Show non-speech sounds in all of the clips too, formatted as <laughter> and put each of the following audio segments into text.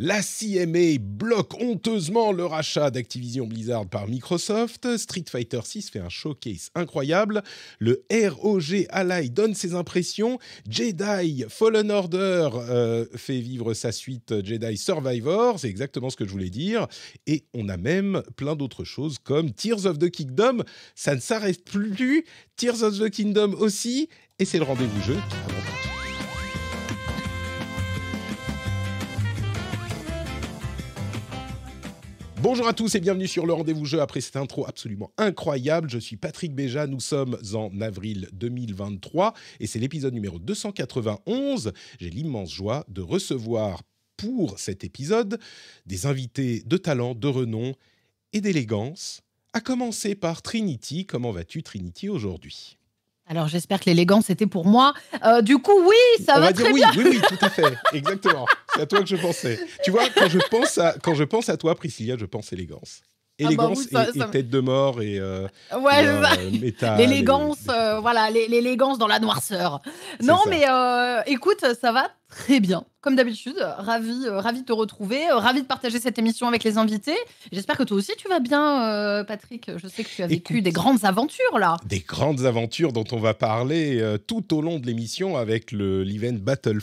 La CMA bloque honteusement le rachat d'Activision Blizzard par Microsoft. Street Fighter VI fait un showcase incroyable. Le ROG Ally donne ses impressions. Jedi Fallen Order euh, fait vivre sa suite Jedi Survivor. C'est exactement ce que je voulais dire. Et on a même plein d'autres choses comme Tears of the Kingdom. Ça ne s'arrête plus. Tears of the Kingdom aussi. Et c'est le rendez-vous jeu Bonjour à tous et bienvenue sur le rendez-vous jeu après cette intro absolument incroyable. Je suis Patrick Béja, nous sommes en avril 2023 et c'est l'épisode numéro 291. J'ai l'immense joie de recevoir pour cet épisode des invités de talent, de renom et d'élégance, à commencer par Trinity. Comment vas-tu Trinity aujourd'hui alors j'espère que l'élégance était pour moi. Euh, du coup, oui, ça va, très oui, bien. Oui, oui, tout à fait, exactement. C'est à toi que je pensais. Tu vois, quand je pense à, quand je pense à toi, Priscilla, je pense ah bah élégance. Élégance et, tête de mort et, euh, ouais, euh, L'élégance, euh, voilà, l'élégance dans la noirceur. Non, mais écoute, ça va Très bien. Comme d'habitude, ravi, euh, ravi de te retrouver, euh, ravi de partager cette émission avec les invités. J'espère que toi aussi tu vas bien, euh, Patrick. Je sais que tu as vécu des grandes aventures là. Des grandes aventures dont on va parler tout au long de l'émission avec le l'event Battle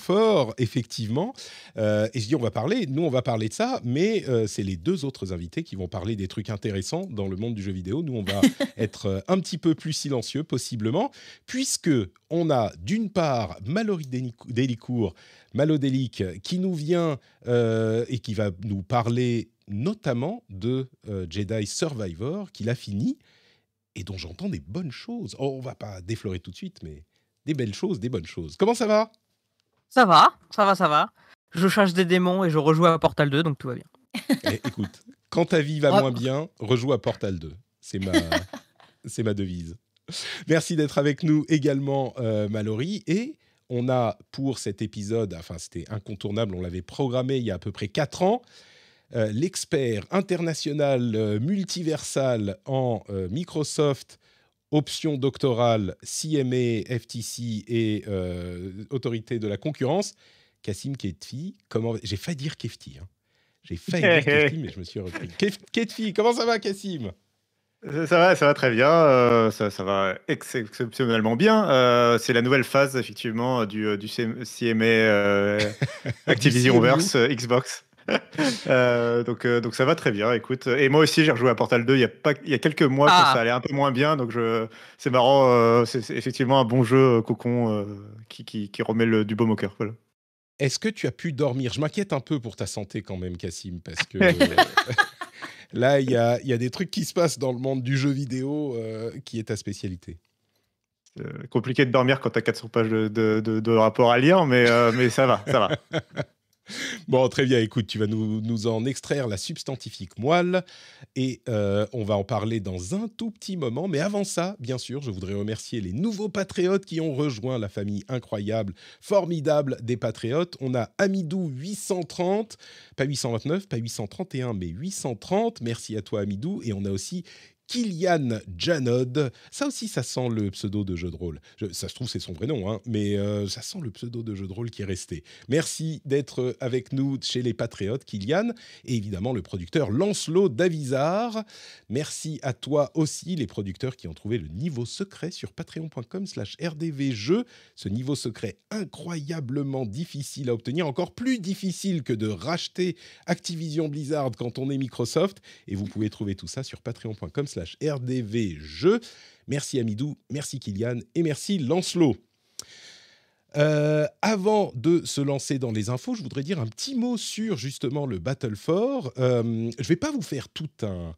effectivement. et je dis on va parler, nous on va parler de ça, mais c'est les deux autres invités qui vont parler des trucs intéressants dans le monde du jeu vidéo. Nous on va <laughs> être un petit peu plus silencieux possiblement, puisque on a d'une part Mallory Delicourt, Malo qui nous vient euh, et qui va nous parler notamment de euh, Jedi Survivor, qu'il a fini et dont j'entends des bonnes choses. Oh, on va pas déflorer tout de suite, mais des belles choses, des bonnes choses. Comment ça va Ça va, ça va, ça va. Je cherche des démons et je rejoue à Portal 2, donc tout va bien. Eh, écoute, quand ta vie va <laughs> moins bien, rejoue à Portal 2. C'est ma, <laughs> c'est ma devise. <laughs> Merci d'être avec nous également, euh, Mallory. Et on a pour cet épisode, enfin c'était incontournable, on l'avait programmé il y a à peu près 4 ans, euh, l'expert international euh, multiversal en euh, Microsoft, option doctorale, CMA, FTC et autorité de la concurrence, Kassim Ketfi. Comment... J'ai failli dire Kefti. Hein. J'ai failli dire Kefti, mais je me suis repris. Ketfi, comment ça va, Kassim euh, ça va, ça va très bien, euh, ça, va exceptionnellement bien. Euh, c'est la nouvelle phase, effectivement, du, du CMA <laughs> Activision Xbox. <laughs> donc, donc ça va très bien, écoute. Et moi aussi, j'ai rejoué à Portal 2 il y a, pas, il y a quelques mois, ah. ça allait un peu moins bien. Donc je, c'est marrant, c'est effectivement un bon jeu cocon qui, qui, qui, remet le, du baume au cœur. Voilà. Est-ce que tu as pu dormir Je m'inquiète un peu pour ta santé quand même, Cassim, parce que... <laughs> Là, il y a, des trucs qui se passent dans le monde du jeu vidéo euh, qui est ta spécialité. Euh, compliqué de dormir quand tu as 400 pages de, de, rapport à lire, mais, euh, mais ça va, ça va. <laughs> <laughs> Bon, très bien, écoute, tu vas nous, en extraire la substantifique moelle et euh, on va en parler dans un tout petit moment. Mais avant ça, bien sûr, je voudrais remercier les nouveaux patriotes qui ont rejoint la famille incroyable, formidable des patriotes. On a Amidou 830, pas 829, pas 831, mais 830. Merci à toi Amidou. Et on a aussi Kilian Janod. Ça aussi, ça sent le pseudo de jeu de rôle. ça se trouve, c'est son vrai nom, hein, mais euh, ça sent le pseudo de jeu de rôle qui est resté. Merci d'être euh, avec nous chez les Patriotes, Kilian, et évidemment le producteur Lancelot Davizard. Merci à toi aussi, les producteurs qui ont trouvé le niveau secret sur patreon.com slash rdvjeu. Ce niveau secret incroyablement difficile à obtenir, encore plus difficile que de racheter Activision Blizzard quand on est Microsoft. Et vous pouvez trouver tout ça sur patreon.com Rdv Merci Amidou, merci Kylian et merci Lancelot. Euh, avant de se lancer dans les infos, je voudrais dire un petit mot sur justement le Battle 4. Euh, je ne vais pas vous faire tout un,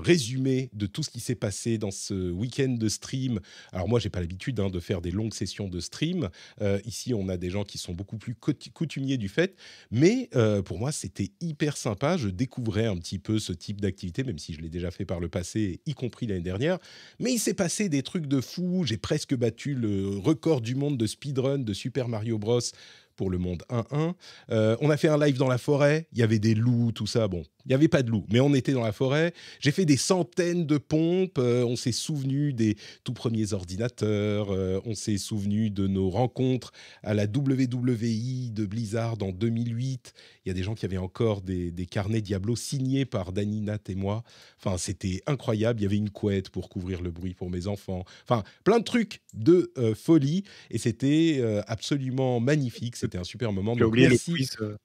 résumé de tout ce qui s'est passé dans ce week-end de stream. Alors moi, j'ai pas l'habitude hein, de faire des longues sessions de stream. Euh, ici, on a des gens qui sont beaucoup plus coutumiers du fait, mais pour moi, c'était hyper sympa. Je découvrais un petit peu ce type d'activité, même si je l'ai déjà fait par le passé, y compris l'année dernière. Mais il s'est passé des trucs de fou. J'ai presque battu le record du monde de speed de Super Mario Bros pour le monde 1-1. Euh, on a fait un live dans la forêt, il y avait des loups, tout ça. Bon, il n'y avait pas de loups, mais on était dans la forêt. J'ai fait des centaines de pompes, euh, on s'est souvenu des tout premiers ordinateurs, euh, on s'est souvenu de nos rencontres à la WWI de Blizzard en 2008. Il y a des gens qui avaient encore des, carnets Diablo signés par Dani, Nat et moi. Enfin, c'était incroyable, il y avait une couette pour couvrir le bruit pour mes enfants. Enfin, plein de trucs de folie et c'était absolument magnifique c'était un super moment. J'ai oublié le quiz. Euh.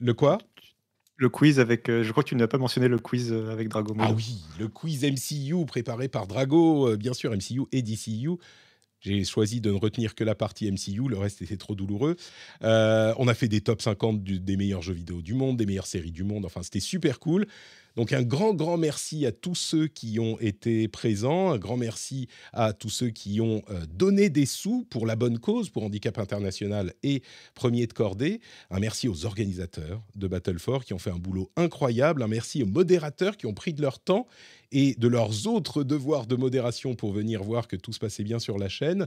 Le quoi Le quiz avec. Euh, je crois que tu n'as pas mentionné le quiz euh, avec Drago. Ah oui, le quiz MCU préparé par Drago, bien sûr, MCU et DCU. J'ai choisi de ne retenir que la partie MCU, le reste était trop douloureux. on a fait des top 50 des meilleurs jeux vidéo du monde, des meilleures séries du monde, enfin c'était super cool. Donc un grand, grand merci à tous ceux qui ont été présents, un grand merci à tous ceux qui ont euh, donné des sous pour la bonne cause, pour Handicap International et Premier de Cordée. Un merci aux organisateurs de Battle qui ont fait un boulot incroyable, un merci aux modérateurs qui ont pris de leur temps et de leurs autres devoirs de modération pour venir voir que tout se passait bien sur la chaîne.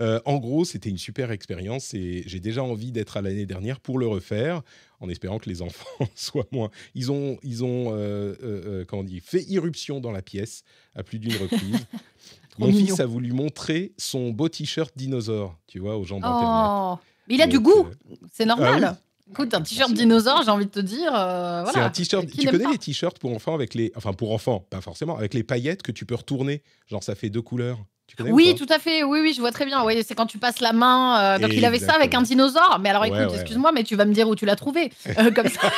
Euh, en gros, c'était une super expérience et j'ai déjà envie d'être à l'année dernière pour le refaire, en espérant que les enfants <laughs> soient moins. Ils ont, ils ont euh, euh, on fait irruption dans la pièce à plus d'une reprise. <laughs> Mon fils a voulu montrer son beau t-shirt dinosaure, tu vois, aux gens d'Internet. Oh, mais il a du goût, c'est normal. Ah Écoute, un t-shirt dinosaure, j'ai envie de te dire. Euh, voilà. C'est un t-shirt. Tu connais les t-shirts pour enfants avec les, enfin pour enfants, pas forcément, avec les paillettes que tu peux retourner. Genre ça fait deux couleurs. Tu connais oui, tout à fait. Oui, oui, je vois très bien. c'est quand tu passes la main. Euh, donc il avait ça avec un dinosaure. Mais alors, écoute, excuse-moi, mais tu vas me dire où tu l'as trouvé. <laughs> Euh, comme ça.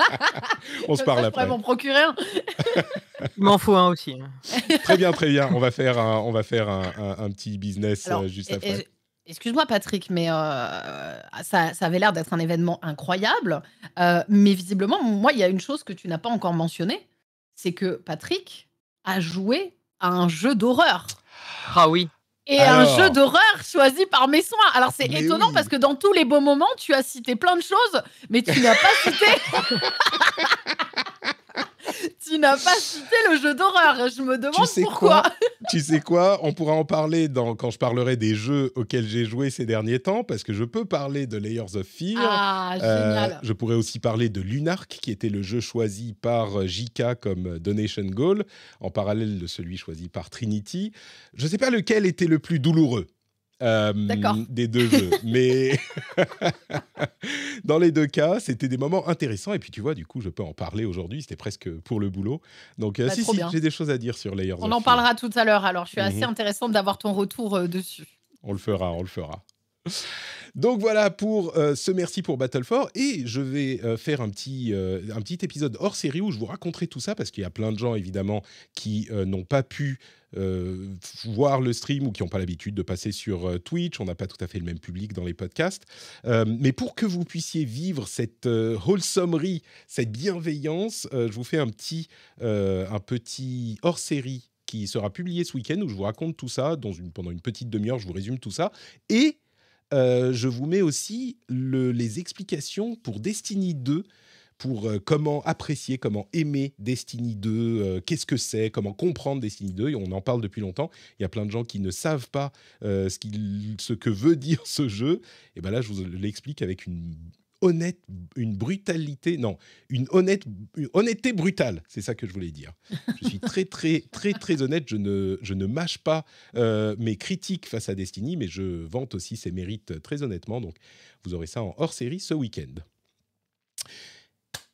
<laughs> On se parle après. Je pourrais m'en procurer un. <laughs> il m'en faut un aussi. Hein. très bien, très bien. On va faire un, on va faire un, petit business juste après. Excuse-moi Patrick, mais euh, ça, ça, avait l'air d'être un événement incroyable. Euh, mais visiblement, moi, il y a une chose que tu n'as pas encore mentionnée, c'est que Patrick a joué à un jeu d'horreur. Ah oui. Et un jeu d'horreur choisi par mes soins. Alors c'est étonnant parce que dans tous les beaux moments, tu as cité plein de choses, mais tu n'as pas <laughs> cité... <laughs> <laughs> tu n'as pas cité le jeu d'horreur. Je me demande tu pourquoi. Quoi tu sais quoi On pourra en parler quand je parlerai des jeux auxquels j'ai joué ces derniers temps, parce que je peux parler de Layers of Fear. Ah, euh, génial. je pourrais aussi parler de Lunark, qui était le jeu choisi par JK comme Donation Goal, en parallèle de celui choisi par Trinity. Je ne sais pas lequel était le plus douloureux euh, des deux jeux <laughs> Mais <laughs> dans les deux cas, c'était des moments intéressants. Et puis tu vois, du coup, je peux en parler aujourd'hui. C'était presque pour le boulot. Donc, euh, bah, si, si j'ai des choses à dire sur Layers. On en parlera tout à l'heure. Alors, je suis mhm. assez intéressante d'avoir ton retour euh, dessus. On le fera, on le fera. Donc voilà pour euh, ce merci pour Battle 4 et je vais euh, faire un petit, euh, un petit épisode hors série où je vous raconterai tout ça parce qu'il y a plein de gens évidemment qui n'ont pas pu voir le stream ou qui n'ont pas l'habitude de passer sur Twitch. On n'a pas tout à fait le même public dans les podcasts. mais pour que vous puissiez vivre cette wholesomerie, cette bienveillance, je vous fais un petit, un petit hors série qui sera publié ce week-end où je vous raconte tout ça dans une, pendant une petite demi-heure, je vous résume tout ça. Et euh, je vous mets aussi les explications pour Destiny 2 pour euh, comment apprécier, comment aimer Destiny 2, euh, qu'est-ce que c'est, comment comprendre Destiny 2. on en parle depuis longtemps. Il y a plein de gens qui ne savent pas ce, ce, que veut <laughs> dire ce jeu. Et bien là, je vous l'explique avec une, honnête, une brutalité, non, une, honnête, honnêteté brutale, c'est ça que je voulais dire. Je suis très, très, très, très honnête, je ne, je ne mâche pas euh, mes critiques face à Destiny, mais je vante aussi ses mérites très honnêtement, donc vous aurez ça en hors-série ce week-end.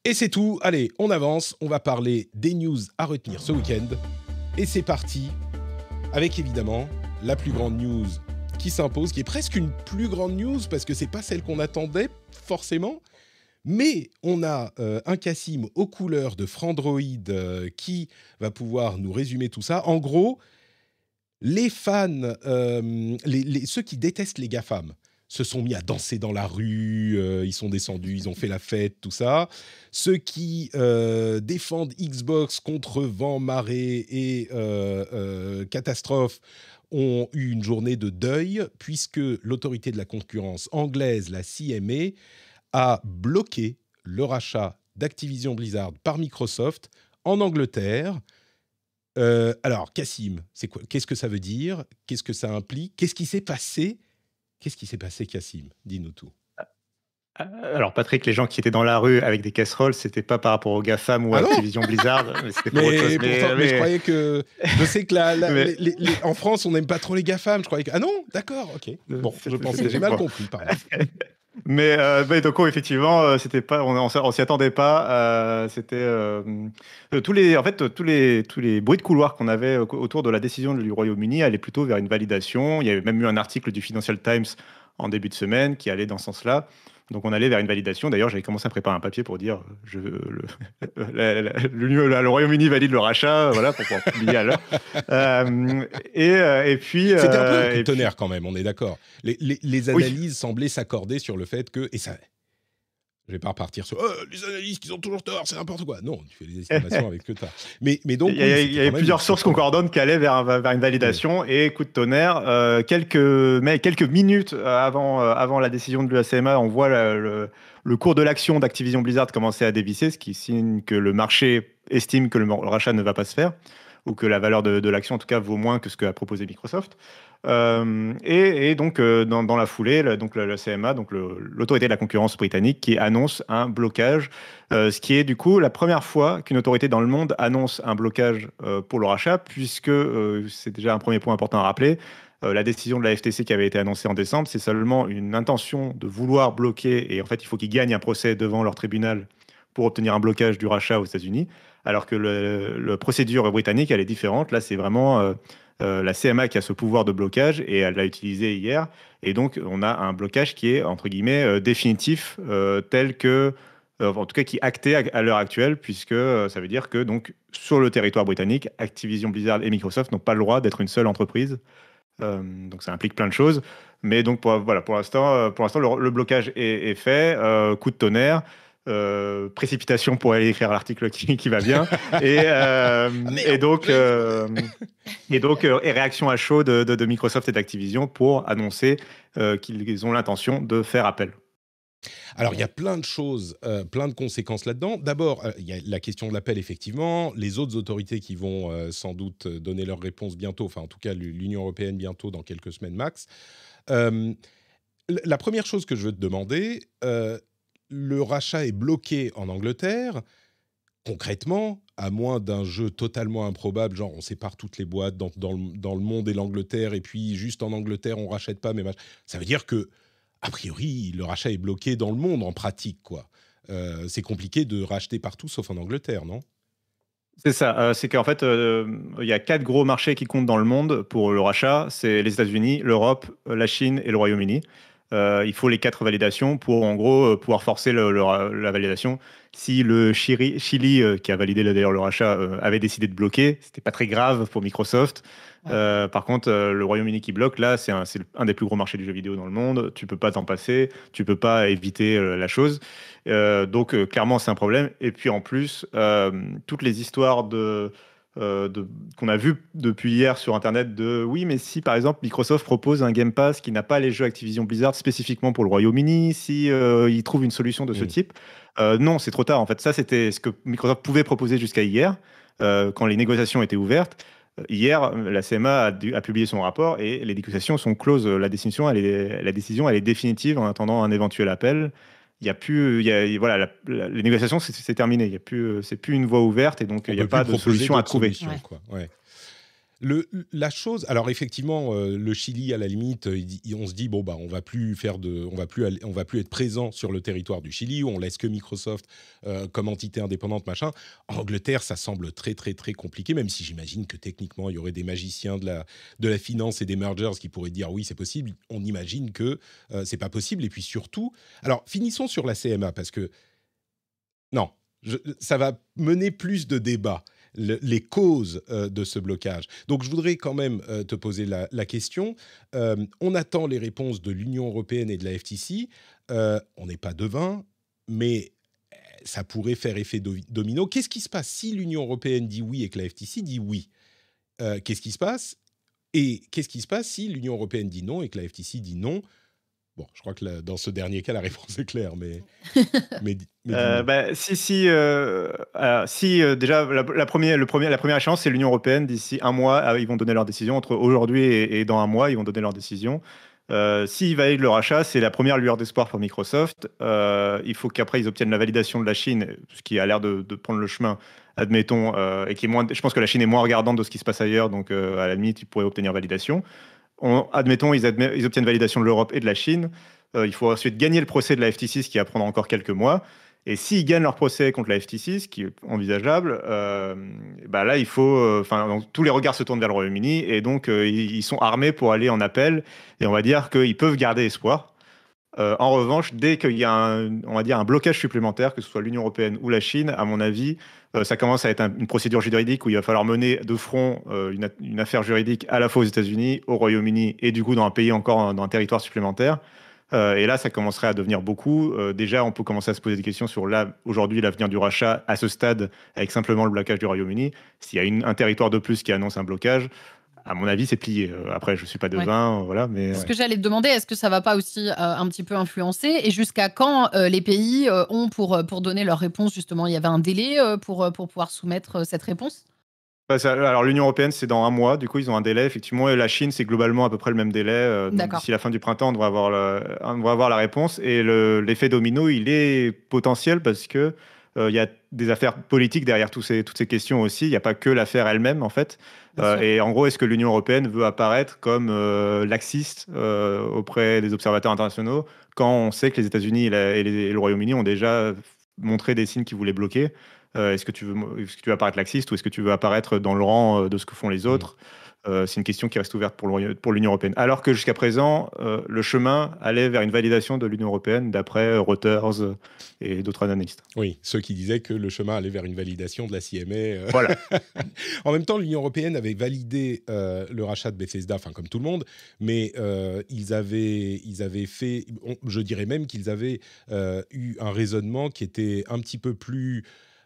Et c'est tout, allez, on avance, on va parler des news à retenir ce week-end, et c'est parti, avec évidemment la plus grande news qui s'impose, qui est presque une plus grande news parce que c'est pas celle qu'on attendait forcément. Mais on a euh, un Cassim aux couleurs de Frandroid euh, qui va pouvoir nous résumer tout ça. En gros, les fans, euh, ceux qui détestent les GAFAM, se sont mis à danser dans la rue, ils sont descendus, ils ont fait la fête, tout ça. Ceux qui défendent Xbox contre vent, marée et catastrophe ont eu une journée de deuil puisque l'autorité de la concurrence anglaise, la CMA, a bloqué le rachat d'Activision Blizzard par Microsoft en Angleterre. Euh, alors, Cassim, c'est quoi Qu'est-ce que ça veut dire Qu'est-ce que ça implique Qu'est-ce qui s'est passé Qu'est-ce qui s'est passé, Cassim Dis-nous tout. Euh, alors Patrick, les gens qui étaient dans la rue avec des casseroles, c'était pas par rapport aux GAFAM ou à la ah Activision Blizzard, mais je croyais que... Je sais que en France, on n'aime pas trop les GAFAM. Je croyais que... Ah non D'accord, ok. Euh, bon, je pensais... J'ai mal compris, <laughs> Mais, euh, donc, effectivement, euh, pas, on, ne s'y attendait pas. c'était tous les, en fait, tous les, tous les bruits de couloir qu'on avait autour de la décision du Royaume-Uni allaient plutôt vers une validation. Il y avait même eu un article du Financial Times en début de semaine qui allait dans ce sens-là. Donc on allait vers une validation. D'ailleurs, j'avais commencé à préparer un papier pour dire euh, je, le, le, <laughs> le Royaume-Uni valide le rachat, euh, voilà, pour pouvoir publier à l'heure. <laughs> Euh, et, puis. C'était un peu un tonnerre quand même, on est d'accord. Les, analyses semblaient s'accorder sur le fait que. Et ça, je vais pas repartir sur oh, les analystes ils ont toujours tort, c'est n'importe quoi. Non, tu fais des estimations <laughs> avec que tas. Mais, donc, il y, a, plusieurs sources concordantes qui allaient vers, vers une validation et coup de tonnerre. Euh, quelques, mais quelques minutes euh, avant, euh, avant la décision de l'UACMA, on voit le, cours de l'action d'Activision Blizzard commencer à dévisser, ce qui signe que le marché estime que le, rachat ne va pas se faire ou que la valeur de, de l'action, en tout cas, vaut moins que ce qu'a proposé Microsoft. Euh, et, donc, euh, dans, la foulée, la, donc la, CMA, donc l'autorité de la concurrence britannique, qui annonce un blocage, euh, ce qui est du coup la première fois qu'une autorité dans le monde annonce un blocage pour le rachat, puisque c'est déjà un premier point important à rappeler. la décision de la FTC qui avait été annoncée en décembre, c'est seulement une intention de vouloir bloquer, et en fait, il faut qu'ils gagnent un procès devant leur tribunal pour obtenir un blocage du rachat aux États-Unis, alors que la procédure britannique, elle est différente. Là, c'est vraiment euh, la CMA qui a ce pouvoir de blocage et elle l'a utilisé hier. Et donc, on a un blocage qui est, entre guillemets, euh, définitif, euh, tel que, en tout cas, qui est acté à, l'heure actuelle, puisque ça veut dire que, donc, sur le territoire britannique, Activision Blizzard et Microsoft n'ont pas le droit d'être une seule entreprise. donc, ça implique plein de choses. Mais donc, voilà, pour l'instant, pour l'instant le, blocage est fait, coup de tonnerre. Euh, précipitation pour aller écrire l'article qui, va bien. et, euh, <laughs> donc, euh, et donc et réaction à chaud de, Microsoft et d'Activision pour annoncer qu'ils ont l'intention de faire appel. Alors, il y a plein de choses, plein de conséquences là-dedans. D'abord, il y a la question de l'appel, effectivement. Les autres autorités qui vont sans doute donner leur réponse bientôt, enfin, en tout cas, l'Union européenne bientôt, dans quelques semaines max. la première chose que je veux te demander, le rachat est bloqué en Angleterre, concrètement, à moins d'un jeu totalement improbable, genre on sépare toutes les boîtes dans, le, monde et l'Angleterre, et puis juste en Angleterre, on rachète pas, mais ça veut dire que, a priori, le rachat est bloqué dans le monde en pratique, quoi. Euh, c'est compliqué de racheter partout sauf en Angleterre, non c'est ça, euh, c'est qu'en fait, euh, il y a quatre gros marchés qui comptent dans le monde pour le rachat. C'est les États-Unis, l'Europe, la Chine et le Royaume-Uni. Euh, il faut les quatre validations pour en gros euh, pouvoir forcer la validation. Si le Chili, euh, qui a validé d'ailleurs le rachat, avait décidé de bloquer, c'était pas très grave pour Microsoft. par contre, le Royaume-Uni qui bloque, là, c'est un, un, des plus gros marchés du jeu vidéo dans le monde. Tu peux pas t'en passer, tu peux pas éviter la chose. donc clairement, c'est un problème. Et puis en plus, toutes les histoires de euh, qu'on a vu depuis hier sur Internet de oui, mais si par exemple Microsoft propose un Game Pass qui n'a pas les jeux Activision Blizzard spécifiquement pour le Royaume-Uni, si euh, il trouve une solution de ce type, euh, non, c'est trop tard. En fait, ça c'était ce que Microsoft pouvait proposer jusqu'à hier, quand les négociations étaient ouvertes. Hier, la CMA a, publié son rapport et les négociations sont closes. La décision, est, la décision, elle est définitive en attendant un éventuel appel il y a plus, euh, voilà, les négociations c'est terminé, il y a plus, euh, c'est plus une voie ouverte et donc il euh, n'y a pas de solution à trouver la chose, alors effectivement, euh, le Chili à la limite, euh, on se dit bon bah on va plus faire de, on va plus, être présent sur le territoire du Chili, où on laisse que Microsoft euh, comme entité indépendante machin. En Angleterre, ça semble très très très compliqué, même si j'imagine que techniquement il y aurait des magiciens de la finance et des mergers qui pourraient dire oui c'est possible. On imagine que c'est pas possible. Et puis surtout, alors finissons sur la CMA parce que non, ça va mener plus de débats les causes euh, de ce blocage. Donc je voudrais quand même euh, te poser la, question. Euh, on attend les réponses de l'Union européenne et de la FTC. on n'est pas devin, mais ça pourrait faire effet domino. Qu'est-ce qui se passe si l'Union européenne dit oui et que la FTC dit oui Qu'est-ce qui se passe Et qu'est-ce qui se passe si l'Union européenne dit non et que la FTC dit non Bon, je crois que dans ce dernier cas, la réponse est claire, mais. <laughs> Euh, ben, si, si, euh, si euh, déjà, la, première, le premier, la première échéance, c'est l'Union européenne. D'ici un mois, ah, ils vont donner leur décision. Entre aujourd'hui et, dans un mois, ils vont donner leur décision. y valident le rachat, c'est la première lueur d'espoir pour Microsoft. il faut qu'après, ils obtiennent la validation de la Chine, ce qui a l'air de, de, prendre le chemin, admettons, et qui est moins. Je pense que la Chine est moins regardante de ce qui se passe ailleurs, donc à la limite, ils pourraient obtenir validation admettons, ils, admet, ils, obtiennent validation de l'Europe et de la Chine. Euh, il faut ensuite gagner le procès de la FTC, 6 qui va prendre encore quelques mois. Et s'ils gagnent leur procès contre la FTC, 6 qui est envisageable, euh, bah là, il faut. Euh, enfin, tous les regards se tournent vers le Royaume-Uni et donc ils, ils, sont armés pour aller en appel. Et on va dire qu'ils peuvent garder espoir. Euh, en revanche, dès qu'il y a un, on va dire un blocage supplémentaire, que ce soit l'Union européenne ou la Chine, à mon avis, euh, ça commence à être une procédure juridique où il va falloir mener de front euh, une, affaire juridique à la fois aux États-Unis, au Royaume-Uni et du coup dans un pays encore dans un territoire supplémentaire. et là, ça commencerait à devenir beaucoup. déjà, on peut commencer à se poser des questions sur là aujourd'hui l'avenir du rachat à ce stade avec simplement le blocage du Royaume-Uni. S'il y a un territoire de plus qui annonce un blocage, à mon avis, c'est plié. Euh, après, je ne suis pas devin, euh, voilà. Mais ce que j'allais te demander, est-ce que ça ne va pas aussi euh, un petit peu influencer Et jusqu'à quand les pays ont pour pour donner leur réponse justement Il y avait un délai pour pour pouvoir soumettre cette réponse bah, alors l'Union européenne c'est dans un mois, du coup ils ont un délai effectivement. Et la Chine c'est globalement à peu près le même délai. si la fin du printemps on devrait avoir, avoir la réponse. Et l'effet domino il est potentiel parce que il euh, y a des affaires politiques derrière toutes ces questions aussi. Il n'y a pas que l'affaire elle-même, en fait. Euh, et en gros, est-ce que l'Union européenne veut apparaître comme euh, laxiste auprès des observateurs internationaux quand on sait que les États-Unis et, le Royaume-Uni ont déjà montré des signes qu'ils voulaient bloquer est-ce que, tu veux, tu apparaître laxiste ou est-ce que tu veux apparaître dans le rang de ce que font les mmh. autres euh, c'est une question qui reste ouverte pour l'Union européenne. Alors que jusqu'à présent, euh, le chemin allait vers une validation de l'Union européenne, d'après Reuters et d'autres analystes. Oui, ceux qui disaient que le chemin allait vers une validation de la CMA. Euh. Voilà. <laughs> en même temps, l'Union européenne avait validé le rachat de Bethesda, enfin comme tout le monde, mais ils, avaient, ils avaient fait, je dirais même qu'ils avaient eu un raisonnement qui était un petit peu plus,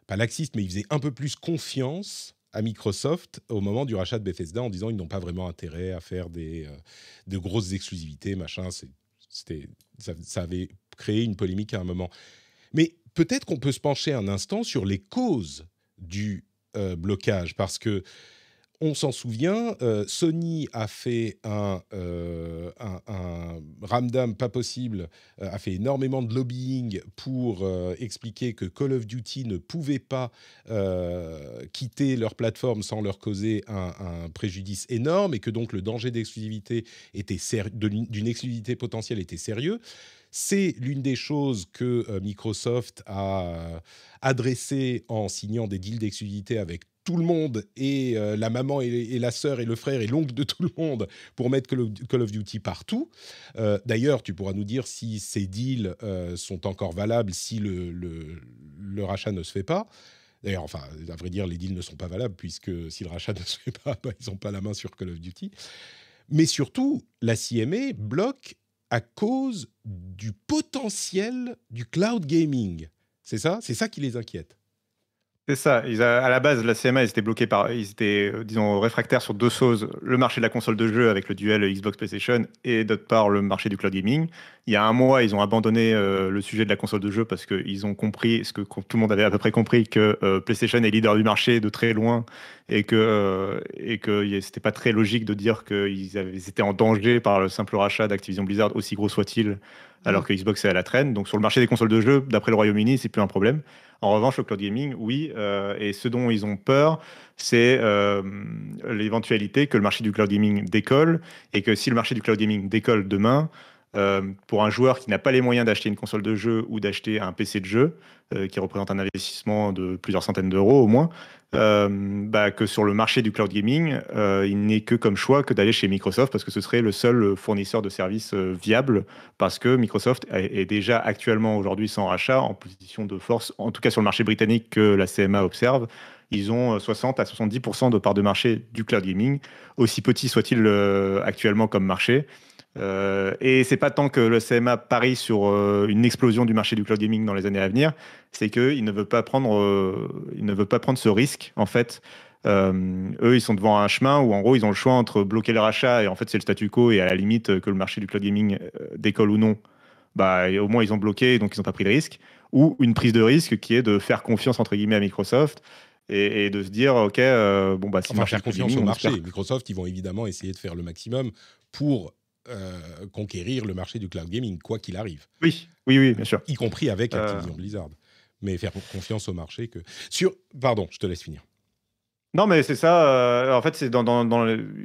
pas laxiste, mais ils faisaient un peu plus confiance à Microsoft au moment du rachat de Bethesda en disant ils n'ont pas vraiment intérêt à faire des euh, de grosses exclusivités, machin. C'était ça, avait créé une polémique à un moment. Mais peut-être qu'on peut se pencher un instant sur les causes du euh, blocage parce que on s'en souvient, euh, Sony a fait euh, un, un, ramdam pas possible, euh, a fait énormément de lobbying pour expliquer que Call of Duty ne pouvait pas quitter leur plateforme sans leur causer un, préjudice énorme et que donc le danger d'exclusivité était d'une exclusivité potentielle était sérieux. C'est l'une des choses que Microsoft a adressé en signant des deals d'exclusivité avec tout le monde et euh, la maman et, la sœur et le frère et l'oncle de tout le monde pour mettre Call of Duty partout. Euh, d'ailleurs, tu pourras nous dire si ces deals euh, sont encore valables si le, le, rachat ne se fait pas. D'ailleurs, enfin, à vrai dire, les deals ne sont pas valables puisque si le rachat <laughs> ne se fait pas, bah, ils n'ont pas la main sur Call of Duty. Mais surtout, la CMA bloque à cause du potentiel du cloud gaming. C'est ça C'est ça qui les inquiète. C'est ça. à la base, la CMA, ils étaient bloqués par. Ils étaient, euh, disons, réfractaires sur deux choses. Le marché de la console de jeu avec le duel Xbox PlayStation et d'autre part le marché du cloud gaming. Il y a un mois, ils ont abandonné euh, le sujet de la console de jeu parce qu'ils ont compris, ce que tout le monde avait à peu près compris, que euh, PlayStation est leader du marché de très loin et que, n'était c'était pas très logique de dire qu'ils étaient en danger par le simple rachat d'Activision Blizzard, aussi gros soit-il, alors mmh. que Xbox est à la traîne. Donc sur le marché des consoles de jeu, d'après le Royaume-Uni, c'est plus un problème. En revanche, le cloud gaming, oui. Euh, et ce dont ils ont peur, c'est euh, l'éventualité que le marché du cloud gaming décolle et que si le marché du cloud gaming décolle demain, euh, pour un joueur qui n'a pas les moyens d'acheter une console de jeu ou d'acheter un PC de jeu, qui représente un investissement de plusieurs centaines d'euros au moins, euh, bah, que sur le marché du cloud gaming, euh, il n'est que comme choix que d'aller chez Microsoft parce que ce serait le seul euh, fournisseur de services viable parce que Microsoft est, déjà actuellement aujourd'hui sans rachat en position de force, en tout cas sur le marché britannique que la CMA observe. Ils ont 60 à 70% de part de marché du cloud gaming, aussi petit soit-il actuellement comme marché et euh, et c'est pas tant que le CMA parie sur euh, une explosion du marché du cloud gaming dans les années à venir, c'est qu'il ne veut pas prendre, euh, ne veut pas prendre ce risque en fait. eux, ils sont devant un chemin où en gros ils ont le choix entre bloquer le rachat et en fait c'est le statu quo et à la limite que le marché du cloud gaming décolle ou non, bah au moins ils ont bloqué donc ils n'ont pas pris de risque ou une prise de risque qui est de faire confiance entre guillemets à Microsoft et, de se dire, OK, bon, bah, si faire confiance au marché, Microsoft, ils vont évidemment essayer de faire le maximum pour euh, conquérir le marché du cloud gaming, quoi qu'il arrive. Oui, oui, oui, bien sûr. Y compris avec euh. Activision Blizzard. Mais faire confiance au marché que. Sur... Pardon, je te laisse finir. Non, mais c'est ça. Euh, en fait, c'est dans,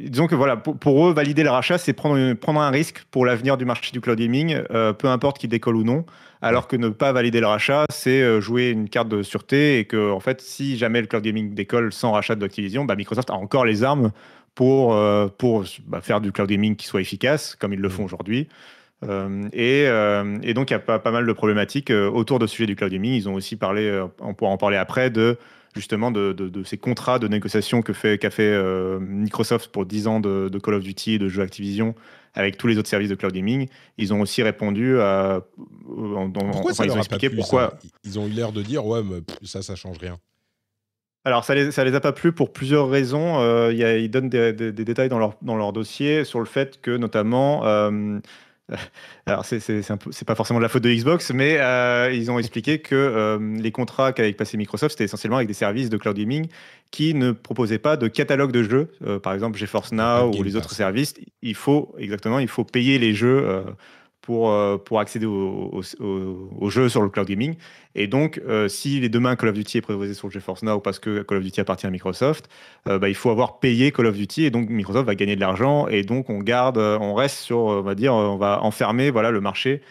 disons que voilà, pour, eux, valider le rachat, c'est prendre, prendre un risque pour l'avenir du marché du cloud gaming, peu importe qu'il décolle ou non. Alors que ne pas valider le rachat, c'est jouer une carte de sûreté et que, en fait, si jamais le cloud gaming décolle sans rachat d'Activision, bah, Microsoft a encore les armes pour, euh, pour bah, faire du cloud gaming qui soit efficace, comme ils le font mm. aujourd'hui. Euh, et, euh, et, donc, il y a pas, pas, mal de problématiques autour de ce sujet du cloud gaming. Ils ont aussi parlé, on pourra en parler après, de justement de, de, ces contrats de négociation qu'a fait, fait Microsoft pour 10 ans de, Call of Duty et de jeux Activision avec tous les autres services de cloud gaming. Ils ont aussi répondu à. pourquoi ils ont expliqué pourquoi. ils ont eu l'air de dire, ouais, mais ça, ça change rien. Alors, ça les, les a pas plu pour plusieurs raisons. Euh, ils donnent des, détails dans leur, dossier sur le fait que, notamment, euh, <laughs> alors c'est pas forcément de la faute de Xbox, mais euh, ils ont expliqué que euh, les contrats qu'avait passé Microsoft, c'était essentiellement avec des services de cloud gaming qui ne proposaient pas de catalogue de jeux. par exemple, GeForce Now ou les autres services, il faut exactement, il faut payer les jeux euh, pour, accéder au, jeux sur le cloud gaming. Et donc, euh, si les demain Call of Duty est proposé sur GeForce Now parce que Call of Duty appartient à Microsoft, euh, bah, il faut avoir payé Call of Duty et donc Microsoft va gagner de l'argent et donc on garde, on reste sur, on va dire, on va enfermer voilà, le marché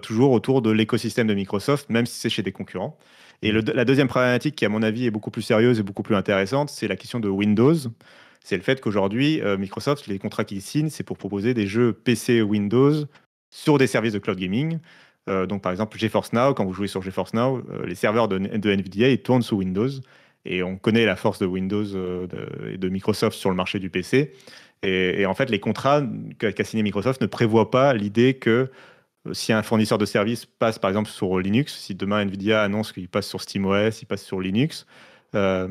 toujours autour de l'écosystème de Microsoft, même si c'est chez des concurrents. Et la deuxième problématique qui, à mon avis, est beaucoup plus sérieuse et beaucoup plus intéressante, c'est la question de Windows c'est le fait qu'aujourd'hui, Microsoft, les contrats qu'ils signent, c'est pour proposer des jeux PC Windows sur des services de cloud gaming. Euh, donc, par exemple, GeForce Now, quand vous jouez sur GeForce Now, euh, les serveurs de, NVIDIA tournent sous Windows. Et on connaît la force de Windows euh, et de, Microsoft sur le marché du PC. Et, en fait, les contrats qu'a signé Microsoft ne prévoient pas l'idée que si un fournisseur de services passe, par exemple, sur Linux, si demain NVIDIA annonce qu'il passe sur SteamOS, il passe sur Linux, bah,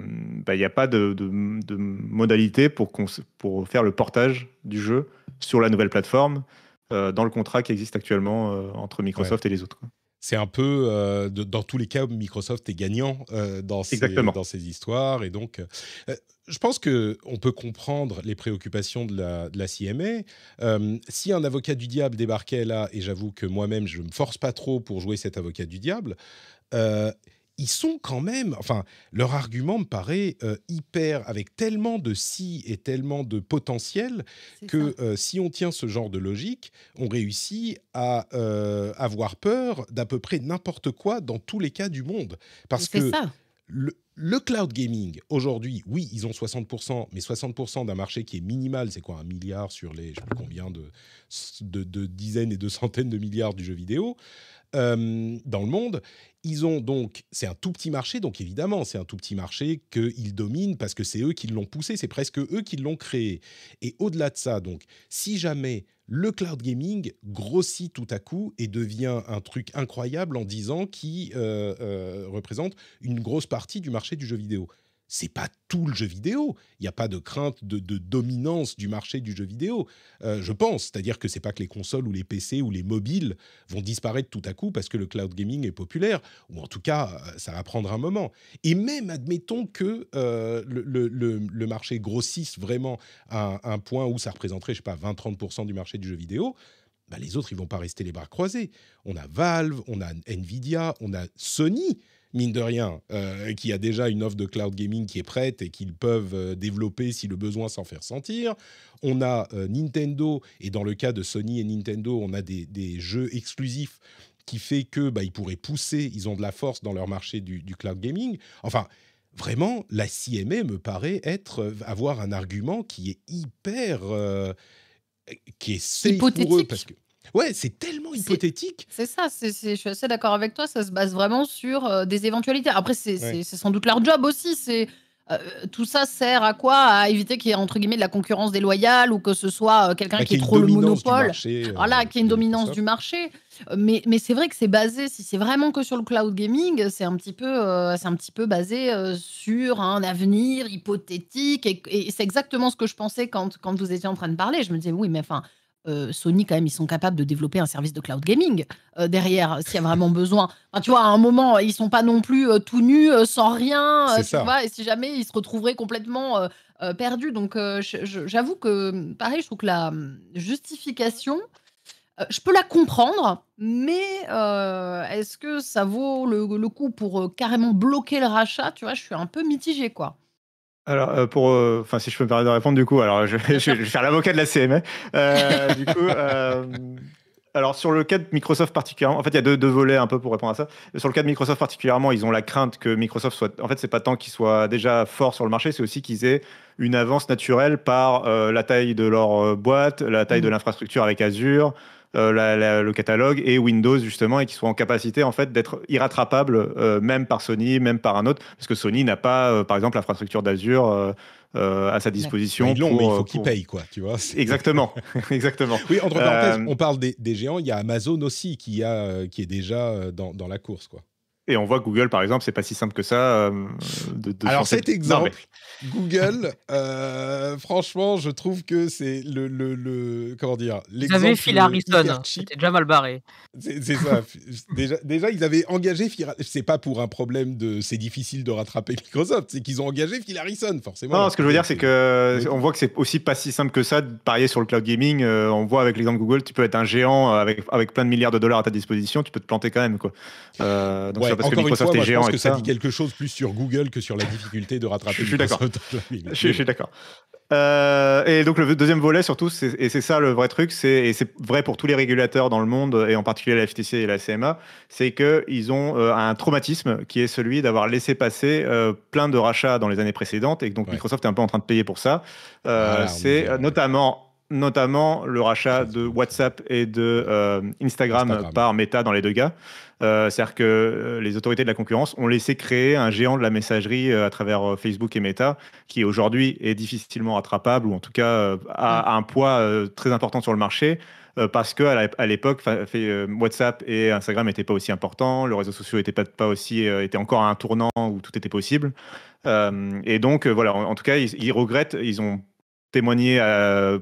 il n'y a pas de, modalité pour faire le portage du jeu sur la nouvelle plateforme. Euh, dans le contrat qui existe actuellement euh, entre Microsoft et les autres. C'est un peu, euh, dans tous les cas, Microsoft est gagnant dans, ces, dans ces histoires. Et donc, je pense qu'on peut comprendre les préoccupations de la, de CMA. si un avocat du diable débarquait là, et j'avoue que moi-même, je ne me force pas trop pour jouer cet avocat du diable, ils sont quand même, enfin, leur argument me paraît euh, hyper, avec tellement de si et tellement de potentiel, que euh, si on tient ce genre de logique, on réussit à euh, avoir peur d'à peu près n'importe quoi dans tous les cas du monde. Parce que Le, cloud gaming, aujourd'hui, oui, ils ont 60%, mais 60% d'un marché qui est minimal, c'est quoi, un milliard sur les, je sais combien de, de, de, dizaines et de centaines de milliards du jeu vidéo euh, dans le monde. Ils ont donc, c'est un tout petit marché, donc évidemment, c'est un tout petit marché qu'ils dominent parce que c'est eux qui l'ont poussé, c'est presque eux qui l'ont créé. Et au-delà de ça, donc, si jamais le cloud gaming grossit tout à coup et devient un truc incroyable en 10 ans qui représente une grosse partie du marché du jeu vidéo, c'est pas tout le jeu vidéo. Il n'y a pas de crainte de, dominance du marché du jeu vidéo, euh, je pense. C'est-à-dire que c'est pas que les consoles ou les PC ou les mobiles vont disparaître tout à coup parce que le cloud gaming est populaire, ou en tout cas, euh, ça va prendre un moment. Et même, admettons que euh, le, marché grossisse vraiment à un point où ça représenterait, je sais pas, 20-30% du marché du jeu vidéo. Bah, les autres, ils vont pas rester les bras croisés. On a Valve, on a Nvidia, on a Sony mine de rien, euh, qui a déjà une offre de cloud gaming qui est prête et qu'ils peuvent euh, développer si le besoin s'en fait sentir. On a euh, Nintendo, et dans le cas de Sony et Nintendo, on a des, jeux exclusifs qui fait que bah, ils pourraient pousser, ils ont de la force dans leur marché du, cloud gaming. Enfin, vraiment, la CMA me paraît être avoir un argument qui est hyper, qui est safe pour eux parce que Ouais, c'est tellement hypothétique. C'est ça, je suis assez d'accord avec toi. Ça se base vraiment sur euh, des éventualités. Après, c'est sans doute leur job aussi. C'est euh, tout ça sert à quoi À éviter qu'il y ait entre guillemets de la concurrence déloyale ou que ce soit euh, quelqu'un bah, qui est trop le monopole. voilà, qui ait une dominance du marché. Mais, mais c'est vrai que c'est basé, si c'est vraiment que sur le cloud gaming, c'est un petit peu, c'est un petit peu basé sur un avenir hypothétique. Et, et c'est exactement ce que je pensais quand, quand vous étiez en train de parler. Je me disais, oui, mais enfin euh, Sony, quand même, ils sont capables de développer un service de cloud gaming euh, derrière, s'il y a vraiment besoin. tu vois, à un moment, ils sont pas non plus euh, tout nus, sans rien, tu vois, et si jamais, ils se retrouveraient complètement perdus. Donc, j'avoue que, pareil, je trouve que la hum, justification, je peux la comprendre, mais est-ce que ça vaut le, le coup pour carrément bloquer le rachat Tu vois, je suis un peu mitigée, quoi. Alors, euh, pour, euh, enfin, si je peux me permettre de répondre, du coup, alors je, <laughs> vais faire l'avocat de la CME. Euh, alors sur le cas de Microsoft particulièrement, en fait, il y a deux, deux, volets un peu pour répondre à ça. Sur le cas de Microsoft particulièrement, ils ont la crainte que Microsoft soit, en fait, c'est pas tant qu'ils soient déjà forts sur le marché, c'est aussi qu'ils aient une avance naturelle par la taille de leur boîte, la taille de mmh. l'infrastructure avec Azure. Euh, le catalogue et Windows justement, et qui soient en capacité en fait d'être irrattrapables euh, même par Sony, même par un autre, parce que Sony n'a pas, euh, par exemple, l'infrastructure d'Azure. à sa disposition. mais il faut qu'il paye, quoi, tu vois. Exactement, <laughs> <laughs> exactement. Oui, entre parenthèses, on parle des, géants, il y a Amazon aussi qui, a, qui est déjà dans la course, quoi. Et on voit Google, par exemple, c'est pas si simple que ça. Euh, de, Alors cet exemple, Google, euh, franchement, je trouve que c'est le, le, comment dire l'exemple. Vous Phil Harrison, hein. c'était déjà mal barré. C'est ça. <laughs> déjà, déjà, ils avaient engagé Phil. C'est pas pour un problème de, c'est difficile de rattraper Microsoft, c'est qu'ils ont engagé Phil Harrison, forcément. Non, ce que je veux dire, c'est que on voit que c'est aussi pas si simple que ça de parier sur le cloud gaming. Euh, on voit avec l'exemple Google, tu peux être un géant avec avec plein de milliards de dollars à ta disposition, tu peux te planter quand même, quoi. donc encore que une fois, est je pense que ça, dit quelque chose plus sur Google que sur la difficulté de rattraper. je suis d'accord. Je, suis d'accord. Euh, et donc le deuxième volet surtout, et c'est ça le vrai truc, et c'est vrai pour tous les régulateurs dans le monde, et en particulier la FTC et la CMA, c'est qu'ils ont euh, un traumatisme qui est celui d'avoir laissé passer euh, plein de rachats dans les années précédentes, et donc Microsoft est un peu en train de payer pour ça. Ah, c'est notamment notamment le rachat de WhatsApp et de euh, Instagram, par Meta dans les deux cas. Euh, c'est-à-dire que euh, les autorités de la concurrence ont laissé créer un géant de la messagerie à travers Facebook et Meta, qui aujourd'hui est difficilement rattrapable, ou en tout cas a, un poids très important sur le marché. parce que à l'époque, WhatsApp et Instagram n'étaient pas aussi importants, le réseau social était pas, pas aussi était encore à un tournant où tout était possible. et donc voilà, en, tout cas, ils regrettent, ils ont témoigné à,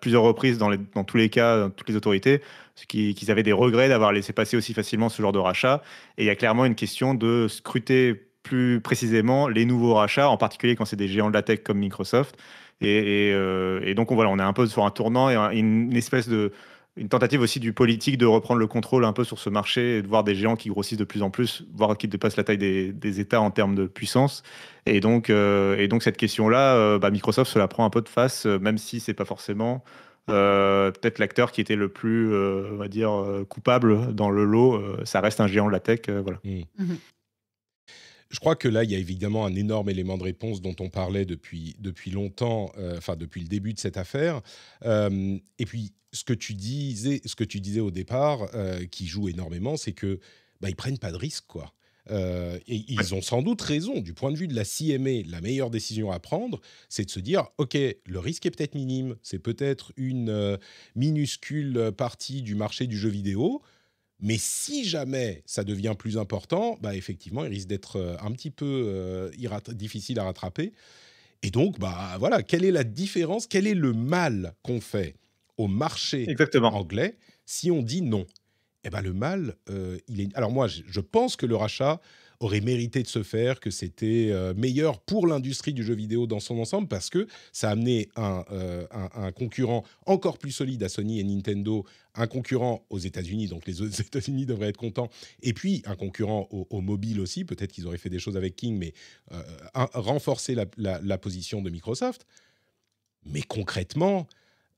plusieurs reprises dans, tous les cas, dans toutes les autorités, qu'ils avaient des regrets d'avoir laissé passer aussi facilement ce genre de rachat. Et il y a clairement une question de scruter plus précisément les nouveaux rachats, en particulier quand c'est des géants de la tech comme Microsoft. Et, euh, donc on, voilà, on est un peu sur un tournant et une espèce de, une tentative aussi du politique de reprendre le contrôle un peu sur ce marché et de voir des géants qui grossissent de plus en plus, voire qui dépassent la taille des, États en termes de puissance. Et donc, euh, et donc cette question-là, euh, bah, Microsoft se la prend un peu de face, euh, même si c'est pas forcément peut-être l'acteur qui était le plus, on va dire, coupable dans le lot. ça reste un géant de la tech, voilà. Mhm je crois que là, il y a évidemment un énorme élément de réponse dont on parlait depuis, depuis longtemps, euh, enfin depuis le début de cette affaire. Euh, et puis, ce que tu disais, ce que tu disais au départ, euh, qui joue énormément, c'est que bah, ils prennent pas de risques, quoi. et ils ont sans doute raison. Du point de vue de la CME, la meilleure décision à prendre, c'est de se dire, OK, le risque est peut-être minime, c'est peut-être une minuscule partie du marché du jeu vidéo. Mais si jamais ça devient plus important, bah effectivement, il risque d'être euh, un petit peu euh, difficile à rattraper. Et donc, bah voilà, quelle est la différence Quel est le mal qu'on fait au marché Exactement. anglais si on dit non Eh ben le mal, euh, il est. Alors moi, je pense que le rachat aurait mérité de se faire, que c'était meilleur pour l'industrie du jeu vidéo dans son ensemble, parce que ça a amené un, concurrent encore plus solide à Sony et Nintendo un concurrent aux États-Unis, donc les <laughs> États-Unis devraient être contents, et puis un concurrent au, mobile aussi, peut-être qu'ils auraient fait des choses avec King, mais euh, renforcer la, position de Microsoft. Mais concrètement,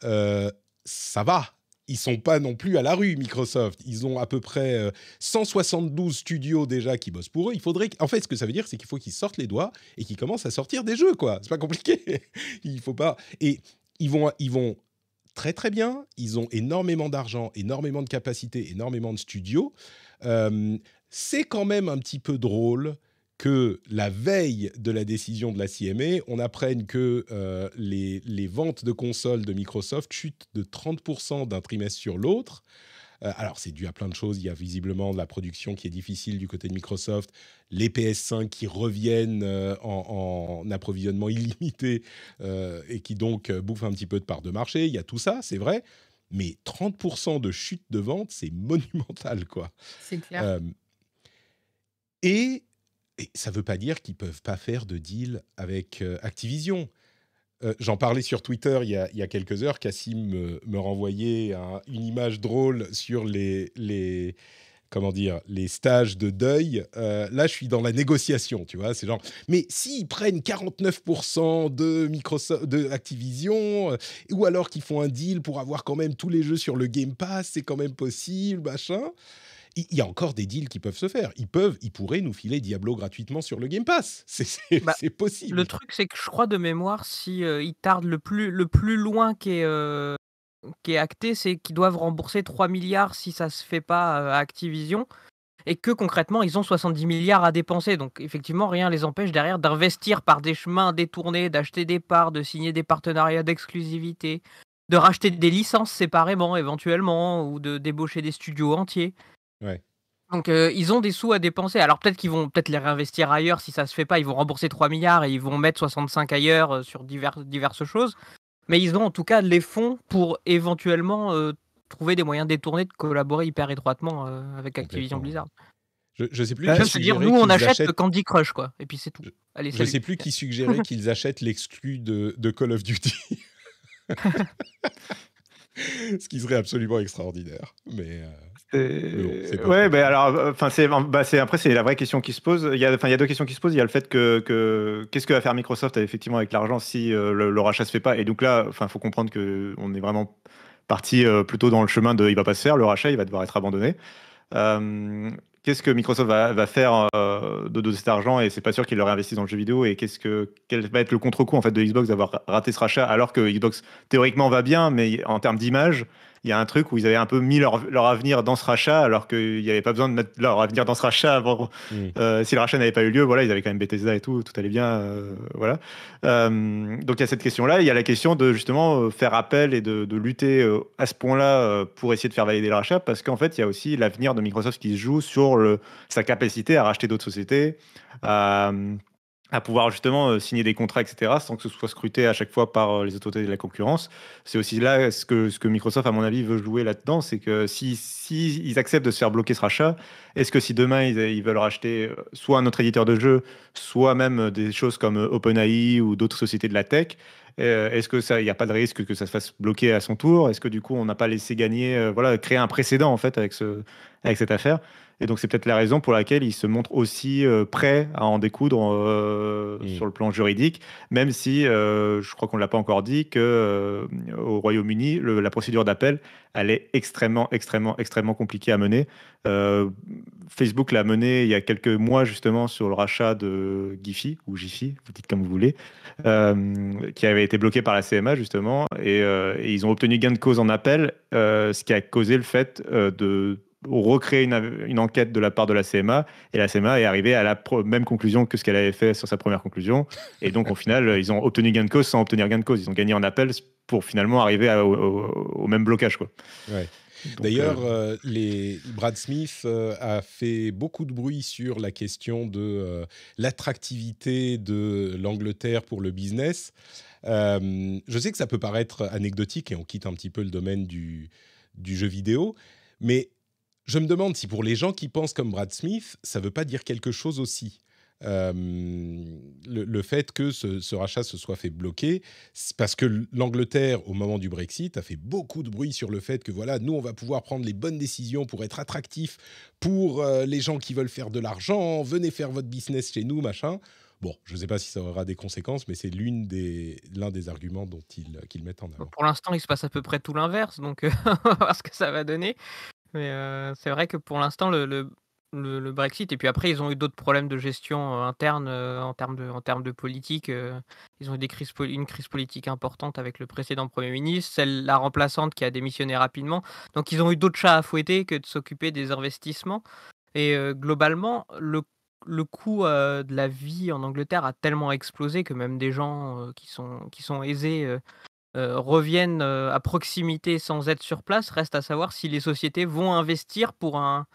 euh, ça va. Ils sont pas non plus à la rue, Microsoft. Ils ont à peu près 172 euh, studios déjà qui bossent pour eux. Il faudrait, en fait, ce que ça veut dire, c'est qu'il faut qu'ils sortent les doigts et qu'ils commencent à sortir des jeux, quoi. C'est pas compliqué. <laughs> il faut pas. Et ils vont, ils vont très très bien. Ils ont énormément d'argent, énormément de capacités, énormément de studios. Euh, c'est quand même un petit peu drôle que la veille de la décision de la CME, on apprenne que euh, les, les, ventes de consoles de Microsoft chutent de 30% d'un trimestre sur l'autre. Euh, alors, c'est dû à plein de choses. Il y a visiblement de la production qui est difficile du côté de Microsoft, les PS5 qui reviennent euh, en, approvisionnement illimité euh, et qui donc bouffent un petit peu de parts de marché. Il y a tout ça, c'est vrai. Mais 30% de chute de vente, c'est <laughs> monumental, quoi. C'est clair. et, ça ne veut pas dire qu'ils peuvent pas faire de deal avec Activision. Euh, j'en parlais sur Twitter il y a, il y a quelques heures. Cassim me, renvoyait une image drôle sur les, les comment dire, les stages de deuil, euh, là, je suis dans la négociation, tu vois. C'est genre, mais s'ils prennent 49% de, de Activision, euh, ou alors qu'ils font un deal pour avoir quand même tous les jeux sur le Game Pass, c'est quand même possible, machin il y a encore des deals qui peuvent se faire. Ils peuvent, ils pourraient nous filer Diablo gratuitement sur le Game Pass. <laughs> Bah, c'est possible. Le truc, c'est que je crois de mémoire, si euh, ils tardent le plus, le plus loin qui est, euh, acté, c'est qu'ils doivent rembourser 3 milliards si ça se fait pas euh, à Activision. Et que concrètement, ils ont 70 milliards à dépenser. Donc, effectivement, rien les empêche derrière d'investir par des chemins détournés, d'acheter des parts, de signer des partenariats d'exclusivité, de racheter des licences séparément, éventuellement, ou de débaucher des studios entiers. Donc euh, ils ont des sous à dépenser. Alors peut-être qu'ils vont peut-être les réinvestir ailleurs si ça se fait pas. Ils vont rembourser 3 milliards et ils vont mettre 65 ailleurs euh, sur diverses choses. Mais ils ont en tout cas les fonds pour éventuellement euh, trouver des moyens détournés de collaborer hyper étroitement avec Activision Blizzard. Je, je sais plus. qui dire, nous on achète Candy Crush quoi. Et puis c'est tout. je sais plus qui suggérait <laughs> qu'ils achètent l'exclu de, de Call of Duty. <laughs> Ce qui serait absolument extraordinaire. Mais ouais, ben, alors, euh, enfin, c'est, ben, c'est, après, c'est la vraie question qui se pose. Il y a, il y a deux questions qui se posent. Il y a le fait que, qu'est-ce que va faire Microsoft effectivement avec l'argent si euh, le, rachat rachat se fait pas. Et donc là, enfin, faut comprendre que on est vraiment parti euh, plutôt dans le chemin de, il va pas se faire le rachat, il va devoir être abandonné. qu'est-ce que Microsoft va, faire de, cet argent et c'est pas sûr qu'il le réinvestisse dans le jeu vidéo et qu'est-ce que quel va être le contre-coup en fait de Xbox d'avoir raté ce rachat alors que Xbox théoriquement va bien, mais en termes d'image il y a un truc où ils avaient un peu mis leur, avenir dans ce rachat, alors qu'il n'y avait pas besoin de mettre leur avenir dans ce rachat avant. Mm. Euh, si le rachat n'avait pas eu lieu, voilà, ils avaient quand même Bethesda et tout, tout allait bien. Euh, voilà. Euh, donc il y a cette question-là. Il y a la question de justement faire appel et de, lutter à ce point-là pour essayer de faire valider le rachat, parce qu'en fait, il y a aussi l'avenir de Microsoft qui se joue sur le, sa capacité à racheter d'autres sociétés à pouvoir justement euh, signer des contrats, etc., sans que ce soit scruté à chaque fois par euh, les autorités de la concurrence. C'est aussi là ce que, ce que Microsoft, à mon avis, veut jouer là-dedans, c'est que si, acceptent de se faire bloquer ce rachat, est-ce que si demain ils, veulent racheter euh, soit un autre éditeur de jeu, soit même des choses comme OpenAI ou d'autres sociétés de la tech, est-ce que ça, il n'y a pas de risque que ça se fasse bloquer à son tour Est-ce que du coup, on n'a pas laissé gagner, voilà, créer un précédent en fait avec, ce, avec cette affaire et donc, c'est peut-être la raison pour laquelle il se montre aussi prêts euh, prêt à en découdre euh, mm. sur le plan juridique, même si, euh, je crois qu'on ne l'a pas encore dit, que au Royaume-Uni, la procédure d'appel, elle est extrêmement, extrêmement, extrêmement compliquée à mener. Facebook l'a menée il y a quelques mois, justement, sur le rachat de Gifi ou gifi vous dites comme vous voulez, qui avait été bloqué par la CMA, justement, et, ils ont obtenu gain de cause en appel, ce qui a causé le fait de recréer une, enquête de la part de la CMA et la CMA est arrivée à la même conclusion que ce qu'elle avait fait sur sa première conclusion et donc au final ils ont obtenu gain de cause sans obtenir gain de cause ils ont gagné en appel pour finalement arriver au, même blocage quoi. D'ailleurs, euh, euh, les Brad Smith euh, a fait beaucoup de bruit sur la question de l'attractivité de l'Angleterre pour le business. je sais que ça peut paraître anecdotique et on quitte un petit peu le domaine du, du jeu vidéo, mais je me demande si pour les gens qui pensent comme Brad Smith, ça ne veut pas dire quelque chose aussi. Euh, le, fait que ce, rachat se soit fait bloquer, parce que l'Angleterre, au moment du Brexit, a fait beaucoup de bruit sur le fait que voilà, nous, on va pouvoir prendre les bonnes décisions pour être attractif, pour euh, les gens qui veulent faire de l'argent, venez faire votre business chez nous, machin. Bon, je ne sais pas si ça aura des conséquences, mais c'est l'une des, l'un des arguments dont ils, qu'ils mettent en avant. Pour l'instant, il se passe à peu près tout l'inverse, donc euh, <laughs> on va voir ce que ça va donner. Mais c'est vrai que pour l'instant, le, le, le, Brexit, et puis après, ils ont eu d'autres problèmes de gestion interne en, termes de, en termes de politique. ils ont eu des crises, une crise politique importante avec le précédent Premier ministre, celle la remplaçante qui a démissionné rapidement. Donc ils ont eu d'autres chats à fouetter que de s'occuper des investissements. Et globalement, le le coût de la vie en Angleterre a tellement explosé que même des gens qui, sont, qui sont aisés euh, reviennent euh, à proximité sans être sur place, reste à savoir si les sociétés vont investir pour un,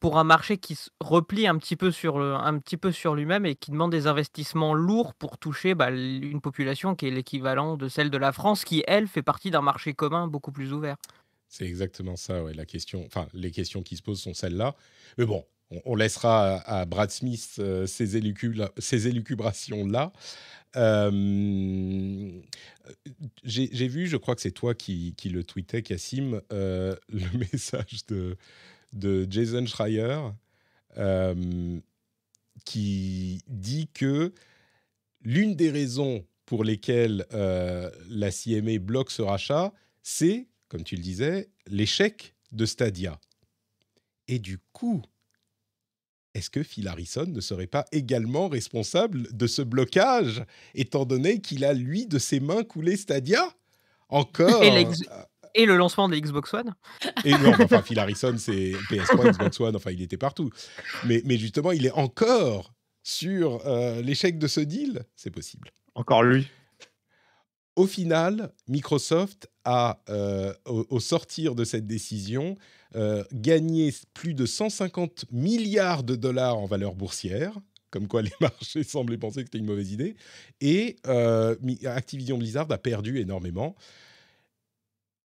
pour un marché qui se replie un petit peu sur, un petit peu sur lui-même et qui demande des investissements lourds pour toucher bah, une population qui est l'équivalent de celle de la France, qui, elle, fait partie d'un marché commun beaucoup plus ouvert. C'est exactement ça, ouais, la question, enfin, les questions qui se posent sont celles-là. Mais bon, on, laissera à, Brad Smith euh, ces élucubrations-là. Euh, j'ai vu, je crois que c'est toi qui, qui, le tweetais, Kassim, euh, <laughs> le message de, Jason Schreier euh, qui dit que l'une des raisons pour lesquelles la CMA bloque ce rachat, c'est, comme tu le disais, l'échec de Stadia. Et du coup, est-ce que Phil Harrison ne serait pas également responsable de ce blocage, étant donné qu'il a, lui, de ses mains coulé Stadia Encore euh, euh, et, le lancement de Xbox One Et enfin, Phil Harrison, c'est PS3, Xbox One, enfin, il était partout. Mais, justement, il est encore sur euh, l'échec de ce deal C'est possible. Encore lui au final, Microsoft a, au, sortir de cette décision, euh, gagner gagné plus de 150 milliards de dollars en valeur boursière, comme quoi <laughs> les marchés semblaient penser que c'était une mauvaise idée, et euh, Activision Blizzard a perdu énormément.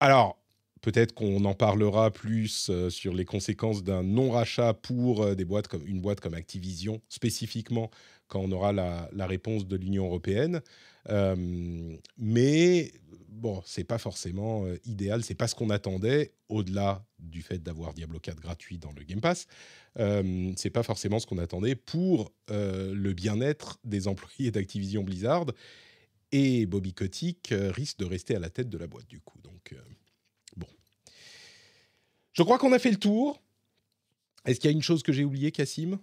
Alors, peut-être qu'on en parlera plus euh, sur les conséquences d'un non-rachat pour des boîtes comme, une boîte comme Activision, spécifiquement quand on aura la, réponse de l'Union européenne. mais bon, c'est pas forcément euh, idéal, c'est pas ce qu'on attendait, au-delà du fait d'avoir Diablo 4 gratuit dans le Game Pass, euh, c'est pas forcément ce qu'on attendait pour euh, le bien-être des employés d'Activision Blizzard, et Bobby Kotick risque de rester à la tête de la boîte du coup, donc bon. Je crois qu'on a fait le tour. Est-ce qu'il y a une chose que j'ai oubliée, Cassim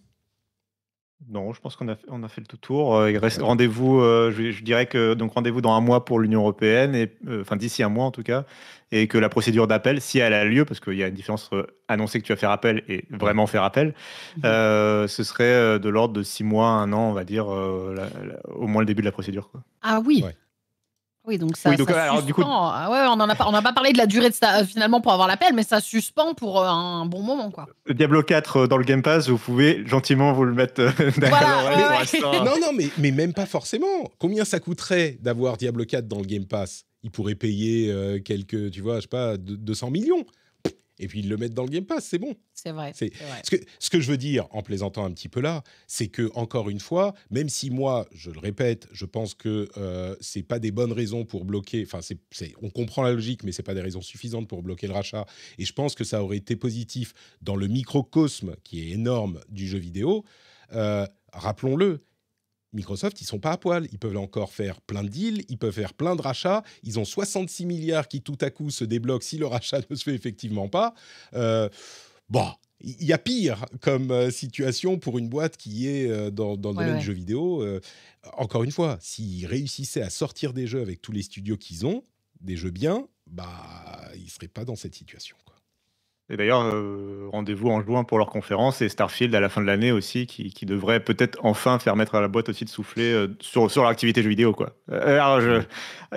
non, je pense qu'on a fait, on a fait le tour. Euh, il reste rendez-vous, euh, je, dirais que donc rendez-vous dans un mois pour l'Union européenne, et, euh, enfin d'ici un mois en tout cas, et que la procédure d'appel, si elle a lieu, parce qu'il y a une différence entre annoncer que tu vas faire appel et vraiment faire appel, mmh ce serait de l'ordre de six mois, un an, on va dire, au moins le début de la procédure. Ah oui. Oui, donc ça, ça suspend. Euh, on n'a pas, parlé de la durée de euh, finalement pour avoir l'appel, mais ça suspend pour euh, un bon moment. quoi. Diablo 4 dans le Game Pass, vous pouvez gentiment vous le mettre <laughs> Non, non, mais, mais même pas forcément. Combien ça coûterait d'avoir Diablo 4 dans le Game Pass Il pourrait payer quelques, tu vois, je sais pas, 200 millions et puis ils le mettent dans le Game Pass, c'est bon. C'est vrai. ce que, je veux dire en plaisantant un petit peu là, c'est que encore une fois, même si moi, je le répète, je pense que euh, c'est pas des bonnes raisons pour bloquer. Enfin, on comprend la logique, mais c'est pas des raisons suffisantes pour bloquer le rachat. Et je pense que ça aurait été positif dans le microcosme qui est énorme du jeu vidéo. Euh, rappelons-le, Microsoft, ils sont pas à poil. Ils peuvent encore faire plein de deals, ils peuvent faire plein de rachats. Ils ont 66 milliards qui tout à coup se débloquent si le rachat <laughs> ne se fait effectivement pas. Euh, bon, il y a pire comme euh, situation pour une boîte qui est euh, dans, le domaine du jeu vidéo. encore une fois, s'ils réussissaient à sortir des jeux avec tous les studios qu'ils ont, des jeux bien, bah, ils seraient pas dans cette situation. Et d'ailleurs, euh, rendez-vous en juin pour leur conférence et Starfield à la fin de l'année aussi, qui, qui devrait peut-être enfin faire mettre à la boîte aussi de souffler euh, sur, sur l'activité jeu vidéo. Quoi. Euh, alors, je,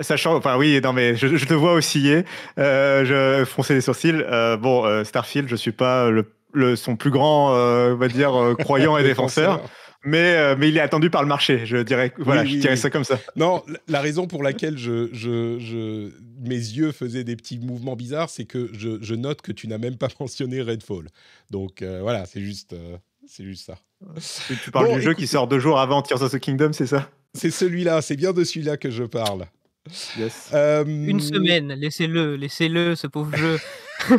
sachant, enfin oui, non, mais je, te vois osciller, je fronçais les sourcils. bon, Starfield, je ne suis pas le, son plus grand, on va dire, croyant et <laughs> défenseur. Euh, mais, il est attendu par le marché, je dirais. Voilà, je dirais ça comme ça. Non, la raison pour laquelle je, je, mes yeux faisaient des petits mouvements bizarres, c'est que je, note que tu n'as même pas <laughs> mentionné Redfall. Donc euh, voilà, c'est juste, euh, c'est juste ça. tu parles du jeu qui sort deux jours avant Tears of the Kingdom, c'est ça C'est celui-là, c'est bien de celui-là que je parle. Une semaine, laissez-le, laissez-le, ce pauvre jeu. <laughs> <laughs>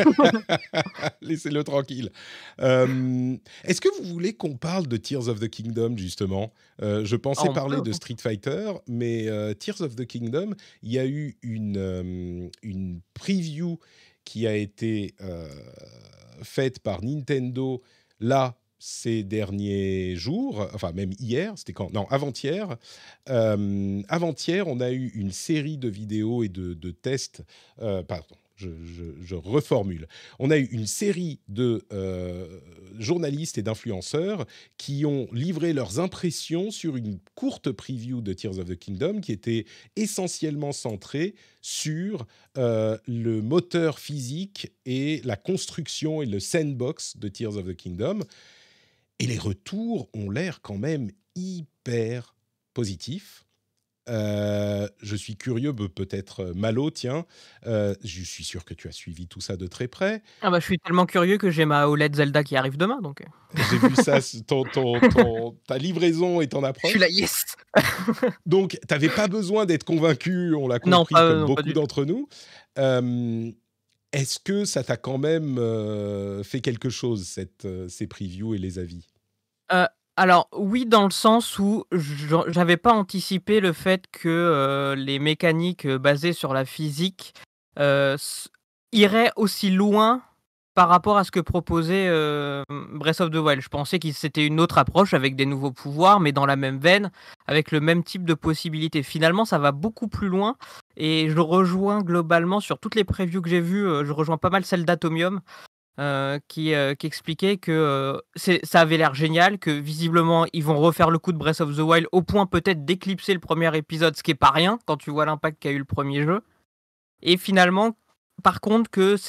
Laissez-le tranquille. Euh, est-ce que vous voulez qu'on parle de Tears of the Kingdom, justement euh, Je pensais oh, parler oh, de oh. Street Fighter, mais euh, Tears of the Kingdom, il y a eu une, une preview qui a été faite par Nintendo là ces derniers jours, enfin même hier, c'était quand Non, avant-hier. avant-hier, on a eu une série de vidéos et de, tests, pardon, je, reformule. On a eu une série de euh, journalistes et d'influenceurs qui ont livré leurs impressions sur une courte preview de Tears of the Kingdom qui était essentiellement centrée sur euh, le moteur physique et la construction et le sandbox de Tears of the Kingdom. Et les retours ont l'air quand même hyper positifs. Euh, je suis curieux, peut-être euh, Malo, tiens. Euh, je suis sûr que tu as suivi tout ça de très près. Ah bah, je suis tellement curieux que j'ai ma OLED Zelda qui arrive demain. donc. J'ai vu <laughs> ça, ta livraison et ton approche. Je suis là, yes <laughs> Donc, tu n'avais pas besoin d'être convaincu, on l'a compris, comme beaucoup d'entre nous. Est-ce que ça t'a quand même fait quelque chose, cette, ces previews et les avis alors oui, dans le sens où j'avais pas anticipé le fait que euh, les mécaniques euh, basées sur la physique euh, iraient aussi loin par rapport à ce que proposait Breath of the Wild. Je pensais que c'était une autre approche avec des nouveaux pouvoirs, mais dans la même veine, avec le même type de possibilités. Finalement, ça va beaucoup plus loin. Et je rejoins globalement sur toutes les previews que j'ai vues, je rejoins pas mal celle d'Atomium, euh, euh, qui, expliquait que euh, ça avait l'air génial, que visiblement ils vont refaire le coup de Breath of the Wild au point peut-être d'éclipser le premier épisode, ce qui n'est pas rien quand tu vois l'impact qu'a eu le premier jeu. Et finalement, par contre, que ce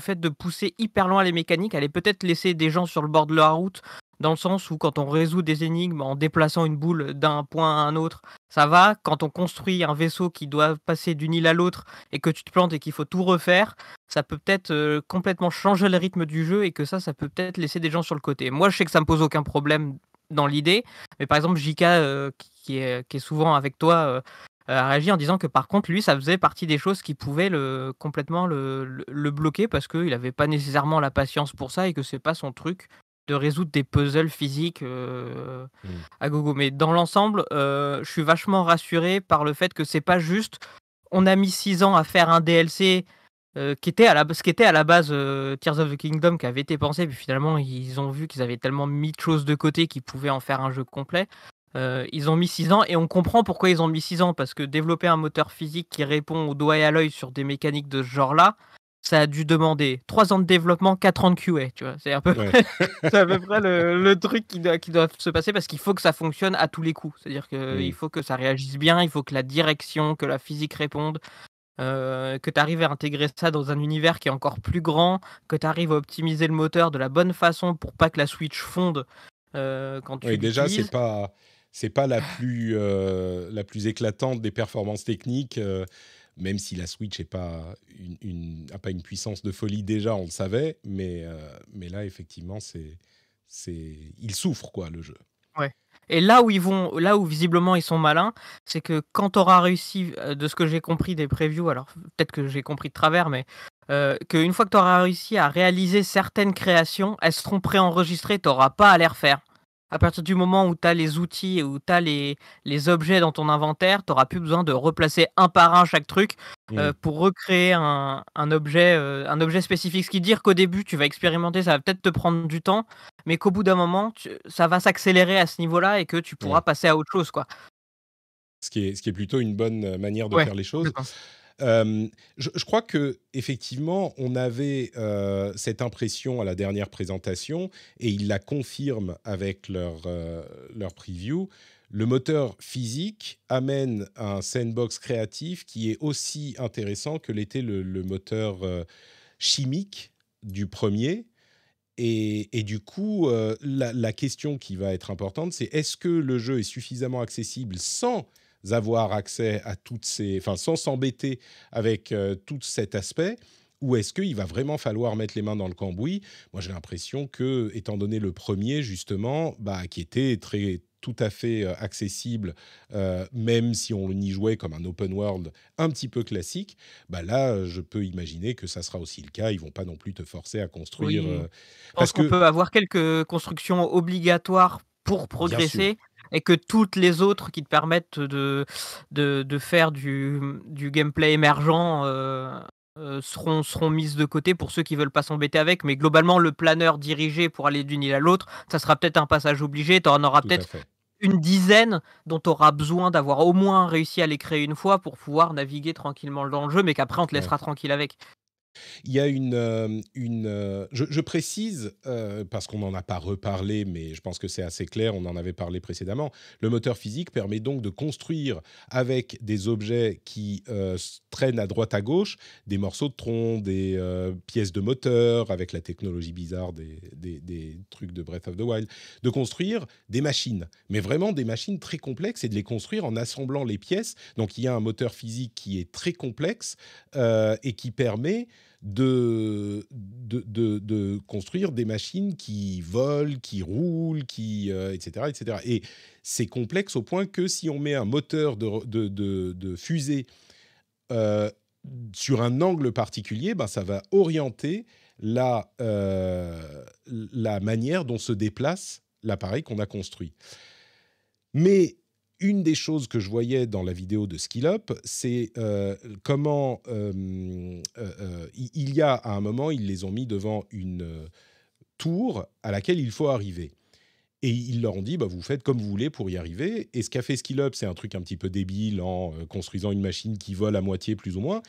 fait de pousser hyper loin les mécaniques allait peut-être laisser des gens sur le bord de la route dans le sens où quand on résout des énigmes en déplaçant une boule d'un point à un autre, ça va. Quand on construit un vaisseau qui doit passer d'une île à l'autre et que tu te plantes et qu'il faut tout refaire, ça peut peut-être euh, complètement changer le rythme du jeu et que ça, ça peut peut-être laisser des gens sur le côté. Moi, je sais que ça me pose aucun problème dans l'idée, mais par exemple, Jika, euh, qui, est, souvent avec toi, euh, a réagi en disant que par contre, lui, ça faisait partie des choses qui pouvaient le, complètement le, bloquer parce qu'il n'avait pas nécessairement la patience pour ça et que c'est pas son truc de résoudre des puzzles physiques euh, mmh. à gogo. Mais dans l'ensemble, euh, je suis vachement rassuré par le fait que c'est pas juste. On a mis six ans à faire un DLC euh, qui était à la qui était à la base Tears of the Kingdom qui avait été pensé, puis finalement ils ont vu qu'ils avaient tellement mis de choses de côté qu'ils pouvaient en faire un jeu complet. ils ont mis six ans et on comprend pourquoi ils ont mis 6 ans parce que développer un moteur physique qui répond au doigt et à l'œil sur des mécaniques de ce genre-là, ça a dû demander 3 ans de développement, 4 ans de QA, tu vois. <laughs> C'est à peu près, le, truc qui doit, se passer parce qu'il faut que ça fonctionne à tous les coups. C'est-à-dire qu'il faut que ça réagisse bien, il faut que la direction, que la physique réponde, euh, que tu arrives à intégrer ça dans un univers qui est encore plus grand, que tu arrives à optimiser le moteur de la bonne façon pour pas que la Switch fonde euh, quand tu Oui, déjà, c'est pas... C'est pas la plus, euh, la plus éclatante des performances techniques même si la Switch n'a pas une, pas une puissance de folie déjà, on le savait, mais, euh, mais là, effectivement, c'est, c'est, il souffre, quoi, le jeu. Et là où ils vont, là où visiblement ils sont malins, c'est que quand tu auras réussi, euh, de ce que j'ai compris des previews, alors peut-être que j'ai compris de travers, mais euh, qu'une fois que tu auras réussi à réaliser certaines créations, elles seront préenregistrées, tu n'auras pas à les refaire. À partir du moment où tu as les outils et où tu as les, les objets dans ton inventaire, tu n'auras plus besoin de replacer un par un chaque truc euh, mmh. pour recréer un, objet, euh, un objet spécifique. Ce qui veut dire qu'au début, tu vas expérimenter, ça va peut-être te prendre du temps, mais qu'au bout d'un moment, ça va s'accélérer à ce niveau-là et que tu pourras mmh. passer à autre chose. Quoi. Ce, qui est, ce qui est plutôt une bonne euh, manière de faire les choses je, crois que effectivement, on avait cette impression à la dernière présentation, et ils la confirment avec leur, leur preview. Le moteur physique amène un sandbox créatif qui est aussi intéressant que l'était le, moteur chimique du premier. Et, du coup, la, la, question qui va être importante, c'est est-ce que le jeu est suffisamment accessible sans avoir accès à toutes ces, enfin, sans s'embêter avec euh, tout cet aspect ou est-ce qu'il va vraiment falloir mettre les mains dans le cambouis Moi, j'ai l'impression que, étant donné le premier, justement, bah, qui était très tout à fait euh, accessible, euh, même si on y jouait comme un open world un petit peu classique, bah là, je peux imaginer que ça sera aussi le cas. Ils vont pas non plus te forcer à construire. parce qu'on peut avoir quelques constructions obligatoires pour progresser et que toutes les autres qui te permettent de, de, faire du, du, gameplay émergent euh, euh, seront, seront mises de côté pour ceux qui veulent pas s'embêter avec. Mais globalement, le planeur dirigé pour aller d'une île à l'autre, ça sera peut-être un passage obligé. Tu en auras peut-être une dizaine dont tu auras besoin d'avoir au moins réussi à les créer une fois pour pouvoir naviguer tranquillement dans le jeu, mais qu'après on te laissera tranquille avec. Il y a une... Euh, une euh, je, précise, euh, parce qu'on n'en a pas reparlé, mais je pense que c'est assez clair, on en avait parlé précédemment, le moteur physique permet donc de construire avec des objets qui traînent à droite à gauche, des morceaux de tronc, des pièces de moteur, avec la technologie bizarre des, des, trucs de Breath of the Wild, de construire des machines, mais vraiment des machines très complexes et de les construire en assemblant les pièces. Donc il y a un moteur physique qui est très complexe et qui permet de, de, construire des machines qui volent, qui roulent, qui, etc., euh, etc. Et c'est complexe au point que si on met un moteur de, fusée euh, sur un angle particulier, ben ça va orienter la, euh, la manière dont se déplace l'appareil qu'on a construit. Mais une des choses que je voyais dans la vidéo de Skillup, c'est euh, comment euh, euh, il y a à un moment, ils les ont mis devant une tour à laquelle il faut arriver. Et ils leur ont dit, bah, vous faites comme vous voulez pour y arriver. Et ce qu'a fait Skillup c'est un truc un petit peu débile en construisant une machine qui vole à moitié plus ou moins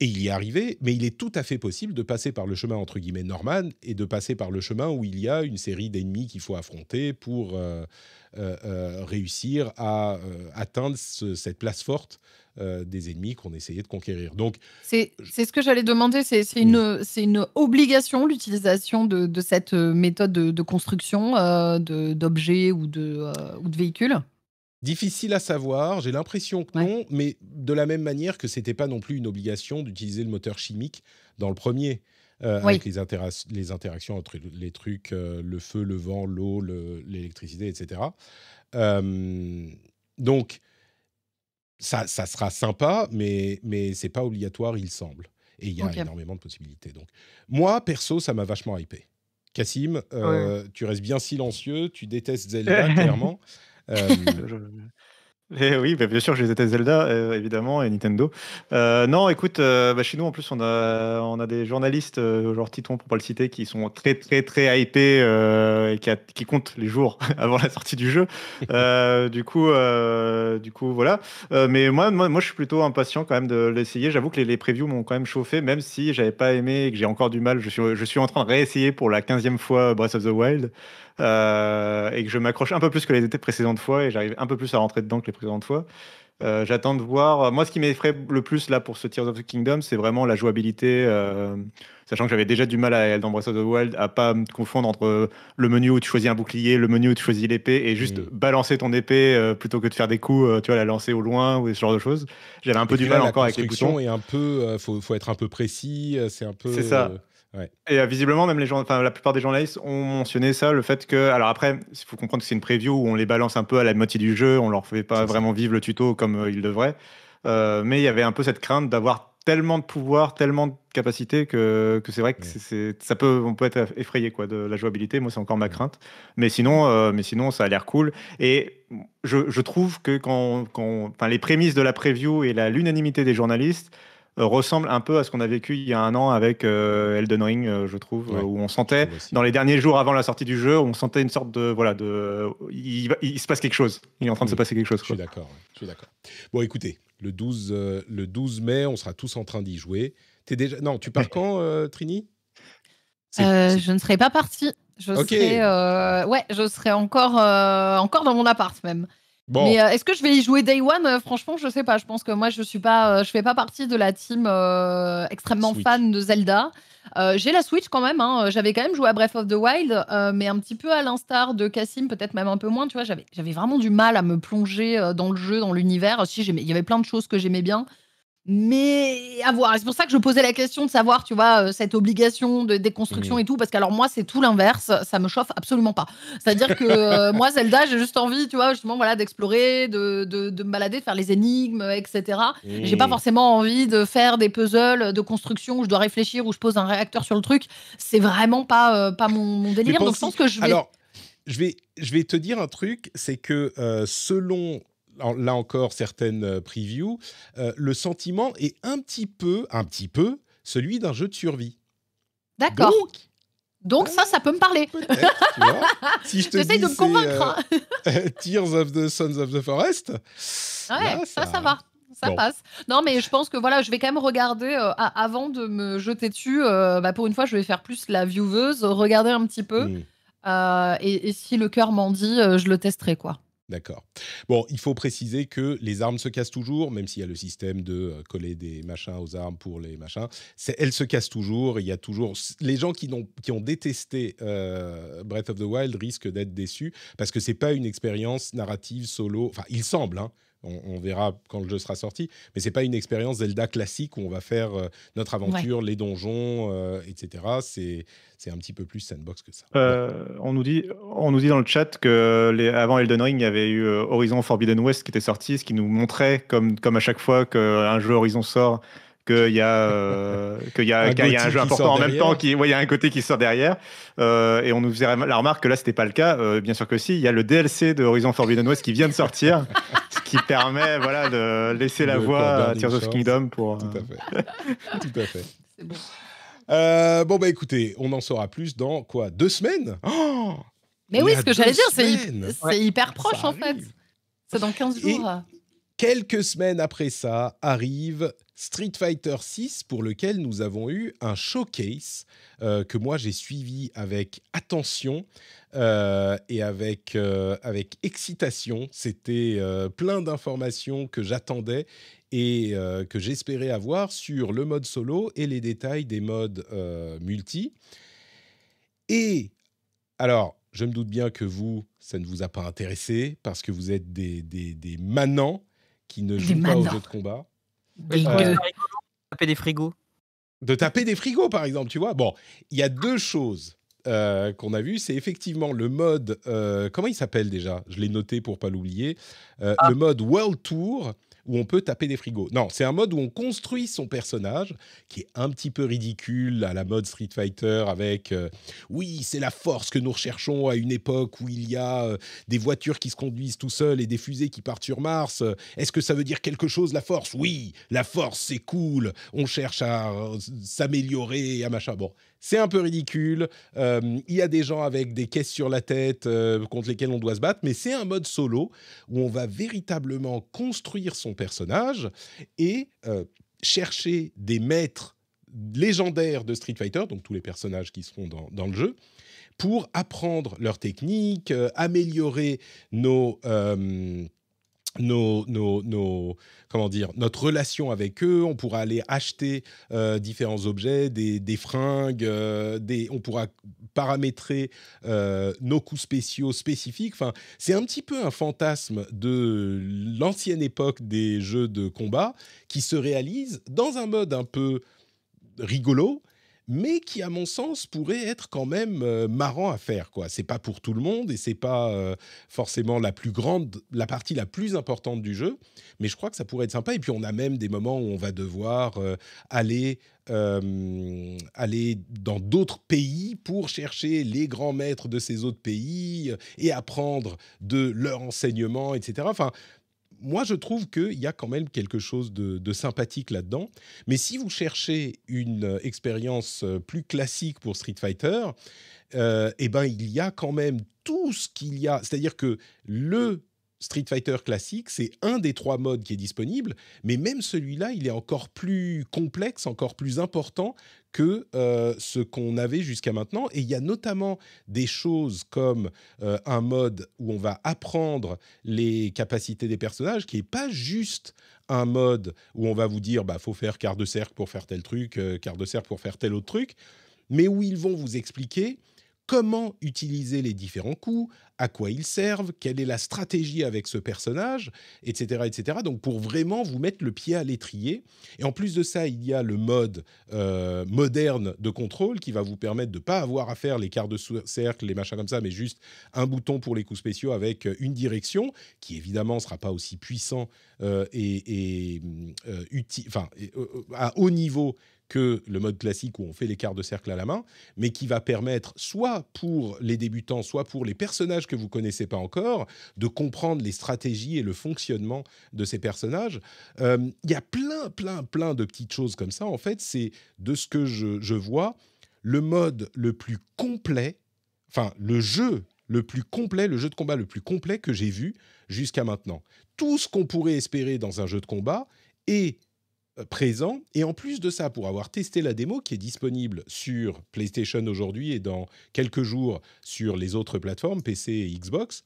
et il y est arrivé, mais il est tout à fait possible de passer par le chemin entre guillemets normal et de passer par le chemin où il y a une série d'ennemis qu'il faut affronter pour euh, euh, euh, réussir à atteindre cette place forte des ennemis qu'on essayait de conquérir. Donc c'est ce que j'allais demander, c'est une, une obligation l'utilisation de, cette méthode de, de construction d'objets ou, de, ou de véhicules Difficile à savoir, j'ai l'impression que non, mais de la même manière que c'était pas non plus une obligation d'utiliser le moteur chimique dans le premier, euh, avec les, interactions entre les trucs, euh, le feu, le vent, l'eau, l'électricité, etc. Euh, donc, ça, sera sympa, mais, mais c'est pas obligatoire, il semble. Et il y a énormément de possibilités. Donc, moi, perso, ça m'a vachement hypé. Cassim, tu restes bien silencieux, tu détestes Zelda, <laughs> clairement. Euh, <laughs> eh oui, bah, bien sûr, je les étais Zelda, euh, évidemment, et Nintendo. Euh, non, écoute, bah, chez nous, en plus, on a, des journalistes, genre Titon, pour pas le citer, qui sont très, très, très hypés et qui, comptent les jours <laughs> avant la sortie du jeu. du coup, du coup, voilà. mais moi, moi, je suis plutôt impatient quand même de l'essayer. J'avoue que les, previews m'ont quand même chauffé, même si j'avais pas aimé et que j'ai encore du mal. Je suis, je suis en train de réessayer pour la 15 15e fois Breath of the Wild. Euh, et que je m'accroche un peu plus que les précédentes fois et j'arrive un peu plus à rentrer dedans que les précédentes fois. Euh, j'attends de voir. Moi, ce qui m'effraie le plus là pour ce Tears of the Kingdom, c'est vraiment la jouabilité. Euh, sachant que j'avais déjà du mal à, Elden Breath of the Wild à pas me confondre entre le menu où tu choisis un bouclier, le menu où tu choisis l'épée et juste balancer ton épée plutôt que de faire des coups, tu vois, la lancer au loin ou ce genre de choses. J'avais un peu du mal encore avec les boutons. Et un peu, faut, faut, être un peu précis. C'est un peu. C'est ça. Et euh, visiblement, même les la plupart des journalistes ont mentionné ça, le fait que, alors après, il faut comprendre que c'est une preview où on les balance un peu à la moitié du jeu, on leur fait pas vraiment vivre le tuto comme euh, ils devraient. Euh, mais il y avait un peu cette crainte d'avoir tellement de pouvoir, tellement de capacité que, que c'est vrai que ça peut, on peut être effrayé quoi, de la jouabilité. Moi, c'est encore ma crainte. Mais sinon, mais sinon ça a l'air cool. Et je, trouve que quand, quand les prémices de la preview et l'unanimité des journalistes, euh, ressemble un peu à ce qu'on a vécu il y a un an avec euh, Elden Ring, euh, je trouve, où on sentait dans les derniers jours avant la sortie du jeu, on sentait une sorte de voilà de il, se passe quelque chose, il est en train de se passer quelque chose. Je suis d'accord, je suis d'accord. Bon, écoutez, le 12 le 12 mai, on sera tous en train d'y jouer. T'es déjà non, tu pars quand, Trini Je ne serai pas partie. Je serai, ouais, je serai encore encore dans mon appart même. Mais euh, est-ce que je vais y jouer Day One euh, Franchement, je ne sais pas. Je pense que moi, je suis pas, euh, je fais pas partie de la team extrêmement fan de Zelda. J'ai la Switch quand même. Hein. J'avais quand même joué à Breath of the Wild, mais un petit peu à l'instar de Cassim, peut-être même un peu moins. Tu vois, j'avais vraiment du mal à me plonger dans le jeu, dans l'univers. Si il y avait plein de choses que j'aimais bien. Mais à voir. C'est pour ça que je posais la question de savoir, tu vois, euh, cette obligation de déconstruction mm. et tout, parce qu'alors moi, c'est tout l'inverse. Ça me chauffe absolument pas. C'est-à-dire que euh, moi, Zelda, j'ai juste envie, tu vois, justement, voilà, d'explorer, de, de, me balader, de faire les énigmes, etc. Je mm. J'ai pas forcément envie de faire des puzzles de construction où je dois réfléchir, où je pose un réacteur sur le truc. C'est vraiment pas, euh, pas mon, délire. Donc je que je vais. Alors, je vais, je vais te dire un truc, c'est que selon là encore certaines euh, previews, euh, le sentiment est un petit peu, un petit peu, celui d'un jeu de survie. D'accord. Donc, ça, ça peut me parler. <laughs> si je te dis, de me convaincre. Hein. Euh, Tears of the Sons of the Forest. Ouais, ça, ça, va ça passe. Non, mais je pense que voilà, je vais quand même regarder avant de me jeter dessus. Bah, pour une fois, je vais faire plus la vieweuse, regarder un petit peu. Hmm. et, et, si le cœur m'en dit, je le testerai quoi. D'accord. Bon, il faut préciser que les armes se cassent toujours, même s'il y a le système de euh, coller des machins aux armes pour les machins. Elles se cassent toujours. Il y a toujours les gens qui ont, détesté euh, Breath of the Wild risquent d'être déçus parce que c'est pas une expérience narrative solo. Enfin, il semble. Hein, on, verra quand le jeu sera sorti. Mais c'est pas une expérience Zelda classique où on va faire euh, notre aventure, les donjons, euh, etc. C'est un petit peu plus sandbox que ça. Euh, on, nous dit, on nous dit dans le chat que avant Elden Ring, il y avait eu Horizon Forbidden West qui était sorti, ce qui nous montrait, comme, comme à chaque fois qu'un jeu Horizon sort, qu'il y a <laughs> qu'il y a un, y a jeu important en même temps qui y a un côté qui sort derrière et on nous faisait la remarque que là c'était pas le cas bien sûr que si il y a le DLC de Horizon Forbidden West qui vient de sortir <laughs> qui permet voilà, de laisser la voix à Tears of Kingdom pour. Tout à euh, fait. <laughs> Tout à fait. C'est bon. Euh, bon, bah écoutez, on en saura plus dans quoi Deux semaines <gasps> Mais oui, ce que j'allais dire, c'est hyper, hyper proche en fait. C'est dans 15 jours. Quelques semaines après ça arrive Street Fighter VI pour lequel nous avons eu un showcase euh, que moi j'ai suivi avec attention euh, et avec, euh, avec excitation. C'était plein d'informations que j'attendais et que j'espérais avoir sur le mode solo et les détails des modes multi. Et alors, je me doute bien que vous, ça ne vous a pas intéressé parce que vous êtes des manants qui ne joue pas aux jeux de combat. De euh, taper des frigos. De taper des frigos, par exemple, tu vois. Bon, il y a deux choses euh, qu'on a vues. C'est effectivement le mode. Euh, comment il s'appelle déjà Je l'ai noté pour pas l'oublier. Ah. Le mode World Tour où on peut taper des frigos. Non, c'est un mode où on construit son personnage, qui est un petit peu ridicule à la mode Street Fighter, avec euh, oui, c'est la force que nous recherchons à une époque où il y a euh, des voitures qui se conduisent tout seuls et des fusées qui partent sur Mars. Euh, est-ce que ça veut dire quelque chose, la force Oui, la force, c'est cool. On cherche à s'améliorer et à machin. Bon, c'est un peu ridicule. Euh, il y a des gens avec des caisses sur la tête euh, contre lesquels on doit se battre, mais c'est un mode solo où on va véritablement construire son personnage et euh, chercher des maîtres légendaires de Street Fighter, donc tous les personnages qui seront dans, le jeu, pour apprendre leurs techniques, améliorer nos, comment dire, notre relation avec eux. On pourra aller acheter euh, différents objets, des, des fringues, euh, des, on pourra paramétrer euh, nos coups spéciaux spécifiques. Enfin, c'est un petit peu un fantasme de l'ancienne époque des jeux de combat qui se réalise dans un mode un peu rigolo mais qui, à mon sens, pourrait être quand même euh, marrant à faire. Quoi, c'est pas pour tout le monde et c'est pas euh, forcément la plus grande, la partie la plus importante du jeu, mais je crois que ça pourrait être sympa. Et puis on a même des moments où on va devoir euh, aller aller dans d'autres pays pour chercher les grands maîtres de ces autres pays et apprendre de leur enseignement, etc. Enfin, moi, je trouve qu'il y a quand même quelque chose de, de sympathique là-dedans. Mais si vous cherchez une euh, expérience euh, plus classique pour Street Fighter, euh, eh ben, il y a quand même tout ce qu'il y a. C'est-à-dire que le Street Fighter classique, c'est un des trois modes qui est disponible, mais même celui-là, il est encore plus complexe, encore plus important que euh, ce qu'on avait jusqu'à maintenant. Et il y a notamment des choses comme euh, un mode où on va apprendre les capacités des personnages, qui n'est pas juste un mode où on va vous dire, bah faut faire quart de cercle pour faire tel truc, euh, quart de cercle pour faire tel autre truc, mais où ils vont vous expliquer comment utiliser les différents coups, à quoi ils servent, quelle est la stratégie avec ce personnage, etc., etc. Donc pour vraiment vous mettre le pied à l'étrier. Et en plus de ça, il y a le mode euh, moderne de contrôle qui va vous permettre de ne pas avoir à faire les quarts de cercle, les machins comme ça, mais juste un bouton pour les coups spéciaux avec euh, une direction qui évidemment ne sera pas aussi puissant euh, et, utile, enfin à haut niveau que le mode classique où on fait les quarts de cercle à la main, mais qui va permettre, soit pour les débutants, soit pour les personnages que vous connaissez pas encore, de comprendre les stratégies et le fonctionnement de ces personnages. Euh, il y a plein, plein, plein de petites choses comme ça. En fait, c'est de ce que je, je vois le mode le plus complet, enfin le jeu le plus complet, le jeu de combat le plus complet que j'ai vu jusqu'à maintenant. Tout ce qu'on pourrait espérer dans un jeu de combat est euh, présent. Et en plus de ça, pour avoir testé la démo qui est disponible sur PlayStation aujourd'hui et dans quelques jours sur les autres plateformes PC et Xbox,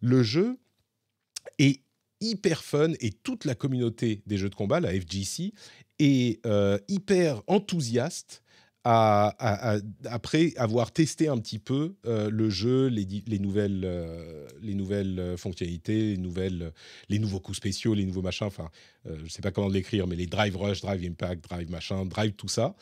le jeu est hyper fun et toute la communauté des jeux de combat, la FGC, est euh, hyper enthousiaste après avoir testé un petit peu euh, le jeu, les, les nouvelles, euh, les nouvelles euh, fonctionnalités, les, nouvelles, les nouveaux coups spéciaux, les nouveaux machins, enfin, je ne sais pas comment l'écrire, mais les drive rush, drive impact, drive machin, drive tout ça,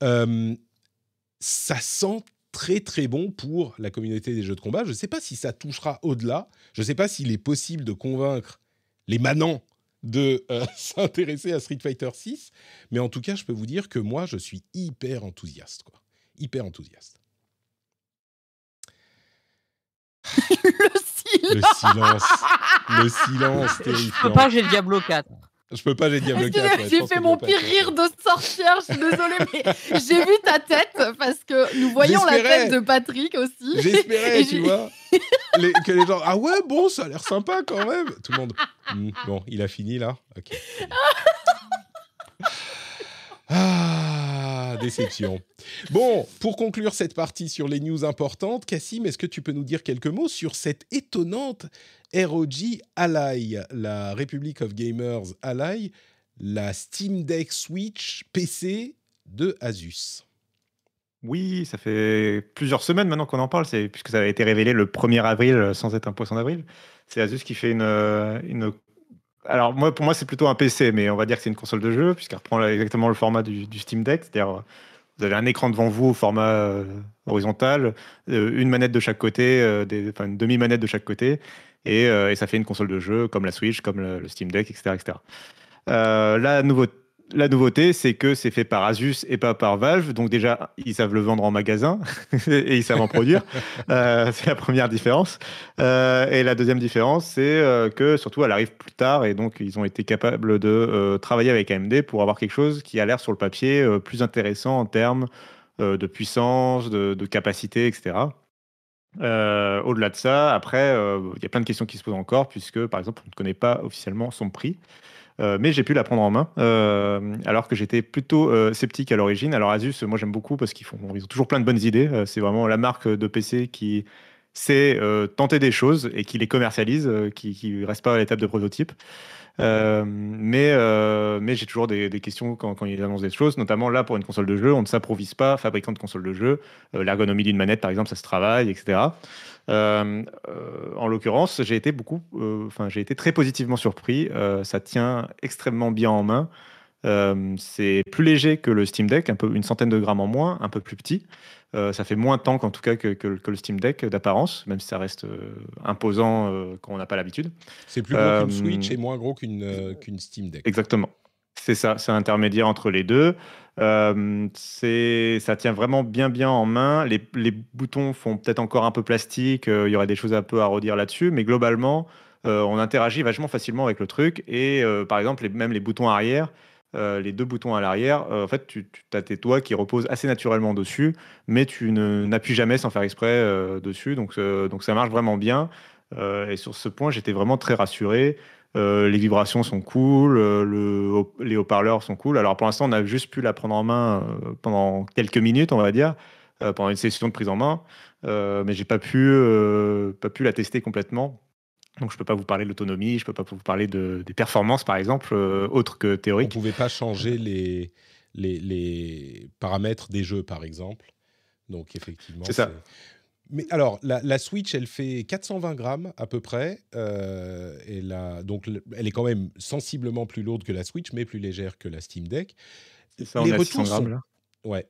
ça sent très très bon pour la communauté des jeux de combat. Je ne sais pas si ça touchera au-delà, je ne sais pas s'il est possible de convaincre les manants de euh, <laughs> s'intéresser à Street Fighter 6, mais en tout cas, je peux vous dire que moi, je suis hyper enthousiaste, quoi. Hyper enthousiaste. <laughs> le silence. Le silence. Le silence terrifiant. Je peux pas, j'ai le Diablo 4. Je peux pas les dire J'ai fait mon pire rire de sorcière, je suis désolée, <laughs> mais j'ai vu ta tête parce que nous voyons la tête de Patrick aussi. J'espérais, tu vois. que les gens, ah ouais, bon, ça a l'air sympa quand même. Tout le monde, hmm, bon, il a fini là. Ok. <laughs> Ah, déception. bon, pour conclure cette partie sur les news importantes, Cassim, est-ce que tu peux nous dire quelques mots sur cette étonnante ROG Ally, la Republic of Gamers Ally, la Steam Deck Switch PC de Asus oui, ça fait plusieurs semaines maintenant qu'on en parle, puisque ça a été révélé le 1er avril euh, sans être un poisson d'avril. C'est Asus qui fait une, euh, une alors moi, pour moi, c'est plutôt un PC, mais on va dire que c'est une console de jeu, puisqu'elle reprend exactement le format du, Steam Deck. C'est-à-dire, euh, vous avez un écran devant vous au format euh, horizontal, euh, une manette de chaque côté, des, une demi-manette de chaque côté, et, ça fait une console de jeu comme la Switch, comme le, Steam Deck, etc. etc. la nouveauté la nouveauté, c'est que c'est fait par Asus et pas par Valve. Donc déjà, ils savent le vendre en magasin <laughs> et ils savent en produire. <laughs> Euh, c'est la première différence. Euh, et la deuxième différence, c'est euh, que surtout, elle arrive plus tard et donc ils ont été capables de travailler avec AMD pour avoir quelque chose qui a l'air sur le papier plus intéressant en termes de puissance, de capacité, etc. Au-delà de ça, après, il y a plein de questions qui se posent encore puisque, par exemple, on ne connaît pas officiellement son prix. Euh, mais j'ai pu la prendre en main, euh, alors que j'étais plutôt euh, sceptique à l'origine. Alors Asus, moi j'aime beaucoup parce qu'ils font, ils ont toujours plein de bonnes idées. c'est vraiment la marque de PC qui sait tenter des choses et qui les commercialise, qui ne reste pas à l'étape de prototype. mais mais j'ai toujours des, questions quand, ils annoncent des choses, notamment là pour une console de jeu, on ne s'improvise pas fabricant de console de jeu. L'ergonomie d'une manette, par exemple, ça se travaille, etc. Euh, euh, en l'occurrence, j'ai été beaucoup, euh, enfin j'ai été très positivement surpris. ça tient extrêmement bien en main. c'est plus léger que le Steam Deck, un peu, une centaine de grammes en moins, un peu plus petit. ça fait moins de temps qu'en tout cas que, que, le Steam Deck d'apparence, même si ça reste imposant quand on n'a pas l'habitude. C'est plus gros qu'une Switch et moins gros qu'une Steam Deck. Exactement. C'est ça, c'est intermédiaire entre les deux. Euh, ça tient vraiment bien bien en main. Les, les boutons font peut-être encore un peu plastique. Euh, il y aurait des choses un peu à redire là-dessus, mais globalement, euh, on interagit vachement facilement avec le truc. Et euh, par exemple, même les boutons arrière. les deux boutons à l'arrière, en fait, tu, as tes doigts qui reposent assez naturellement dessus, mais tu n'appuies jamais sans faire exprès dessus, donc, donc ça marche vraiment bien. et sur ce point, j'étais vraiment très rassuré. Euh, les vibrations sont cool, euh, le, les haut-parleurs sont cool. Alors pour l'instant, on a juste pu la prendre en main euh, pendant quelques minutes, on va dire, pendant une session de prise en main, mais j'ai pas pu pas pu la tester complètement. Donc je peux pas vous parler de l'autonomie, je peux pas vous parler de, des performances par exemple, autres que théoriques. On pouvait pas changer les, les, les paramètres des jeux par exemple. Donc effectivement. C'est ça. Mais alors, la, Switch, elle fait 420 grammes à peu près. Euh, donc, elle est quand même sensiblement plus lourde que la Switch, mais plus légère que la Steam Deck. ça, on les retours 600 grammes, là. Ouais,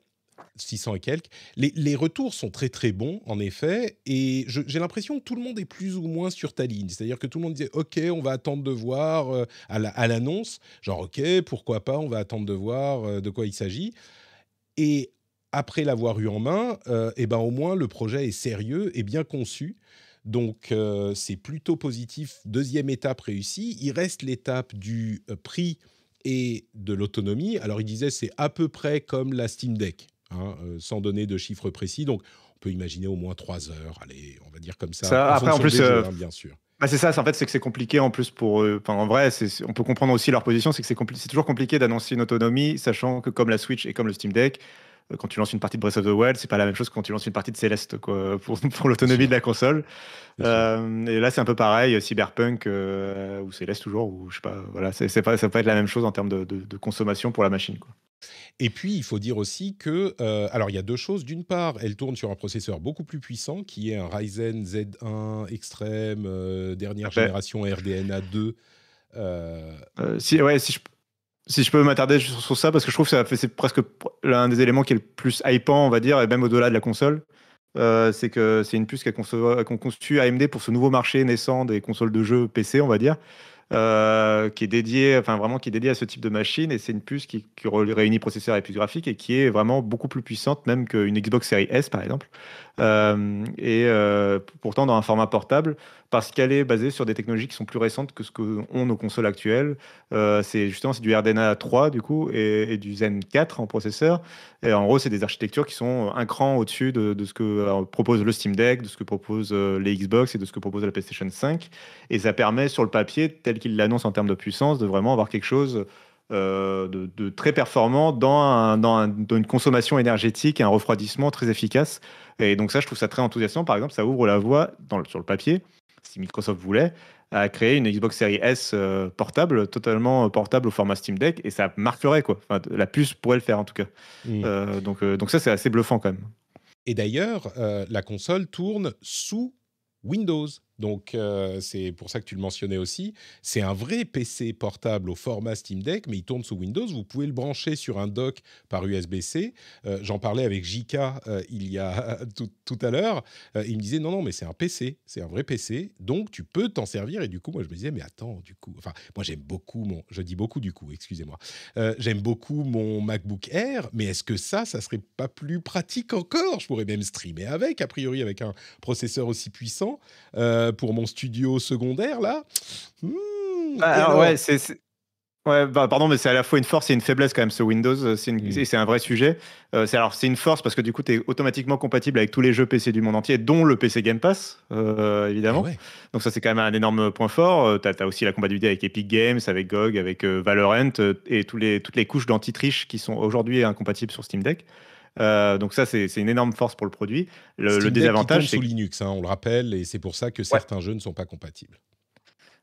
600 et quelques. Les, retours sont très très bons, en effet, et j'ai l'impression que tout le monde est plus ou moins sur ta ligne. C'est-à-dire que tout le monde disait, OK, on va attendre de voir euh, à l'annonce, genre, OK, pourquoi pas, on va attendre de voir euh, de quoi il s'agit. Et après l'avoir eu en main, euh, eh ben au moins le projet est sérieux et bien conçu. Donc euh, c'est plutôt positif. Deuxième étape réussie. Il reste l'étape du euh, prix et de l'autonomie. Alors il disait c'est à peu près comme la Steam Deck, hein, euh, sans donner de chiffres précis. Donc on peut imaginer au moins trois heures. Allez, on va dire comme ça. ça après en plus, bien sûr. Bah, c'est ça, en fait, c'est que c'est compliqué en plus pour eux. Enfin, en vrai, on peut comprendre aussi leur position, c'est que c'est toujours compliqué d'annoncer une autonomie, sachant que comme la Switch et comme le Steam Deck, euh, quand tu lances une partie de Breath of the Wild, c'est pas la même chose que quand tu lances une partie de Céleste quoi, <laughs> pour, l'autonomie de la console. Euh, et là, c'est un peu pareil, euh, Cyberpunk ou Céleste toujours, ou je sais pas, voilà, c'est, pas, ça peut être la même chose en termes de, consommation pour la machine. Quoi. Et puis, il faut dire aussi que, alors, il y a deux choses. D'une part, elle tourne sur un processeur beaucoup plus puissant, qui est un Ryzen Z1 Extreme, dernière génération RDNA 2. si, ouais, si je si je peux m'attarder sur, ça, parce que je trouve que c'est presque l'un des éléments qui est le plus hypant, on va dire, et même au-delà de la console. Euh, c'est que c'est une puce qu'a qu AMD pour ce nouveau marché naissant des consoles de jeux PC, on va dire, euh, qui est dédié, enfin vraiment qui est dédié à ce type de machine. Et c'est une puce qui, qui, réunit processeur et puce graphique et qui est vraiment beaucoup plus puissante, même qu'une Xbox Series S par exemple, euh, et euh, pourtant dans un format portable, parce qu'elle est basée sur des technologies qui sont plus récentes que ce qu'ont nos consoles actuelles. Euh, c'est justement du RDNA 3 du coup et, du Zen 4 en processeur. Et en gros, c'est des architectures qui sont un cran au-dessus de, ce que propose le Steam Deck, de ce que propose les Xbox et de ce que propose la PlayStation 5. Et ça permet sur le papier, tel qu'il l'annonce en termes de puissance, de vraiment avoir quelque chose euh, de, très performant dans, une consommation énergétique et un refroidissement très efficace. Et donc ça, je trouve ça très enthousiasmant. Par exemple, ça ouvre la voie sur le papier, si Microsoft voulait, à créer une Xbox Series S euh, portable, totalement euh, portable au format Steam Deck, et ça marquerait quoi. la puce pourrait le faire en tout cas. donc, donc ça, c'est assez bluffant quand même. Et d'ailleurs, la console tourne sous Windows. Donc euh, c'est pour ça que tu le mentionnais aussi. C'est un vrai PC portable au format Steam Deck, mais il tourne sous Windows. Vous pouvez le brancher sur un dock par USB-C. Euh, j'en parlais avec JK euh, il y a <laughs> tout, à l'heure. il me disait non non mais c'est un PC, c'est un vrai PC, donc tu peux t'en servir. Et du coup moi je me disais mais attends du coup, enfin moi j'aime beaucoup mon, je dis beaucoup du coup, excusez-moi, j'aime beaucoup mon MacBook Air, mais est-ce que ça ça serait pas plus pratique encore Je pourrais même streamer avec, a priori avec un processeur aussi puissant. Euh, pour mon studio secondaire là. Hmm, ah, ouais, c'est. Ouais, bah, pardon, mais c'est à la fois une force et une faiblesse quand même ce Windows. Euh, hmm. C'est un vrai sujet. Euh, c'est alors c'est une force parce que du coup, tu es automatiquement compatible avec tous les jeux PC du monde entier, dont le PC Game Pass, évidemment. Eh Donc ça, c'est quand même un énorme point fort. tu as, aussi la compatibilité avec Epic Games, avec GOG, avec Valorant et tous les, toutes les couches d'anti-triche qui sont aujourd'hui incompatibles sur Steam Deck. Euh, donc ça, c'est une énorme force pour le produit. Le, désavantage, le désavantage, c'est sous Linux, hein, on le rappelle, et c'est pour ça que certains jeux ne sont pas compatibles.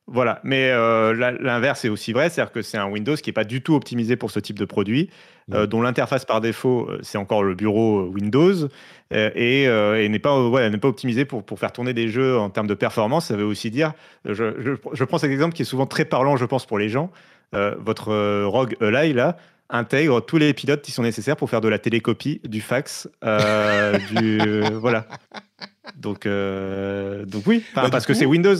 Voilà, mais euh, l'inverse est aussi vrai, c'est-à-dire que c'est un Windows qui n'est pas du tout optimisé pour ce type de produit, euh, dont l'interface par défaut, c'est encore le bureau Windows, et, n'est pas, n'est pas optimisé pour, faire tourner des jeux en termes de performance. Ça veut aussi dire, je, je prends cet exemple qui est souvent très parlant, je pense, pour les gens, votre Rogue Ally, là, intègre tous les pilotes qui sont nécessaires pour faire de la télécopie, du fax, euh, <laughs> du voilà. Donc euh, donc oui, bah, parce que c'est Windows.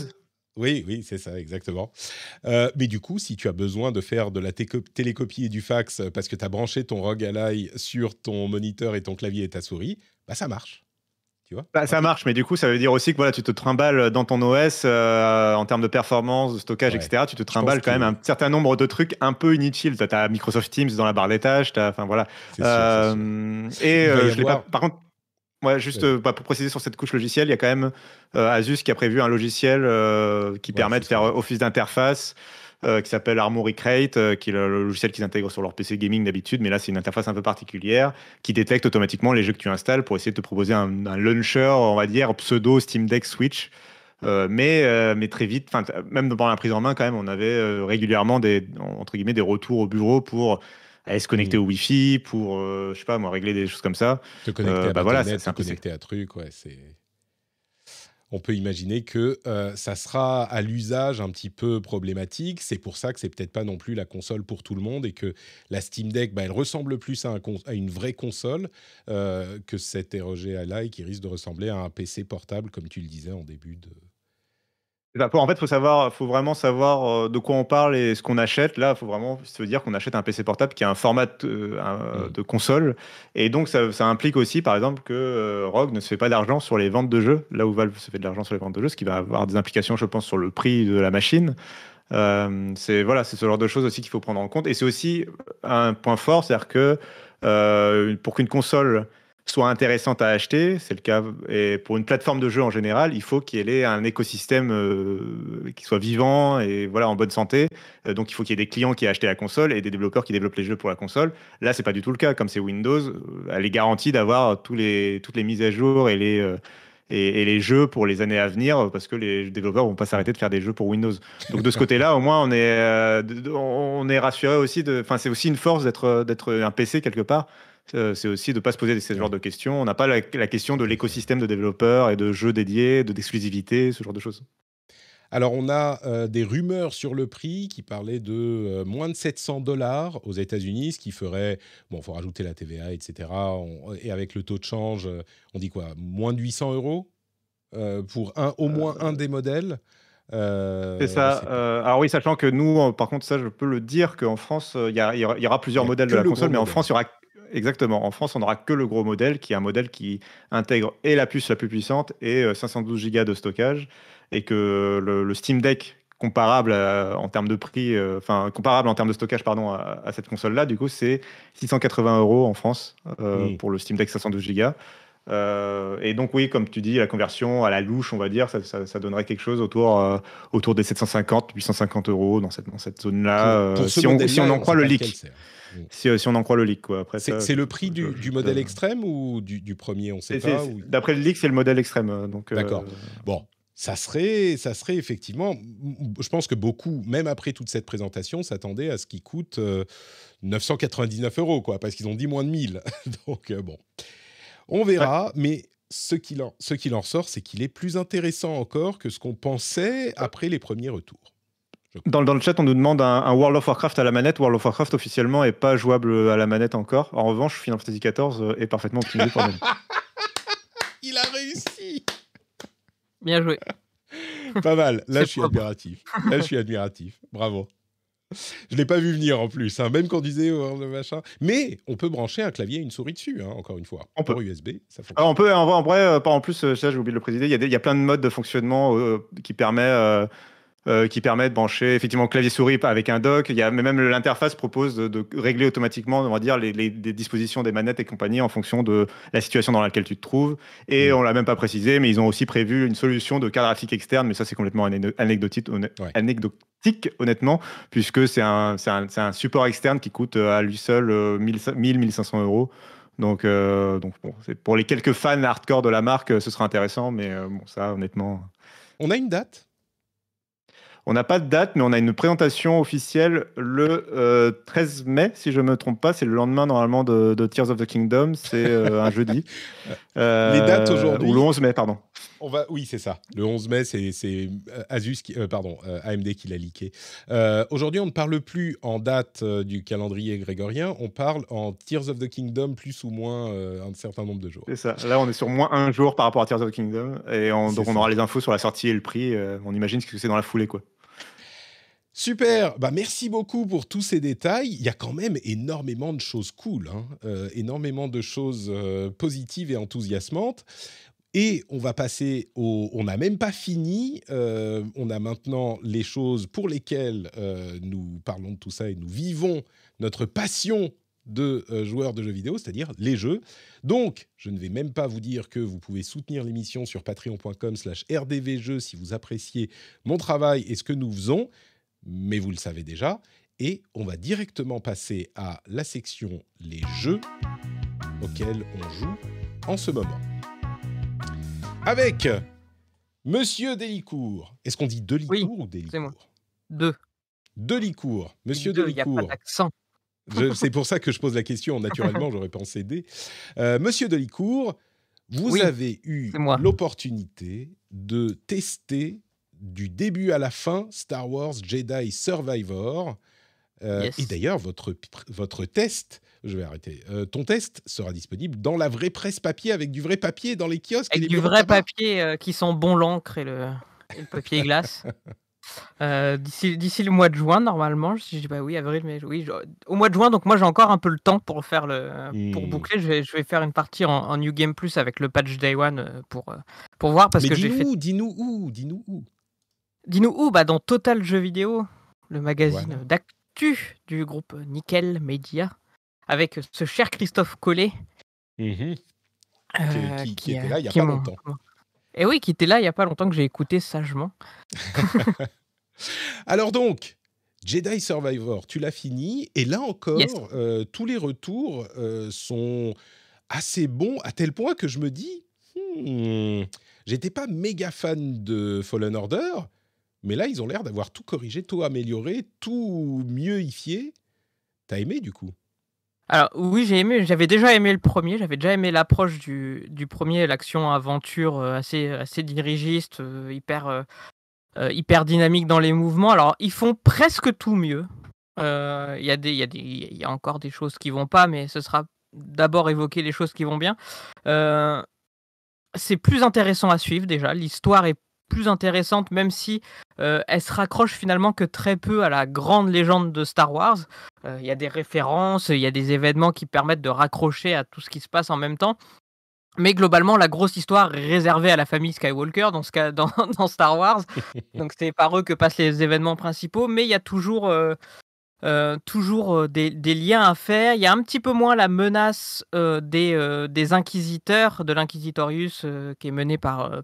Oui, oui, c'est ça, exactement. Euh, mais du coup, si tu as besoin de faire de la télécopie et du fax parce que tu as branché ton Rogue Ally sur ton moniteur et ton clavier et ta souris, bah ça marche bah, ça marche, mais du coup, ça veut dire aussi que voilà, tu te trimbales dans ton OS euh, en termes de performance, de stockage, etc. Tu te trimbales quand même un certain nombre de trucs un peu inutiles. Tu as, Microsoft Teams dans la barre d'étage, enfin voilà. Euh, et euh, je pas, par contre, juste bah, pour préciser sur cette couche logicielle, il y a quand même Asus qui a prévu un logiciel qui permet de faire office d'interface. Euh, qui s'appelle Armory Crate, euh, qui est le, logiciel qu'ils intègrent sur leur PC gaming d'habitude, mais là c'est une interface un peu particulière qui détecte automatiquement les jeux que tu installes pour essayer de te proposer un, launcher, on va dire, pseudo Steam Deck Switch. Euh, mais, mais très vite, même pendant la prise en main, quand même, on avait régulièrement des, entre guillemets, des retours au bureau pour aller se connecter mm. au Wi-Fi, pour, je sais pas, moi, régler des choses comme ça. Te connecter à bah voilà, c'est à truc, ouais, c'est on peut imaginer que euh, ça sera à l'usage un petit peu problématique. C'est pour ça que c'est peut-être pas non plus la console pour tout le monde et que la Steam Deck, bah, elle ressemble plus à, une vraie console euh, que cette ROG Ally qui risque de ressembler à un PC portable, comme tu le disais en début de, bah, en fait, faut savoir, faut vraiment savoir euh, de quoi on parle et ce qu'on achète. Là, faut vraiment se dire qu'on achète un PC portable qui a un format de, euh, mm. console, et donc ça, implique aussi, par exemple, que Rock euh, Rogue ne se fait pas d'argent sur les ventes de jeux. Là où Valve se fait de l'argent sur les ventes de jeux, ce qui va avoir des implications, je pense, sur le prix de la machine. c'est voilà, c'est ce genre de choses aussi qu'il faut prendre en compte. Et c'est aussi un point fort, c'est-à-dire que pour qu'une console soit intéressante à acheter, c'est le cas, et pour une plateforme de jeu en général, il faut qu'elle ait un écosystème euh, qui soit vivant et voilà en bonne santé. Euh, donc il faut qu'il y ait des clients qui aient acheté la console et des développeurs qui développent les jeux pour la console. Là, c'est pas du tout le cas. Comme c'est Windows, euh, elle est garantie d'avoir toutes les mises à jour et les, jeux pour les années à venir parce que les développeurs vont pas s'arrêter de faire des jeux pour Windows. Donc de ce côté-là, au moins, on est, on est rassuré aussi. Enfin, c'est aussi une force d'être un PC quelque part euh, c'est aussi de ne pas se poser ce genre de questions. On n'a pas la, question de l'écosystème de développeurs et de jeux dédiés, d'exclusivité, ce genre de choses. Alors, on a euh, des rumeurs sur le prix qui parlaient de euh, moins de 700 dollars aux États-Unis, ce qui ferait, bon, il faut rajouter la TVA, etc. et avec le taux de change, on dit quoi Moins de 800 euros pour un, au moins un des modèles c'est ça. Euh, alors oui, sachant que nous, par contre, ça, je peux le dire qu'en France, il y, aura plusieurs modèles de la console, mais en France, il y aura Exactement. En France, on n'aura que le gros modèle, qui est un modèle qui intègre et la puce la plus puissante et 512 euh, Go de stockage, et que le, Steam Deck comparable en termes de prix, euh, enfin comparable en termes de stockage, pardon, à, cette console-là, du coup, c'est 680 euros en France euh, pour le Steam Deck 512 Go. Euh, et donc oui, comme tu dis, la conversion à la louche, on va dire, ça, donnerait quelque chose autour, euh, autour des 750, 850 euros dans cette, dans cette zone-là, euh, si, on, on en croit le leak. Hein. Si, on en croit le leak. Quoi. Après, c'est, le prix du, modèle extrême ou du, premier, on sait pas. D'après le leak, c'est le modèle extrême. Donc, D'accord. Bon, ça serait, ça serait effectivement, je pense que beaucoup, même après toute cette présentation, s'attendaient à ce qu'il coûte 999 euros, quoi, parce qu'ils ont dit moins de 1000. <laughs> Donc, bon. On verra, mais ce qu'il en, ce sort, c'est qu'il est plus intéressant encore que ce qu'on pensait après les premiers retours. Dans, le chat, on nous demande un, World of Warcraft à la manette. World of Warcraft officiellement n'est pas jouable à la manette encore. En revanche, Final Fantasy XIV euh, est parfaitement optimisé pour même. <laughs> Il a réussi Bien joué. Pas mal. Là, je suis admiratif. Là, je suis admiratif. Bravo. Je l'ai pas vu venir en plus, hein, même quand on disait oh, le machin. Mais on peut brancher un clavier et une souris dessus, hein, encore une fois. On peut. USB, ça ah, on peut, en vrai, en euh, pas en plus, euh, ça j'ai oublié de le préciser, il y, a plein de modes de fonctionnement euh, qui permettent, euh, qui permet de brancher effectivement clavier-souris avec un dock. Il y a même l'interface propose de, régler automatiquement, on va dire, les, dispositions des manettes et compagnie en fonction de la situation dans laquelle tu te trouves. Et on mm. on l'a même pas précisé, mais ils ont aussi prévu une solution de carte graphique externe, mais ça c'est complètement anecdotique, anecdotique, honnêtement, puisque c'est un, un, support externe qui coûte euh, à lui seul 1000-1500 euh, euros. Donc, euros. donc bon, pour les quelques fans hardcore de la marque, ce sera intéressant, mais bon, ça, honnêtement. On a une date on n'a pas de date, mais on a une présentation officielle le 13 euh, mai, si je ne me trompe pas. C'est le lendemain, normalement, de, Tears of the Kingdom. C'est euh, un jeudi. <laughs> Les dates euh, aujourd'hui. Ou le 11 mai, pardon. On va, oui, c'est ça. Le 11 mai, c'est Asus qui, pardon, AMD qui l'a leaké. aujourd'hui, on ne parle plus en date du calendrier grégorien. On parle en Tears of the Kingdom, plus ou moins un certain nombre de jours. C'est ça. Là, on est sur moins un jour par rapport à Tears of the Kingdom. Et donc, on aura les infos sur la sortie et le prix. on imagine ce que c'est dans la foulée, quoi. Super, bah merci beaucoup pour tous ces détails. Il y a quand même énormément de choses cool, hein. euh, énormément de choses euh, positives et enthousiasmantes. Et on va passer au... On n'a même pas fini. Euh, on a maintenant les choses pour lesquelles nous parlons de tout ça et nous vivons notre passion de joueurs de jeux vidéo, c'est-à-dire les jeux. Donc, je ne vais même pas vous dire que vous pouvez soutenir l'émission sur patreon.com slash rdvjeux si vous appréciez mon travail et ce que nous faisons mais vous le savez déjà. Et on va directement passer à la section les jeux auxquels on joue en ce moment. Avec Monsieur Delicourt. Est-ce qu'on dit Delicourt ou Delicourt Deux. Delicourt. Monsieur Deux, Delicourt. C'est pour ça que je pose la question. Naturellement, j'aurais pensé D. Euh, Monsieur Delicourt, vous avez eu l'opportunité de tester du début à la fin Star Wars Jedi Survivor. Euh, et d'ailleurs, votre, votre test, je vais arrêter, euh, ton test sera disponible dans la vraie presse papier, avec du vrai papier dans les kiosques. Avec et du vrai papier euh, qui sent bon l'encre et le, papier glace. <laughs> D'ici le mois de juin, normalement, je dis bah oui, avril, mais oui, au mois de juin, donc moi j'ai encore un peu le temps pour faire le pour hmm. boucler. Je vais, faire une partie en, New Game Plus avec le patch Day One pour, pour voir. Parce mais nous dis-nous où, dis-nous où. Dis-nous où bah, Dans Total Jeux Vidéo, le magazine d'actu du groupe Nickel Media, avec ce cher Christophe Collet. Mmh euh, qui, était là il n'y a pas longtemps. Et eh oui, qui était là il n'y a pas longtemps que j'ai écouté sagement. <laughs> Alors donc, Jedi Survivor, tu l'as fini. Et là encore, euh, tous les retours euh, sont assez bons, à tel point que je me dis, hmm, j'étais pas méga fan de Fallen Order, mais là, ils ont l'air d'avoir tout corrigé, tout amélioré, tout mieuxifié. T'as aimé du coup alors oui, j'ai aimé. J'avais déjà aimé le premier. J'avais déjà aimé l'approche du, du, premier, l'action aventure euh, assez assez dirigiste, euh, hyper euh, hyper dynamique dans les mouvements. Alors ils font presque tout mieux. Il y a des il y a il y a encore des choses qui vont pas, mais ce sera d'abord évoquer les choses qui vont bien. c'est plus intéressant à suivre déjà. L'histoire est plus intéressante, même si euh, elle se raccroche finalement que très peu à la grande légende de Star Wars. Euh, il y a des références, il y a des événements qui permettent de raccrocher à tout ce qui se passe en même temps. Mais globalement, la grosse histoire est réservée à la famille Skywalker dans, <laughs> Star Wars. <laughs> Donc c'est par eux que passent les événements principaux. Mais il y a toujours euh, euh, toujours euh, des, liens à faire. Il y a un petit peu moins la menace euh, des, inquisiteurs, de l'inquisitorius qui est mené par,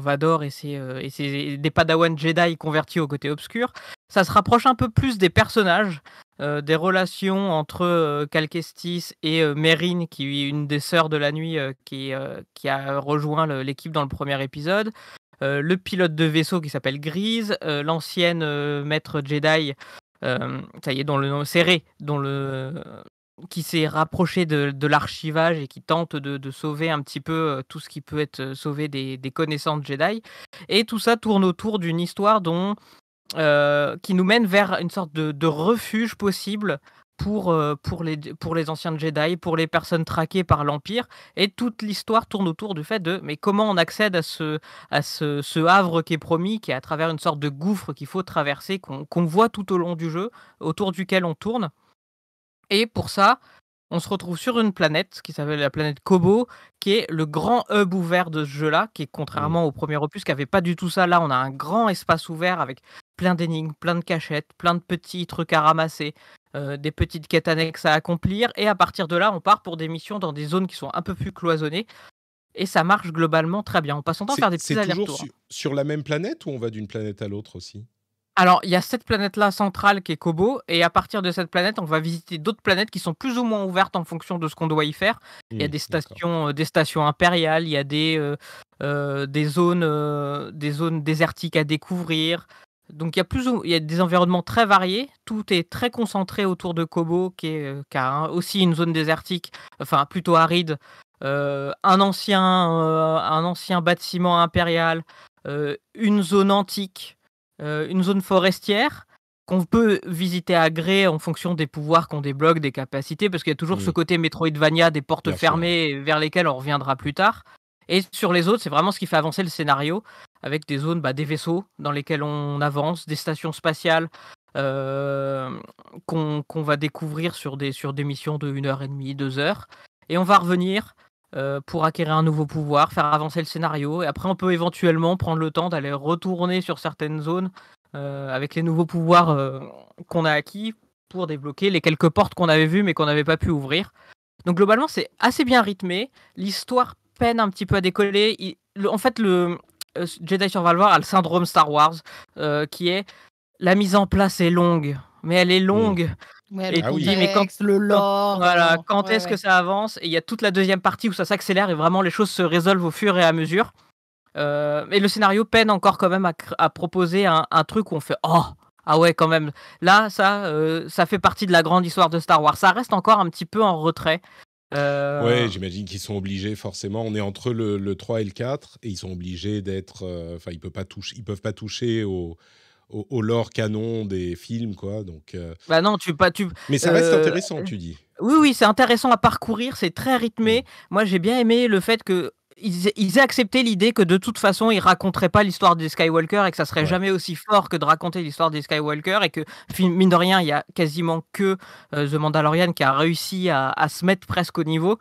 Vador et, ses, des Padawan Jedi convertis au côté obscur. Ça se rapproche un peu plus des personnages, des relations entre Calkestis et Meryn, qui est une des sœurs de la nuit qui, qui a rejoint l'équipe dans le premier épisode. le pilote de vaisseau qui s'appelle Grise, l'ancienne maître Jedi euh, ça y est, dans le nom serré, qui s'est rapproché de, l'archivage et qui tente de, sauver un petit peu euh, tout ce qui peut être euh, sauvé des, connaissances Jedi. Et tout ça tourne autour d'une histoire qui nous mène vers une sorte de refuge possible pour, euh, pour, les, pour les anciens Jedi, pour les personnes traquées par l'Empire. Et toute l'histoire tourne autour du fait de mais comment on accède à ce, à ce, havre qui est promis, qui est à travers une sorte de gouffre qu'il faut traverser, qu'on voit tout au long du jeu, autour duquel on tourne. Et pour ça, on se retrouve sur une planète qui s'appelle la planète Kobo, qui est le grand hub ouvert de ce jeu-là, qui est contrairement au premier opus qui n'avait pas du tout ça. Là, on a un grand espace ouvert avec plein d'énigmes, plein de cachettes, plein de petits trucs à ramasser, euh, des petites quêtes annexes à accomplir. Et à partir de là, on part pour des missions dans des zones qui sont un peu plus cloisonnées. Et ça marche globalement très bien. On passe son temps à faire des petits allers-retours. Sur, hein. sur la même planète ou on va d'une planète à l'autre aussi alors, il y a cette planète-là centrale qui est Kobo, et à partir de cette planète, on va visiter d'autres planètes qui sont plus ou moins ouvertes en fonction de ce qu'on doit y faire. Il y a mmh, des stations, euh, des stations impériales, il y a des, euh, des, zones, des zones désertiques à découvrir, donc il y a plus il y a des environnements très variés, tout est très concentré autour de Kobo qui, est, euh, a aussi une zone désertique, enfin plutôt aride, euh, euh, un ancien bâtiment impérial, une zone antique, une zone forestière qu'on peut visiter à gré en fonction des pouvoirs qu'on débloque, des capacités, parce qu'il y a toujours ce mm. côté Metroidvania des portes fermées vers lesquelles on reviendra plus tard. Et sur les autres, c'est vraiment ce qui fait avancer le scénario avec des zones, bah, des vaisseaux dans lesquels on avance, des stations spatiales euh, qu'on va découvrir sur des, sur des missions de 1h30, 2h. Et on va revenir euh, pour acquérir un nouveau pouvoir, faire avancer le scénario. Et après, on peut éventuellement prendre le temps d'aller retourner sur certaines zones euh, avec les nouveaux pouvoirs qu'on a acquis pour débloquer les quelques portes qu'on avait vues mais qu'on n'avait pas pu ouvrir. Donc globalement, c'est assez bien rythmé. L'histoire peine un petit peu à décoller. en fait, le, euh, Jedi Survivor a le syndrome Star Wars, euh, qui est la mise en place est longue, mais elle est mm. longue. et ah mais quand le voilà, quand est-ce que ça avance Et il y a toute la deuxième partie où ça s'accélère et vraiment les choses se résolvent au fur et à mesure. Euh, et le scénario peine encore quand même à, proposer un, truc où on fait oh ah ouais quand même là ça euh, ça fait partie de la grande histoire de Star Wars. Ça reste encore un petit peu en retrait. Euh, ouais, j'imagine qu'ils sont obligés forcément. On est entre le, 3 et le 4 et ils sont obligés d'être. Euh, enfin, ils peuvent pas toucher. Ils peuvent pas toucher au, au, lore canon des films, quoi. Donc. Euh, bah non, tu pas Mais ça reste intéressant, tu dis. Oui, oui, c'est intéressant à parcourir. C'est très rythmé. Mm. Moi, j'ai bien aimé le fait que ils, ils, accepté l'idée que de toute façon, ils raconteraient pas l'histoire des Skywalker et que ça serait jamais aussi fort que de raconter l'histoire des Skywalker et que, mine de rien, il y a quasiment que euh, The Mandalorian qui a réussi à, se mettre presque au niveau.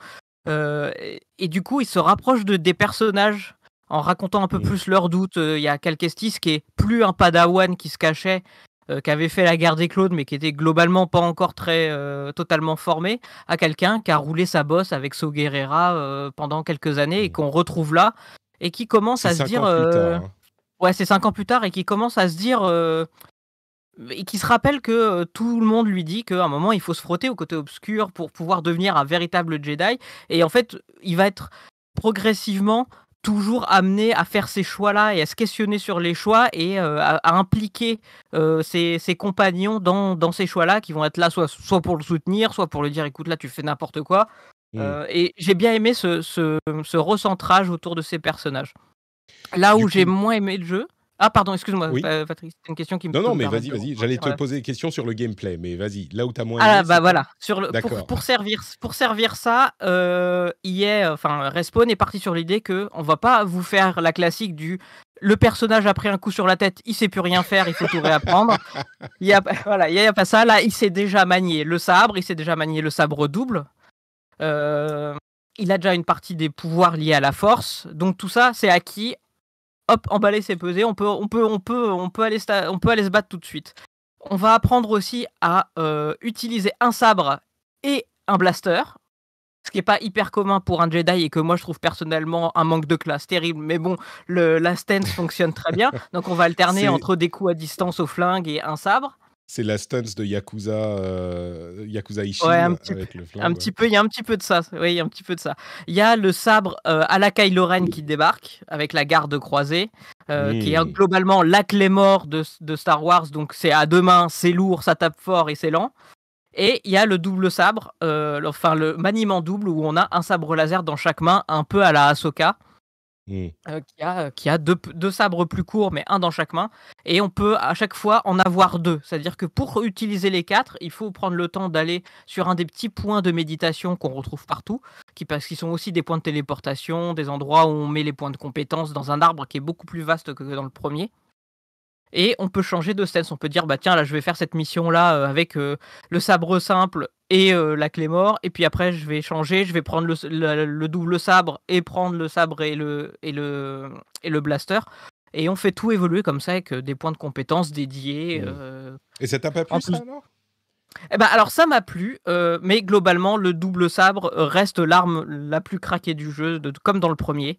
Euh, et, du coup, ils se rapprochent de, des personnages en racontant un peu mmh. plus leurs doutes. Euh, il y a Cal Kestis qui est plus un padawan qui se cachait euh, qu'avait avait fait la guerre des Claudes mais qui était globalement pas encore très euh, totalement formé, à quelqu'un qui a roulé sa bosse avec So Guerrera euh, pendant quelques années et mm. qu'on retrouve là, et qui commence à se dire. Hein. Ouais, c'est cinq ans plus tard, et qui commence à se dire. Et qui se rappelle que tout le monde lui dit qu'à un moment il faut se frotter au côté obscur pour pouvoir devenir un véritable Jedi. Et en fait, il va être progressivement toujours amené à faire ces choix-là et à se questionner sur les choix et euh, à, impliquer euh, ses, compagnons dans, ces choix-là qui vont être là soit, soit pour le soutenir, soit pour lui dire écoute là tu fais n'importe quoi. Mm. Euh, et j'ai bien aimé ce, recentrage autour de ces personnages. Là où j'ai moins aimé le jeu, ah, pardon, excuse-moi, Patrick, c'est une question qui me. Non, non, mais vas-y, vas-y. J'allais te poser des questions sur le gameplay, mais vas-y, là où tu as moins. Ah, bah voilà. Sur le, pour, pour, servir, pour servir ça, euh, Respawn est parti sur l'idée que on va pas vous faire la classique du le personnage a pris un coup sur la tête, il sait plus rien faire, il faut tout réapprendre. Il y a, <laughs> voilà, il y a pas ça. Là, il s'est déjà manié le sabre, il s'est déjà manié le sabre double. Euh, il a déjà une partie des pouvoirs liés à la force. Donc tout ça, c'est acquis hop, emballer, c'est pesé. On peut, on peut, on peut, on peut aller, on peut aller se battre tout de suite. On va apprendre aussi à euh, utiliser un sabre et un blaster, ce qui n'est pas hyper commun pour un Jedi et que moi je trouve personnellement un manque de classe terrible. Mais bon, le, la stance fonctionne très bien, <laughs> donc on va alterner entre des coups à distance au flingue et un sabre. C'est la stunts de Yakuza, euh, euh avec le flingue, un petit peu, il y a un petit peu de ça. Oui, il y a un petit peu de ça. Il y a le sabre à la Kylo qui débarque avec la garde croisée, euh, qui est hmm. globalement la clé mort de, Star Wars. Donc c'est à deux mains, c'est lourd, ça tape fort et c'est lent. Et il y a le double sabre, euh, enfin le maniement double où on a un sabre laser dans chaque main, un peu à la Ahsoka. Euh, qui a, euh, deux, sabres plus courts, mais un dans chaque main. Et on peut à chaque fois en avoir deux. C'est-à-dire que pour utiliser les quatre, il faut prendre le temps d'aller sur un des petits points de méditation qu'on retrouve partout, qui, parce qu'ils sont aussi des points de téléportation, des endroits où on met les points de compétence dans un arbre qui est beaucoup plus vaste que dans le premier. Et on peut changer de stance, on peut dire, bah tiens, là je vais faire cette mission-là euh, avec le sabre simple et euh, la clé mort. Et puis après, je vais changer, je vais prendre le, double sabre et prendre le sabre et le, et, le, et le blaster. Et on fait tout évoluer comme ça avec euh, des points de compétences dédiés. Mmh. Euh, et c'est t'a pas plu, plus... alors eh ben, alors ça m'a plu, mais globalement le double sabre reste l'arme la plus craquée du jeu, comme dans le premier.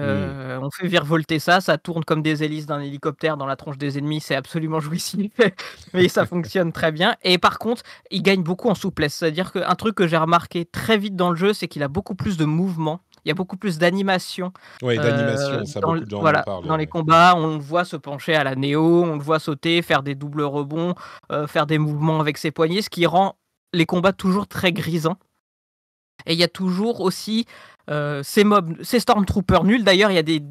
Mmh. Euh, on fait virevolter ça, ça tourne comme des hélices d'un hélicoptère dans la tronche des ennemis, c'est absolument <laughs> jouissif, mais ça fonctionne très bien. Et par contre, il gagne beaucoup en souplesse, c'est-à-dire qu'un truc que j'ai remarqué très vite dans le jeu, c'est qu'il a beaucoup plus de mouvements il y a beaucoup plus d'animation. Oui, d'animation, euh, dans, voilà, Dans les combats, on le voit se pencher à la Néo, on le voit sauter, faire des doubles rebonds, euh, faire des mouvements avec ses poignets, ce qui rend les combats toujours très grisants. Et il y a toujours aussi euh, ces mobs, ces stormtroopers nuls. D'ailleurs, il y a des.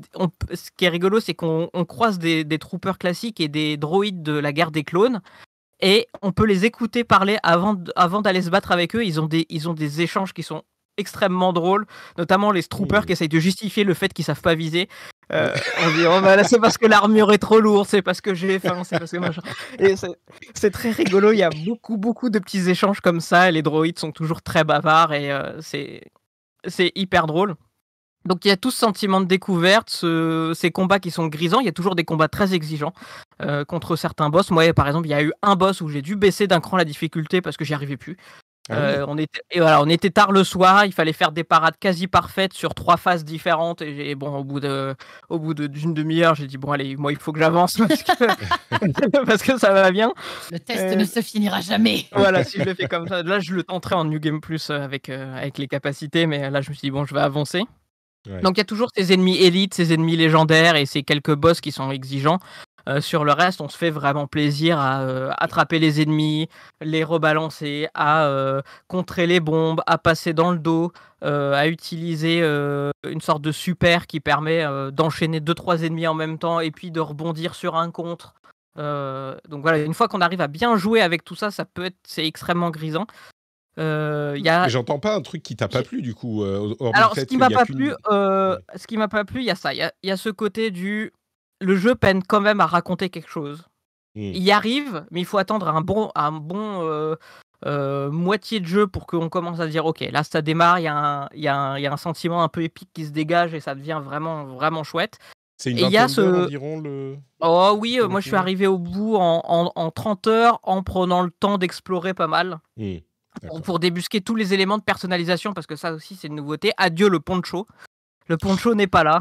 ce qui est rigolo, c'est qu'on croise des, troopers classiques et des droïdes de la guerre des clones. Et on peut les écouter parler avant, d'aller se battre avec eux. Ils ont, des, ils ont des échanges qui sont extrêmement drôles, notamment les troopers mmh. qui essayent de justifier le fait qu'ils savent pas viser. Euh, on dit oh, bah, c'est parce que l'armure est trop lourde, c'est parce que j'ai faim, c'est parce que machin. Et c'est très rigolo. Il y a beaucoup beaucoup de petits échanges comme ça. Les droïdes sont toujours très bavards et euh, c'est hyper drôle. Donc il y a tout ce sentiment de découverte, ces combats qui sont grisants, il y a toujours des combats très exigeants euh, contre certains boss. Moi par exemple il y a eu un boss où j'ai dû baisser d'un cran la difficulté parce que j'y arrivais plus. Ah euh, on, était, voilà, on était tard le soir, il fallait faire des parades quasi parfaites sur trois phases différentes. Et, bon, au bout d'une demi-heure, j'ai dit bon allez, moi il faut que j'avance <laughs> <laughs> parce que, ça va bien. Le test euh, ne se finira jamais. Voilà, si je le fais comme ça, là je le tenterai en New Game Plus euh, avec avec les capacités, mais là je me suis dit bon, je vais avancer. Donc il y a toujours ces ennemis élites, ces ennemis légendaires et ces quelques boss qui sont exigeants. Euh, sur le reste, on se fait vraiment plaisir à euh, attraper les ennemis, les rebalancer, à euh, contrer les bombes, à passer dans le dos, à utiliser une sorte de super qui permet d'enchaîner deux trois ennemis en même temps et puis de rebondir sur un contre. donc voilà, une fois qu'on arrive à bien jouer avec tout ça, ça peut être, c'est extrêmement grisant. J'entends pas un truc qui t'a pas plu du coup. Alors, ce qui m'a pas, plu, ce qui m'a pas plu, il y a ça. Il y, a ce côté du le jeu peine quand même à raconter quelque chose. Hmm. Il y arrive, mais il faut attendre un bon, un bon euh, euh, moitié de jeu pour qu'on commence à dire ok, là ça démarre, il y, y, y, a un sentiment un peu épique qui se dégage et ça devient vraiment, vraiment chouette. C'est une il y ce... Oh oui, moi je suis arrivé au bout en, en, 30 heures en prenant le temps d'explorer pas mal. Hmm. pour, débusquer tous les éléments de personnalisation, parce que ça aussi c'est une nouveauté. Adieu le poncho. Le poncho n'est pas là.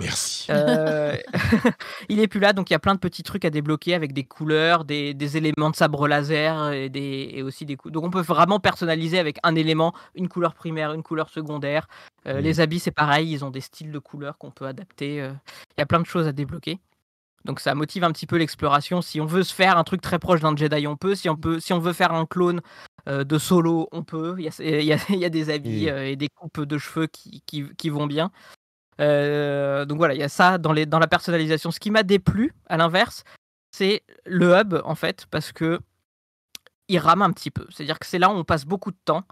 Euh, <laughs> il est plus là, donc il y a plein de petits trucs à débloquer avec des couleurs, des, éléments de sabre laser et, aussi des coups. Donc on peut vraiment personnaliser avec un élément, une couleur primaire, une couleur secondaire. Euh, mmh. Les habits, c'est pareil, ils ont des styles de couleurs qu'on peut adapter. Euh. il y a plein de choses à débloquer. Donc ça motive un petit peu l'exploration. Si on veut se faire un truc très proche d'un Jedi, on peut. Si on, peut, si on veut faire un clone de solo, on peut. Il y a, des habits et des coupes de cheveux qui vont bien. Euh, donc voilà, il y a ça dans, dans la personnalisation. Ce qui m'a déplu, à l'inverse, c'est le hub, en fait, parce que il rame un petit peu. C'est-à-dire que c'est là où on passe beaucoup de temps,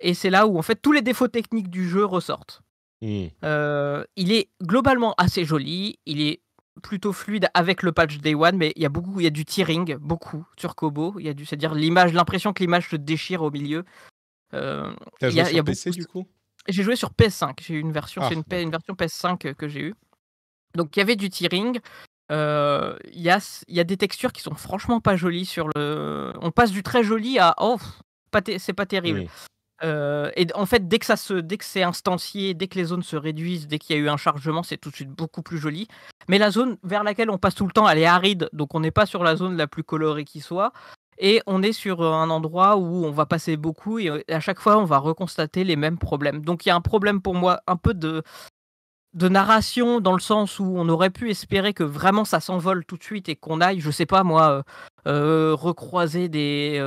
et c'est là où, en fait, tous les défauts techniques du jeu ressortent. Hmm. Euh, il est globalement assez joli, il est plutôt fluide avec le patch Day One, mais il y a beaucoup, il y a du tearing, beaucoup sur Kobo. Il y a du, c'est-à-dire l'image, l'impression que l'image se déchire au milieu. Euh, T'as y a, sur beaucoup... du coup j'ai joué sur PS5. J'ai eu une version, ah, une, version PS5 que j'ai eue. Donc il y avait du tearing. Euh, il y, a, y, a, des textures qui sont franchement pas jolies sur le. On passe du très joli à oh, c'est pas terrible. Euh, et en fait, dès que ça se, dès que c'est instancié, dès que les zones se réduisent, dès qu'il y a eu un chargement, c'est tout de suite beaucoup plus joli. Mais la zone vers laquelle on passe tout le temps, elle est aride, donc on n'est pas sur la zone la plus colorée qui soit. Et on est sur un endroit où on va passer beaucoup et à chaque fois on va reconstater les mêmes problèmes. Donc il y a un problème pour moi un peu de, narration dans le sens où on aurait pu espérer que vraiment ça s'envole tout de suite et qu'on aille, je sais pas moi, recroiser des,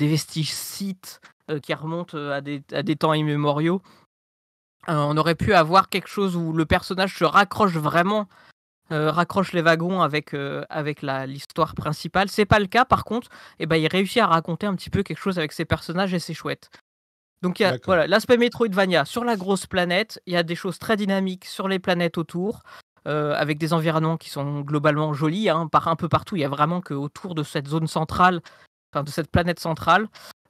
vestiges sites qui remontent à des, à des temps immémoriaux. on aurait pu avoir quelque chose où le personnage se raccroche vraiment euh, raccroche les wagons avec, euh, l'histoire principale. C'est pas le cas, par contre, et eh ben, il réussit à raconter un petit peu quelque chose avec ses personnages et c'est chouette. Donc il y a voilà, l'aspect Metroidvania sur la grosse planète, il y a des choses très dynamiques sur les planètes autour. Euh, avec des environnements qui sont globalement jolis, hein, par un peu partout. Il y a vraiment que autour de cette zone centrale, de cette planète centrale,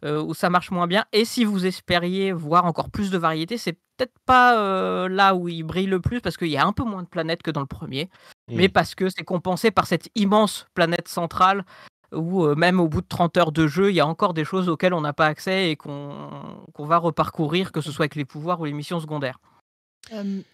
où ça marche moins bien. Et si vous espériez voir encore plus de variété, c'est peut-être pas là où il brille le plus parce qu'il y a un peu moins de planètes que dans le premier, mais mmh. parce que c'est compensé par cette immense planète centrale où même au bout de 30 heures de jeu, il y a encore des choses auxquelles on n'a pas accès et qu'on va reparcourir, que ce soit avec les pouvoirs ou les missions secondaires.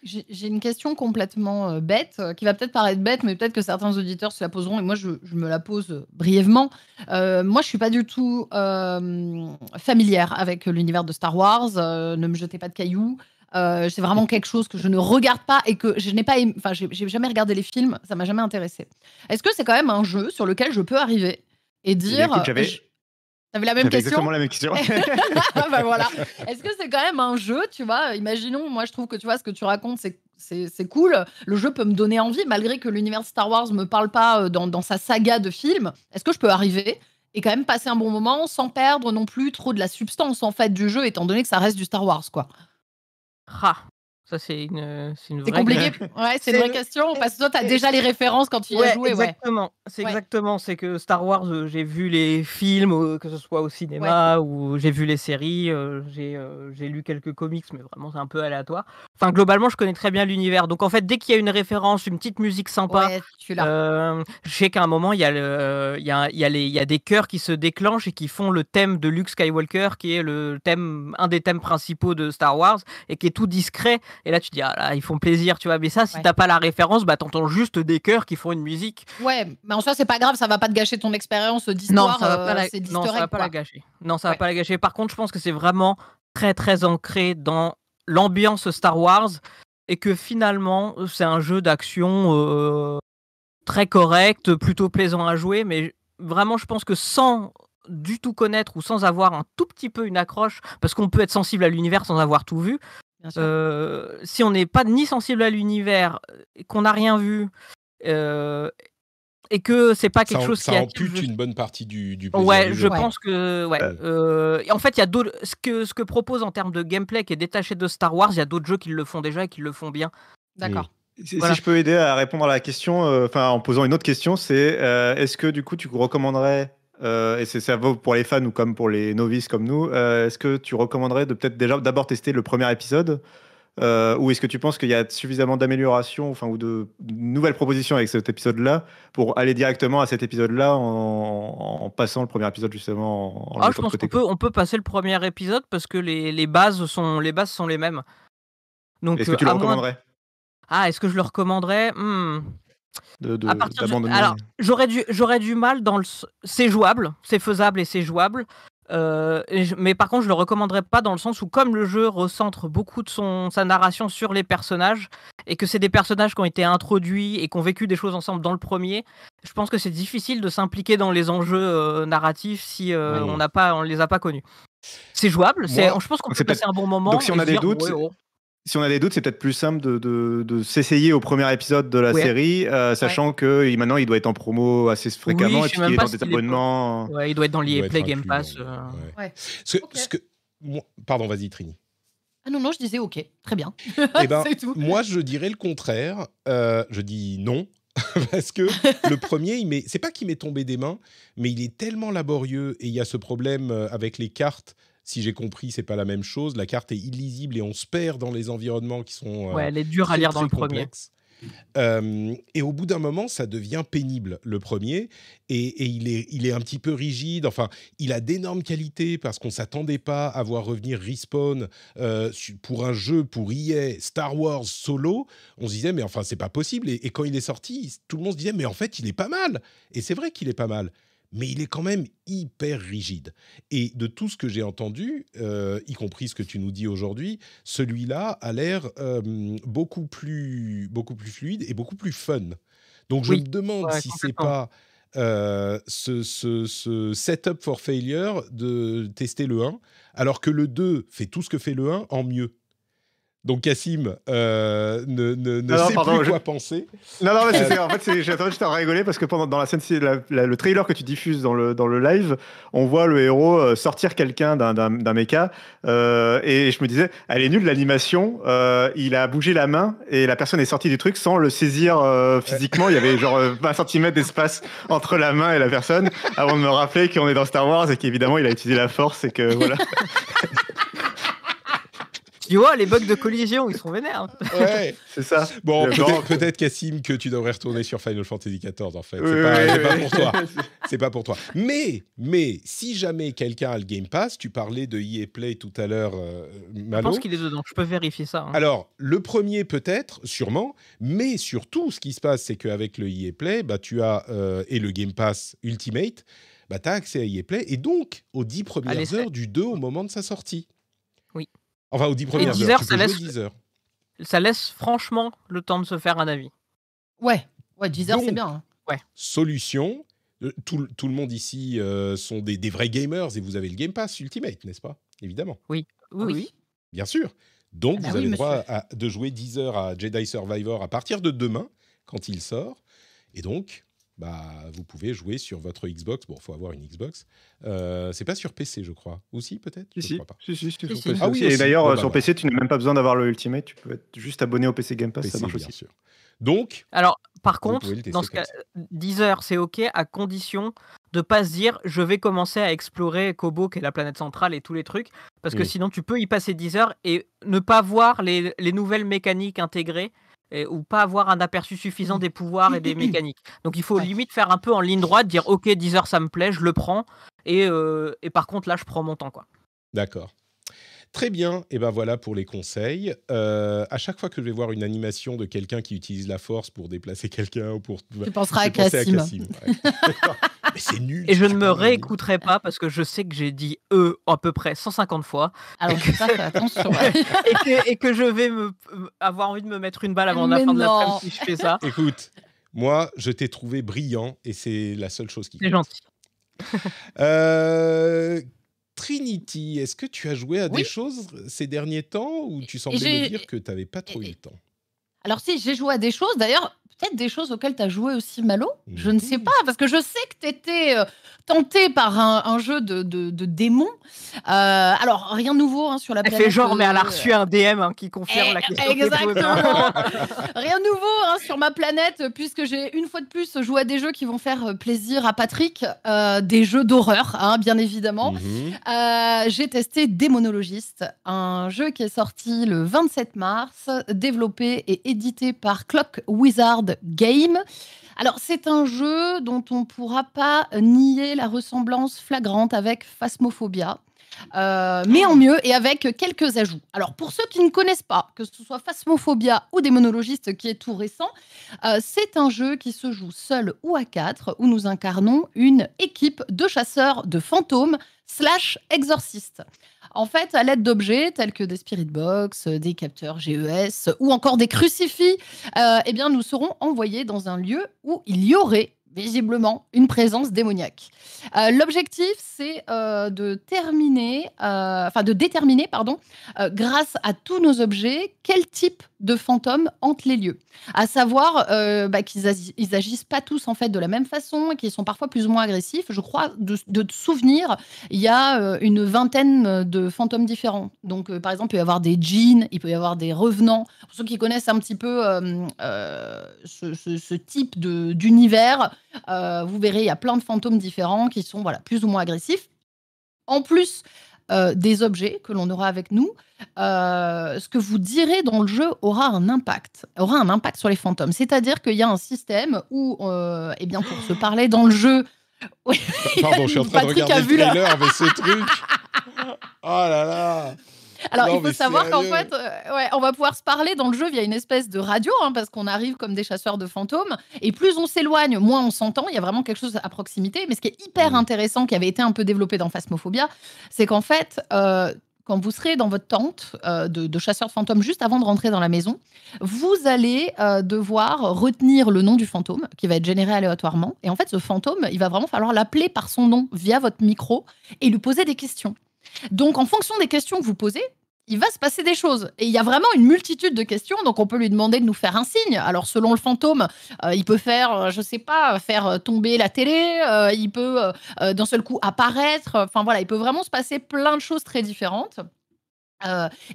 J'ai une question complètement bête, qui va peut-être paraître bête, mais peut-être que certains auditeurs se la poseront, et moi je, me la pose brièvement. moi je suis pas du tout familière avec l'univers de Star Wars, ne me jetez pas de cailloux, euh, c'est vraiment quelque chose que je ne regarde pas et que je n'ai pas aimé, enfin j'ai jamais regardé les films, ça m'a jamais intéressé. Est-ce que c'est quand même un jeu sur lequel je peux arriver et eh dire Tu la même question exactement la même question. <laughs> Ah, <laughs> bah voilà. Est-ce que c'est quand même un jeu, tu vois Imaginons, moi je trouve que tu vois ce que tu racontes, c'est c'est cool. Le jeu peut me donner envie, malgré que l'univers Star Wars me parle pas euh, dans, dans sa saga de films. Est-ce que je peux arriver et quand même passer un bon moment sans perdre non plus trop de la substance en fait du jeu, étant donné que ça reste du Star Wars, quoi 哈 Ça, c'est une, euh, c'est une vraie... compliqué. <laughs> c'est une vraie question. Parce que toi, tu as déjà les références quand tu y as joué. Exactement. C'est exactement. C'est que Star Wars, euh, j'ai vu les films, euh, que ce soit au cinéma ou j'ai vu les séries, j'ai, lu quelques comics, mais vraiment, c'est un peu aléatoire. Enfin, globalement, je connais très bien l'univers. Donc, en fait, dès qu'il y a une référence, une petite musique sympa, je sais qu'à un moment, il y, a y a, des chœurs qui se déclenchent et qui font le thème de Luke Skywalker, qui est le thème, un des thèmes principaux de Star Wars et qui est tout discret. Et là, tu dis, ah là, ils font plaisir, tu vois. Mais ça, si t'as pas la référence, bah t'entends juste des chœurs qui font une musique. Ouais, mais en soi, c'est pas grave, ça va pas te gâcher ton expérience d'histoire. Non, ça euh, Non, ça va pas la gâcher. Non, ça va pas la gâcher. Par contre, je pense que c'est vraiment très, très ancré dans l'ambiance Star Wars et que finalement, c'est un jeu d'action euh, très correct, plutôt plaisant à jouer, mais vraiment, je pense que sans du tout connaître ou sans avoir un tout petit peu une accroche, parce qu'on peut être sensible à l'univers sans avoir tout vu, euh, si on n'est pas ni sensible à l'univers, euh, qu'on n'a rien vu, euh, et que c'est pas quelque chose ça qui ampute une bonne partie du, du ouais je pense que ouais en fait il y a ce que ce que propose en termes de gameplay qui est détaché de Star Wars il y a d'autres jeux qui le font déjà et qui le font bien d'accord si, je peux aider à répondre à la question enfin en posant une autre question c'est est-ce que du coup tu recommanderais euh, et c'est ça vaut pour les fans ou comme pour les novices comme nous. Euh, est-ce que tu recommanderais de peut-être déjà d'abord tester le premier épisode euh, ou est-ce que tu penses qu'il y a suffisamment d'améliorations enfin, ou de nouvelles propositions avec cet épisode-là pour aller directement à cet épisode-là en, passant le premier épisode justement en, ah, je pense qu'on peut, on peut passer le premier épisode parce que les, bases, sont, les bases sont les mêmes. Donc, est-ce que tu le recommanderais Ah, est-ce que je le recommanderais hmm de, Alors, j'aurais du, j'aurais du mal dans le. C'est jouable, c'est faisable et c'est jouable. Euh, mais par contre, je le recommanderais pas dans le sens où, comme le jeu recentre beaucoup de son, sa narration sur les personnages et que c'est des personnages qui ont été introduits et qui ont vécu des choses ensemble dans le premier, je pense que c'est difficile de s'impliquer dans les enjeux euh, narratifs si euh, on n'a pas, on les a pas connus. C'est jouable. C'est, je pense qu'on peut passer un bon moment. Donc si on a des doutes, si on a des doutes, c'est peut-être plus simple de, de, de s'essayer au premier épisode de la série, euh, sachant que maintenant il doit être en promo assez fréquemment et puis il est dans des abonnements. Euh. il doit être dans l'e-play Game Pass. que... Pardon, vas-y Trini. Ah non, non, je disais ok, très bien. Et eh ben, <laughs> Moi, je dirais le contraire. Euh, je dis non, <laughs> parce que le premier, il c'est pas qu'il m'est tombé des mains, mais il est tellement laborieux et il y a ce problème avec les cartes si j'ai compris, c'est pas la même chose. La carte est illisible et on se perd dans les environnements qui sont. Euh, ouais, elle est dure à lire dans le premier. Euh, et au bout d'un moment, ça devient pénible, le premier. Et, il, est, un petit peu rigide. Enfin, il a d'énormes qualités parce qu'on s'attendait pas à voir revenir Respawn euh, pour un jeu pour EA, Star Wars solo. On se disait, mais enfin, c'est pas possible. Et, et, quand il est sorti, tout le monde se disait, mais en fait, il est pas mal. Et c'est vrai qu'il est pas mal mais il est quand même hyper rigide. Et de tout ce que j'ai entendu, euh, y compris ce que tu nous dis aujourd'hui, celui-là a l'air euh, beaucoup, plus, beaucoup plus fluide et beaucoup plus fun. Donc je me demande si c'est pas euh, ce, ce, setup for failure de tester le 1, alors que le 2 fait tout ce que fait le 1 en mieux. Donc Cassim euh, ne, sait quoi penser. Non, non, mais c'est <laughs> En fait, j'attendais juste à rigoler parce que pendant, dans la scène, le trailer que tu diffuses dans le, live, on voit le héros euh, sortir quelqu'un d'un mecha. Euh, et je me disais, elle est nulle l'animation. il a bougé la main et la personne est sortie du truc sans le saisir physiquement. Il y avait genre 20 cm d'espace entre la main et la personne avant de me rappeler qu'on est dans Star Wars et qu'évidemment, il a utilisé la force et que voilà. <laughs> Tu les bugs de collision, ils sont vénères. Ouais, <laughs> c'est ça. Bon, peut-être, Cassim, que tu devrais retourner sur Final Fantasy XIV, en fait. c'est pas, pour toi. <laughs> c'est pas pour toi. Mais, mais, si jamais quelqu'un a le Game Pass, tu parlais de EA Play tout à l'heure, euh, Je pense qu'il est dedans. Je peux vérifier ça. Hein. Alors, le premier, peut-être, sûrement. Mais surtout, ce qui se passe, c'est qu'avec le EA Play, bah, tu as, euh, et le Game Pass Ultimate, bah, tu as accès à EA Play et donc aux 10 premières heures du 2 au moment de sa sortie. Oui. Enfin, aux 10 premières heures. ça 10 heures. Ça laisse franchement le temps de se faire un avis. Ouais, ouais 10 heures, c'est bien. Hein. Ouais. Solution. Euh, tout, le monde ici euh, sont des, vrais gamers et vous avez le Game Pass Ultimate, n'est-ce pas Évidemment. Oui. Oui, ah Bien sûr. Donc, ah vous bah avez le droit de jouer 10 heures à Jedi Survivor à partir de demain, quand il sort. Et donc, bah, vous pouvez jouer sur votre Xbox. Bon, faut avoir une Xbox. Euh, c'est pas sur PC, je crois. Ou si, peut-être si, si. Ah oui, et d'ailleurs, bah, sur PC, tu n'as même pas besoin d'avoir le Ultimate. Tu peux être juste abonné au PC Game Pass, ça marche aussi. Donc. Alors, par contre, dans ce cas, 10 heures, c'est OK, à condition de pas se dire je vais commencer à explorer Kobo, qui est la planète centrale et tous les trucs, parce que mm. sinon tu peux y passer 10 heures et ne pas voir les nouvelles mécaniques intégrées ou pas avoir un aperçu suffisant des pouvoirs et des <clears throat> mécaniques. Donc il faut limite faire un peu en ligne droite, dire ok 10 heures ça me plaît, je le prends et, euh, et par contre là je prends mon temps quoi. D'accord. Très bien, et ben voilà pour les conseils. Euh, à chaque fois que je vais voir une animation de quelqu'un qui utilise la force pour déplacer quelqu'un ou pour... Tu penseras à Cassim. <laughs> nul. Et je ne me réécouterai pas parce que je sais que j'ai dit E à peu près 150 fois. Alors, <laughs> et, que, je vais me, euh, avoir envie de me mettre une balle avant la fin de la midi si je fais ça. <laughs> Écoute, moi, je t'ai trouvé brillant et c'est la seule chose qui. C'est gentil. <laughs> Euh, Trinity, est-ce que tu as joué à des choses ces derniers temps ou tu semblais me dire que tu n'avais pas trop eu le temps alors si, j'ai joué à des choses, d'ailleurs, peut-être des choses auxquelles tu as joué aussi, Malo. Je ne sais pas, parce que je sais que tu étais euh, tenté par un, jeu de, démons. Euh, alors, rien de nouveau hein, sur la Elle fait genre, mais elle a euh, reçu un DM hein, qui confirme eh, la question. Exactement. <laughs> <laughs> rien de nouveau hein, sur ma planète, puisque j'ai une fois de plus joué à des jeux qui vont faire plaisir à Patrick, des jeux d'horreur, bien évidemment. Mhm. j'ai testé Démonologiste, un jeu qui est sorti le 27 mars, développé et édité édité par Clock Wizard Game. Alors, c'est un jeu dont on ne pourra pas nier la ressemblance flagrante avec Phasmophobia. Euh, mais en mieux et avec quelques ajouts. Alors, pour ceux qui ne connaissent pas, que ce soit Phasmophobia ou Démonologiste qui est tout récent, euh, c'est un jeu qui se joue seul ou à quatre, où nous incarnons une équipe de chasseurs de fantômes slash exorcistes. En fait, à l'aide d'objets tels que des spirit box, des capteurs GES ou encore des crucifix, euh, eh bien, nous serons envoyés dans un lieu où il y aurait visiblement une présence démoniaque. Euh, l'objectif, c'est euh, de terminer, euh, enfin de déterminer, pardon, grâce à tous nos objets, quel type de fantômes hante les lieux. À savoir bah, qu'ils agissent pas tous en fait de la même façon, qu'ils sont parfois plus ou moins agressifs. Je crois de, de souvenir, il y a une vingtaine de fantômes différents. Donc, par exemple, il peut y avoir des djinns, il peut y avoir des revenants. Pour ceux qui connaissent un petit peu ce, ce, type d'univers euh, vous verrez, il y a plein de fantômes différents qui sont voilà, plus ou moins agressifs. En plus euh, des objets que l'on aura avec nous, euh, ce que vous direz dans le jeu aura un impact, aura un impact sur les fantômes. C'est-à-dire qu'il y a un système où, eh bien, pour se parler dans le jeu, <laughs> Pardon, je suis en train de regarder le trailer avec ce truc. <laughs> Oh là là alors, il faut savoir qu'en fait, euh, on va pouvoir se parler dans le jeu via une espèce de radio, hein, parce qu'on arrive comme des chasseurs de fantômes. Et plus on s'éloigne, moins on s'entend. Il y a vraiment quelque chose à proximité. Mais ce qui est hyper mm. intéressant, qui avait été un peu développé dans Phasmophobia, c'est qu'en fait, euh, quand vous serez dans votre tente euh, de, chasseurs chasseur de fantômes juste avant de rentrer dans la maison, vous allez devoir retenir le nom du fantôme qui va être généré aléatoirement. Et en fait, ce fantôme, il va vraiment falloir l'appeler par son nom via votre micro et lui poser des questions. Donc, en fonction des questions que vous posez, il va se passer des choses. Et il y a vraiment une multitude de questions, donc on peut lui demander de nous faire un signe. Alors selon le fantôme, euh, il peut faire, euh, je ne sais pas, euh, faire tomber la télé, il peut d'un seul coup apparaître, enfin voilà, il peut vraiment se passer plein de choses très différentes.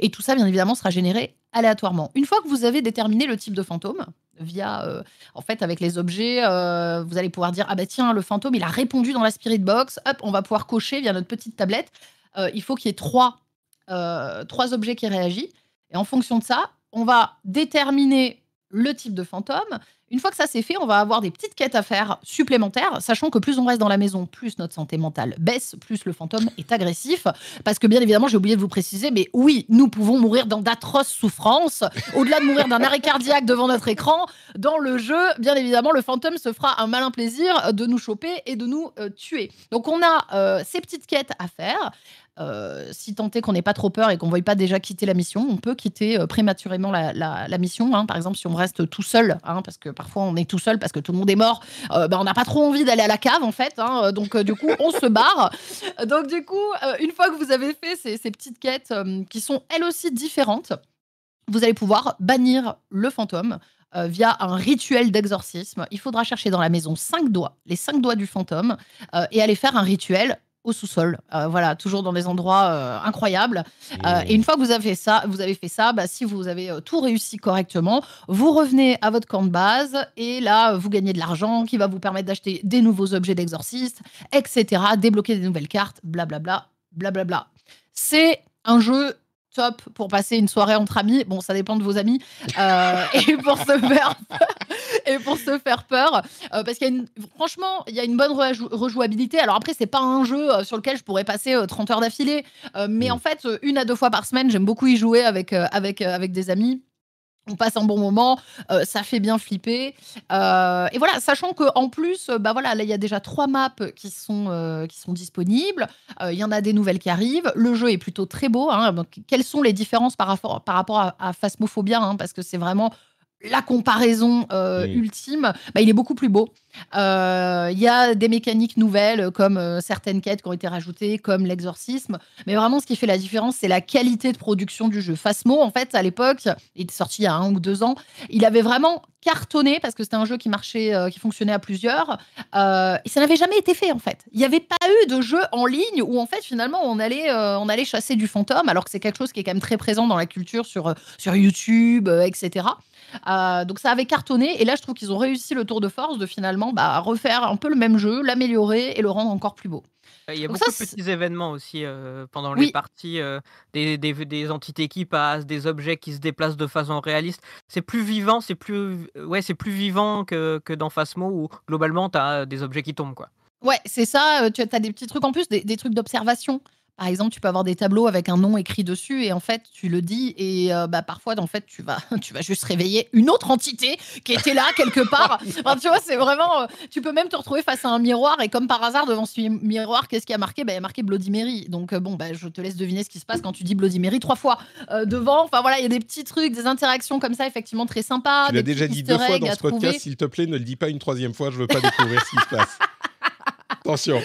et tout ça, bien évidemment, sera généré aléatoirement. Une fois que vous avez déterminé le type de fantôme, via, en fait, avec les objets, vous allez pouvoir dire, ah bah tiens, le fantôme, il a répondu dans la spirit box, hop, on va pouvoir cocher via notre petite tablette, euh, il faut qu'il y ait trois, euh, trois objets qui réagissent. Et en fonction de ça, on va déterminer le type de fantôme. Une fois que ça c'est fait, on va avoir des petites quêtes à faire supplémentaires, sachant que plus on reste dans la maison, plus notre santé mentale baisse, plus le fantôme est agressif. Parce que bien évidemment, j'ai oublié de vous préciser, mais oui, nous pouvons mourir dans d'atroces souffrances. Au-delà de mourir d'un arrêt cardiaque devant notre écran, dans le jeu, bien évidemment, le fantôme se fera un malin plaisir de nous choper et de nous euh, tuer. Donc on a euh, ces petites quêtes à faire. Euh, si tant est qu'on n'ait pas trop peur et qu'on ne veuille pas déjà quitter la mission, on peut quitter euh, prématurément la, mission. Hein. Par exemple, si on reste tout seul, hein, parce que parfois on est tout seul parce que tout le monde est mort, euh, ben, on n'a pas trop envie d'aller à la cave en fait. Hein. donc du coup, on se barre. Donc du coup, une fois que vous avez fait ces, petites quêtes qui sont elles aussi différentes, vous allez pouvoir bannir le fantôme. via un rituel d'exorcisme. Il faudra chercher dans la maison cinq doigts, les cinq doigts du fantôme, et aller faire un rituel sous-sol. Euh, voilà, toujours dans des endroits euh, incroyables. Euh, et une fois que vous avez fait ça, vous avez fait ça bah, si vous avez tout réussi correctement, vous revenez à votre camp de base et là, vous gagnez de l'argent qui va vous permettre d'acheter des nouveaux objets d'exorciste, etc., débloquer des nouvelles cartes, blablabla, blablabla. C'est un jeu top pour passer une soirée entre amis. Bon, ça dépend de vos amis. Euh, et pour se faire peur, et pour se faire peur, euh, parce qu'il y a une, franchement, il y a une bonne rejouabilité. Alors après, c'est pas un jeu euh, sur lequel je pourrais passer 30 heures d'affilée, mais mm. en fait, une à deux fois par semaine, j'aime beaucoup y jouer avec avec avec des amis on passe un bon moment, euh, ça fait bien flipper. Euh, et voilà, sachant qu'en plus, euh, bah voilà, là, il y a déjà trois maps qui sont, qui sont disponibles. Il y en a des nouvelles qui arrivent. Le jeu est plutôt très beau. Hein. quelles sont les différences par, rapport, à, Phasmophobia hein, Parce que c'est vraiment la comparaison euh, ultime, bah, il est beaucoup plus beau. Euh, il y a des mécaniques nouvelles euh, comme certaines quêtes qui ont été rajoutées, comme l'exorcisme. Mais vraiment, ce qui fait la différence, c'est la qualité de production du jeu. Fasmo, en fait, à l'époque, il est sorti il y a un ou deux ans, il avait vraiment cartonné parce que c'était un jeu qui marchait, qui fonctionnait à plusieurs. et ça n'avait jamais été fait, en fait. Il n'y avait pas eu de jeu en ligne où, en fait, finalement, on allait, on allait chasser du fantôme, alors que c'est quelque chose qui est quand même très présent dans la culture sur, sur YouTube, etc. Euh, donc ça avait cartonné et là je trouve qu'ils ont réussi le tour de force de finalement bah, refaire un peu le même jeu, l'améliorer et le rendre encore plus beau. Euh, il y a beaucoup de petits événements aussi euh, pendant les parties, des, entités qui passent, des objets qui se déplacent de façon réaliste. C'est plus vivant, c'est plus, ouais, c'est plus vivant que, que dans Phasmo où globalement tu as des objets qui tombent. Quoi. Ouais, c'est ça, tu as des petits trucs en plus, des trucs d'observation. Par exemple, tu peux avoir des tableaux avec un nom écrit dessus et en fait, tu le dis et euh, bah, parfois, en fait, tu vas, <laughs> tu vas juste réveiller une autre entité qui était là quelque part. tu vois, c'est vraiment. Euh, tu peux même te retrouver face à un miroir et comme par hasard, devant ce miroir, qu'est-ce qui a marqué bah, Il y a marqué Bloody Mary. Donc, euh, bon, bah, je te laisse deviner ce qui se passe quand tu dis Bloody Mary trois fois devant. Enfin, voilà, il y a des petits trucs, des interactions comme ça, effectivement, très sympas. Tu l'as déjà dit deux fois dans ce podcast, s'il te plaît, ne le dis pas une troisième fois, je veux pas découvrir ce qui se passe. <laughs> Attention.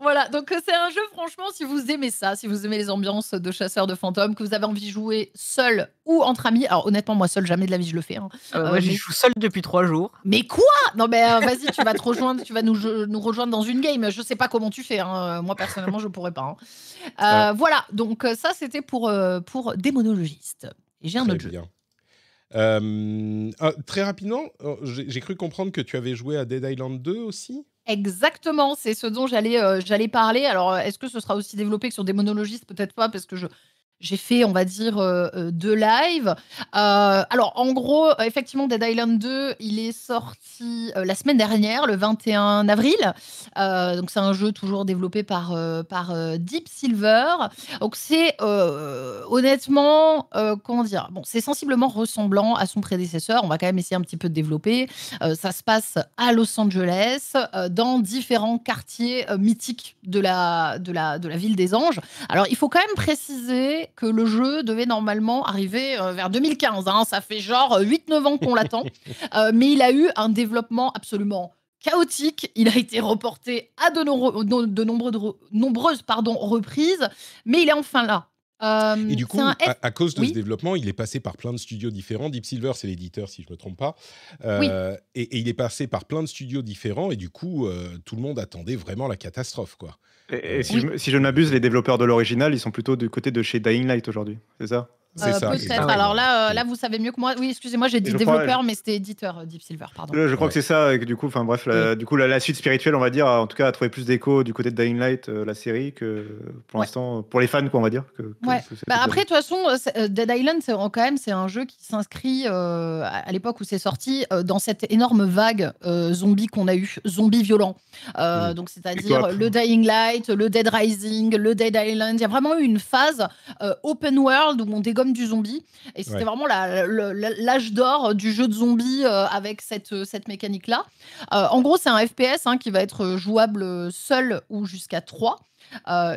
Voilà, donc euh, c'est un jeu, franchement, si vous aimez ça, si vous aimez les ambiances de chasseurs de fantômes, que vous avez envie de jouer seul ou entre amis. Alors honnêtement, moi seul, jamais de la vie je le fais. Hein. Ah bah, moi, euh, j'y joue seul depuis trois jours. Mais quoi Non, mais euh, vas-y, tu vas te rejoindre, tu vas nous, rejoindre dans une game. Je sais pas comment tu fais. Hein. Moi, personnellement, je pourrais pas. Hein. Voilà, donc ça, c'était pour, pour démonologiste. Et j'ai un autre jeu. Ah, très rapidement, oh, j'ai cru comprendre que tu avais joué à Dead Island 2 aussi Exactement, c'est ce dont euh, j'allais parler. Alors, est-ce que ce sera aussi développé que sur des monologistes Peut-être pas, parce que je j'ai fait, on va dire, euh, euh, deux lives. Euh, alors, en gros, effectivement, Dead Island 2, il est sorti la semaine dernière, le 21 avril. donc, c'est un jeu toujours développé par, par Deep Silver. Donc, c'est honnêtement, comment dire Bon, c'est sensiblement ressemblant à son prédécesseur. On va quand même essayer un petit peu de développer. ça se passe à Los Angeles, dans différents quartiers mythiques de la, de, la, de la ville des anges. Alors, il faut quand même préciser que le jeu devait normalement arriver euh, vers 2015. Hein. Ça fait genre 8-9 euh, ans qu'on l'attend. <laughs> Euh, mais il a eu un développement absolument chaotique. Il a été reporté à de, nombreuses reprises, mais il est enfin là. Euh, et du coup, à, cause de ce développement, il est passé par plein de studios différents. Deep Silver, c'est l'éditeur, si je ne me trompe pas. Euh, et, il est passé par plein de studios différents. Et du coup, euh, tout le monde attendait vraiment la catastrophe. Quoi. Et, si, si, je, ne m'abuse, les développeurs de l'original, ils sont plutôt du côté de chez Dying Light aujourd'hui, c'est ça euh, peut-être. Alors là, euh, là, vous savez mieux que moi. Oui, excusez-moi, j'ai dit développeur, mais c'était éditeur euh, Deep Silver, pardon. Je, crois que c'est ça. Et du coup, enfin bref, la, du coup, la, suite spirituelle, on va dire, en tout cas, a trouvé plus d'écho du côté de Dying Light, la série, que pour l'instant, pour les fans, quoi, on va dire. Que, bah, après, de toute façon, Dead Island, c'est quand même, c'est un jeu qui s'inscrit à l'époque où c'est sorti dans cette énorme vague zombie qu'on a eu, zombie violent. Mm. Donc, c'est-à-dire le Dying Light, le Dead Rising, le Dead Island. Il y a vraiment eu une phase open world où on dégomme du zombie. Et c'était vraiment l'âge d'or du jeu de zombie euh, avec cette, euh, cette mécanique-là. Euh, en gros, c'est un FPS hein, qui va être jouable seul ou jusqu'à 3.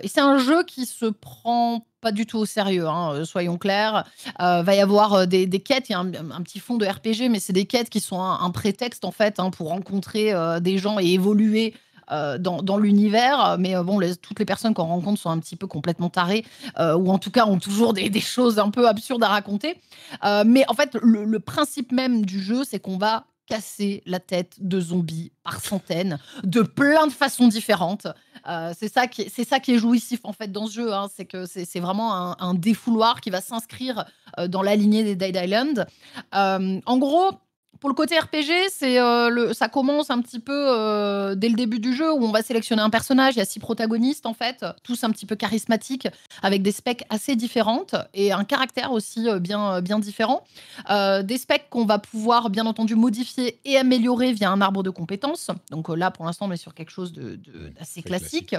et c'est un jeu qui se prend pas du tout au sérieux, hein, soyons clairs. va y avoir des, des quêtes, et y a un, petit fond de RPG, mais c'est des quêtes qui sont un, prétexte en fait hein, pour rencontrer des gens et évoluer euh, dans, l'univers. Euh, mais euh, bon, toutes les personnes qu'on rencontre sont un petit peu complètement tarées, ou en tout cas ont toujours des, choses un peu absurdes à raconter. mais en fait, le, principe même du jeu, c'est qu'on va casser la tête de zombies par centaines, de plein de façons différentes. c'est ça qui ça est jouissif en fait dans ce jeu, hein. c'est que c'est vraiment un, défouloir qui va s'inscrire dans la lignée des Dead Island. en gros, pour le côté RPG, c'est euh, le, ça commence un petit peu euh, dès le début du jeu où on va sélectionner un personnage. Il y a six protagonistes en fait, tous un petit peu charismatiques, avec des specs assez différentes et un caractère aussi euh, bien bien différent. des specs qu'on va pouvoir bien entendu modifier et améliorer via un arbre de compétences. Donc là, pour l'instant, on est sur quelque chose de, d'assez classique.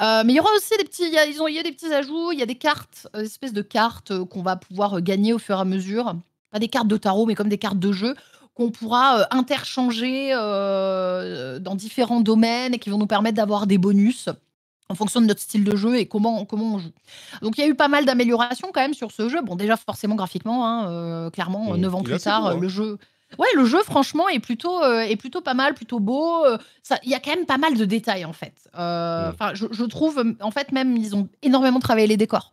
mais il y aura aussi des petits, ils ont, il y a des petits ajouts. Il y a des cartes, des espèces de cartes qu'on va pouvoir gagner au fur et à mesure. Pas des cartes de tarot, mais comme des cartes de jeu qu'on pourra euh, interchanger euh, dans différents domaines et qui vont nous permettre d'avoir des bonus en fonction de notre style de jeu et comment, comment on joue. Donc il y a eu pas mal d'améliorations quand même sur ce jeu. Bon, déjà forcément graphiquement, hein, euh, clairement, mmh, neuf 9 ans plus tard, hein. le jeu. Ouais, le jeu, franchement, est plutôt, est plutôt pas mal, plutôt beau. Il y a quand même pas mal de détails, en fait. Mmh. je, je, trouve, en fait, même, ils ont énormément travaillé les décors.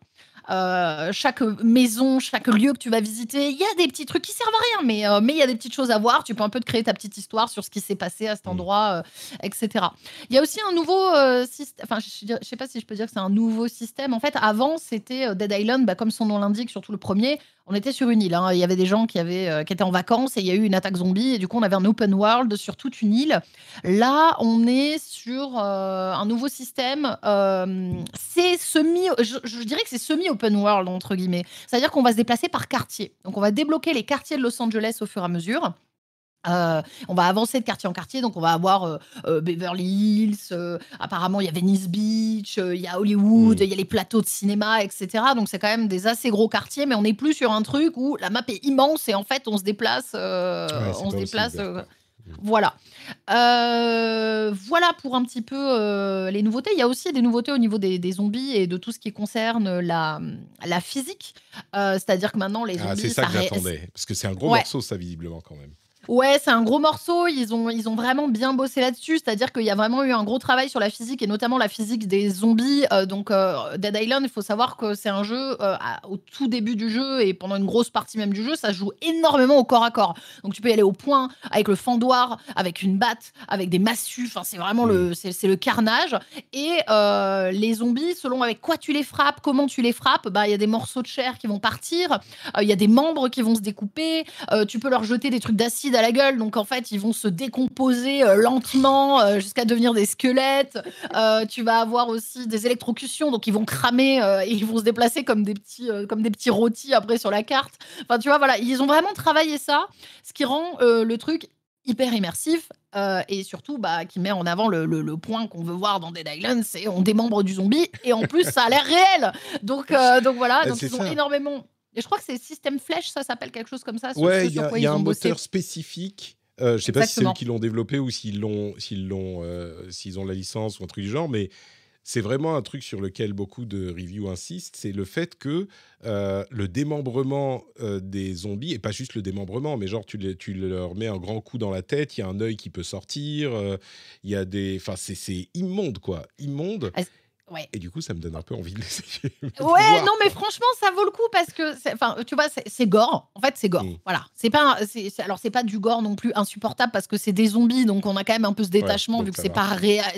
Euh, chaque maison, chaque lieu que tu vas visiter, il y a des petits trucs qui servent à rien, mais euh, mais il y a des petites choses à voir. Tu peux un peu te créer ta petite histoire sur ce qui s'est passé à cet mm. endroit, euh, etc. Il y a aussi un nouveau système. Enfin, je, ne sais pas si je peux dire que c'est un nouveau système. En fait, avant, c'était Dead Island, bah, comme son nom l'indique, surtout le premier. On était sur une île. Hein. Il y avait des gens qui, avaient, euh, qui étaient en vacances et il y a eu une attaque zombie. Et du coup, on avait un open world sur toute une île. Là, on est sur euh, un nouveau système. Euh, c'est semi. Je, je, dirais que c'est semi-open world, entre guillemets. C'est-à-dire qu'on va se déplacer par quartier. Donc, on va débloquer les quartiers de Los Angeles au fur et à mesure. Euh, on va avancer de quartier en quartier, donc on va avoir euh, euh, Beverly Hills, apparemment il y a Venice Beach, il y a Hollywood, mm. il y a les plateaux de cinéma, etc. Donc c'est quand même des assez gros quartiers, mais on n'est plus sur un truc où la map est immense et en fait on se déplace, on se déplace. Mm. Voilà. voilà pour un petit peu les nouveautés. Il y a aussi des nouveautés au niveau des, zombies et de tout ce qui concerne la, physique. C'est-à-dire que maintenant, les ah, zombies. c'est ça, que j'attendais. Parce que c'est un gros morceau, ça, visiblement, quand même. Ouais, c'est un gros morceau. Ils ont, ils ont vraiment bien bossé là-dessus. C'est-à-dire qu'il y a vraiment eu un gros travail sur la physique et notamment la physique des zombies. Euh, donc, euh, Dead Island, il faut savoir que c'est un jeu euh, au tout début du jeu et pendant une grosse partie même du jeu, ça joue énormément au corps à corps. Donc, tu peux y aller au point avec le fendoir, avec une batte, avec des massues. Enfin, c'est vraiment le, mm. c'est, le carnage. Et les zombies, selon avec quoi tu les frappes, comment tu les frappes, bah il y a des morceaux de chair qui vont partir, il y a des membres qui vont se découper. tu peux leur jeter des trucs d'acide la gueule, donc en fait, ils vont se décomposer euh, lentement euh, jusqu'à devenir des squelettes. Euh, tu vas avoir aussi des électrocutions, donc ils vont cramer et ils vont se déplacer comme des petits, comme des petits rôtis après sur la carte. Enfin, tu vois, voilà, ils ont vraiment travaillé ça, ce qui rend le truc hyper immersif et surtout bah, qui met en avant le, point qu'on veut voir dans Dead Island, c'est on démembre du zombie et en plus ça a l'air réel. Donc, donc voilà, bah, donc ils ont énormément je crois que c'est système flèche, ça s'appelle quelque chose comme ça. Oui, il y a, un moteur spécifique. Euh, je ne sais pas si c'est eux qui l'ont développé ou s'ils l'ont, s'ils l'ont, euh, s'ils ont la licence ou un truc du genre, mais c'est vraiment un truc sur lequel beaucoup de reviews insistent, c'est le fait que euh, le démembrement des zombies, et pas juste le démembrement, mais genre tu, tu leur mets un grand coup dans la tête, il y a un œil qui peut sortir, il y a des... Enfin, c'est immonde, quoi. Immonde. Et du coup, ça me donne un peu envie de l'essayer. <laughs> ouais, non, mais franchement, ça vaut le coup parce que, enfin, tu vois, c'est gore. En fait, c'est gore. Mm. Voilà. C'est pas, alors c'est pas du gore non plus insupportable parce que c'est des zombies, donc on a quand même un peu ce détachement vu que c'est pas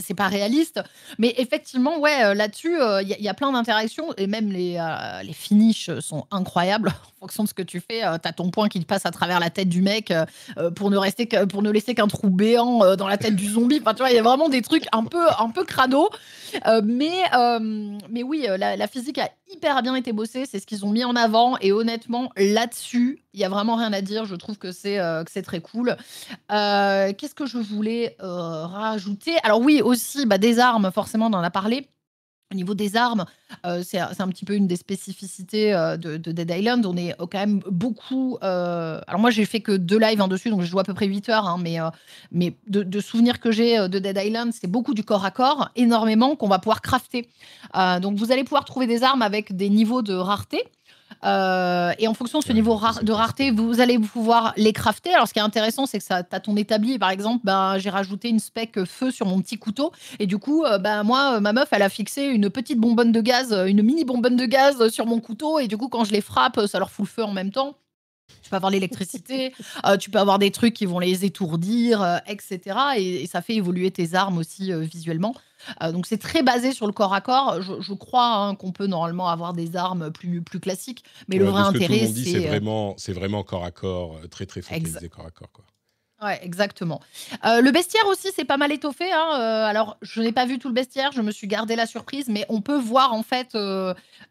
c'est pas réaliste. Mais effectivement, ouais, euh, là-dessus, il euh, y, a plein d'interactions et même les euh, les finishes sont incroyables <laughs> en fonction de ce que tu fais. tu T'as ton point qui passe à travers la tête du mec pour ne rester que, pour ne laisser qu'un trou béant dans la tête du zombie. Enfin, tu vois, il y a vraiment des trucs un peu un peu crado, mais euh, mais oui, euh, la, physique a hyper bien été bossée, c'est ce qu'ils ont mis en avant. Et honnêtement, là-dessus, il n'y a vraiment rien à dire. Je trouve que c'est euh, très cool. Qu'est-ce que je voulais rajouter Alors oui, aussi, bah, des armes, forcément, on en a parlé. Au niveau des armes, euh, c'est un petit peu une des spécificités euh, de, Dead Island. On est euh, quand même beaucoup. Alors, moi, j'ai fait que deux lives en dessus, donc je joue à peu près 8 heures. Hein, mais mais de souvenirs que j'ai de Dead Island, c'est beaucoup du corps à corps, énormément qu'on va pouvoir crafter. donc, vous allez pouvoir trouver des armes avec des niveaux de rareté. Euh, et en fonction de ce niveau de rareté, vous allez pouvoir les crafter. Alors, ce qui est intéressant, c'est que tu as ton établi. Par exemple, ben, j'ai rajouté une spec feu sur mon petit couteau. Et du coup, euh, ben, moi, euh, ma meuf, elle a fixé une petite bonbonne de gaz, une mini bonbonne de gaz sur mon couteau. Et du coup, quand je les frappe, ça leur fout le feu en même temps tu peux avoir l'électricité, <laughs> euh, tu peux avoir des trucs qui vont les étourdir, euh, etc. Et, ça fait évoluer tes armes aussi euh, visuellement. donc c'est très basé sur le corps à corps. Je, crois hein, qu'on peut normalement avoir des armes plus, plus classiques, mais le vrai intérêt, c'est vraiment, c'est vraiment corps à corps, très très focalisé corps à corps. Quoi. Ouais, exactement. le bestiaire aussi, c'est pas mal étoffé. Hein. alors, je n'ai pas vu tout le bestiaire, je me suis gardé la surprise, mais on peut voir en fait,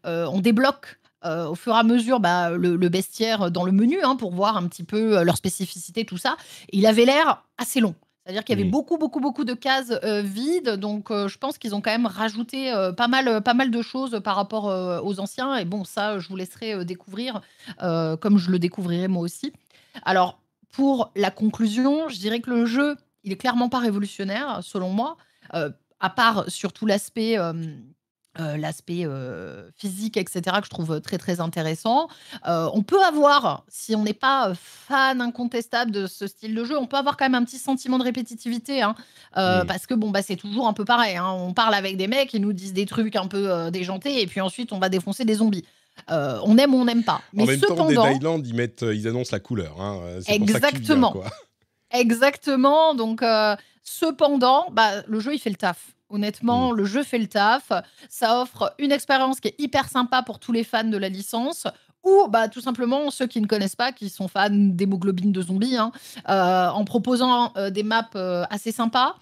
on débloque euh, au fur et à mesure bah, le, bestiaire dans le menu hein, pour voir un petit peu euh, leurs spécificités, tout ça. il avait l'air assez long. C'est-à-dire qu'il y avait beaucoup, beaucoup, beaucoup de cases euh, vides. Donc, je pense qu'ils ont quand même rajouté pas, mal, pas mal de choses par rapport aux anciens. Et bon, ça, je vous laisserai découvrir comme je le découvrirai moi aussi. Alors, pour la conclusion, je dirais que le jeu, il n'est clairement pas révolutionnaire, selon moi, à part surtout l'aspect euh, l'aspect euh, physique, etc., que je trouve euh, très très intéressant. on peut avoir, si on n'est pas fan incontestable de ce style de jeu, on peut avoir quand même un petit sentiment de répétitivité, hein. mmh. parce que bon, bah, c'est toujours un peu pareil. Hein. On parle avec des mecs, ils nous disent des trucs un peu déjantés, et puis ensuite on va défoncer des zombies. on aime ou on n'aime pas. Mais cependant, temps, des ils, annoncent la couleur. Hein. Exactement. Exactement. Donc, cependant, bah, le jeu, il fait le taf. Honnêtement, mm. le jeu fait le taf. Ça offre une expérience qui est hyper sympa pour tous les fans de la licence ou bah, tout simplement ceux qui ne connaissent pas, qui sont fans d'hémoglobine de zombies, hein, euh, en proposant euh, des maps euh, assez sympas,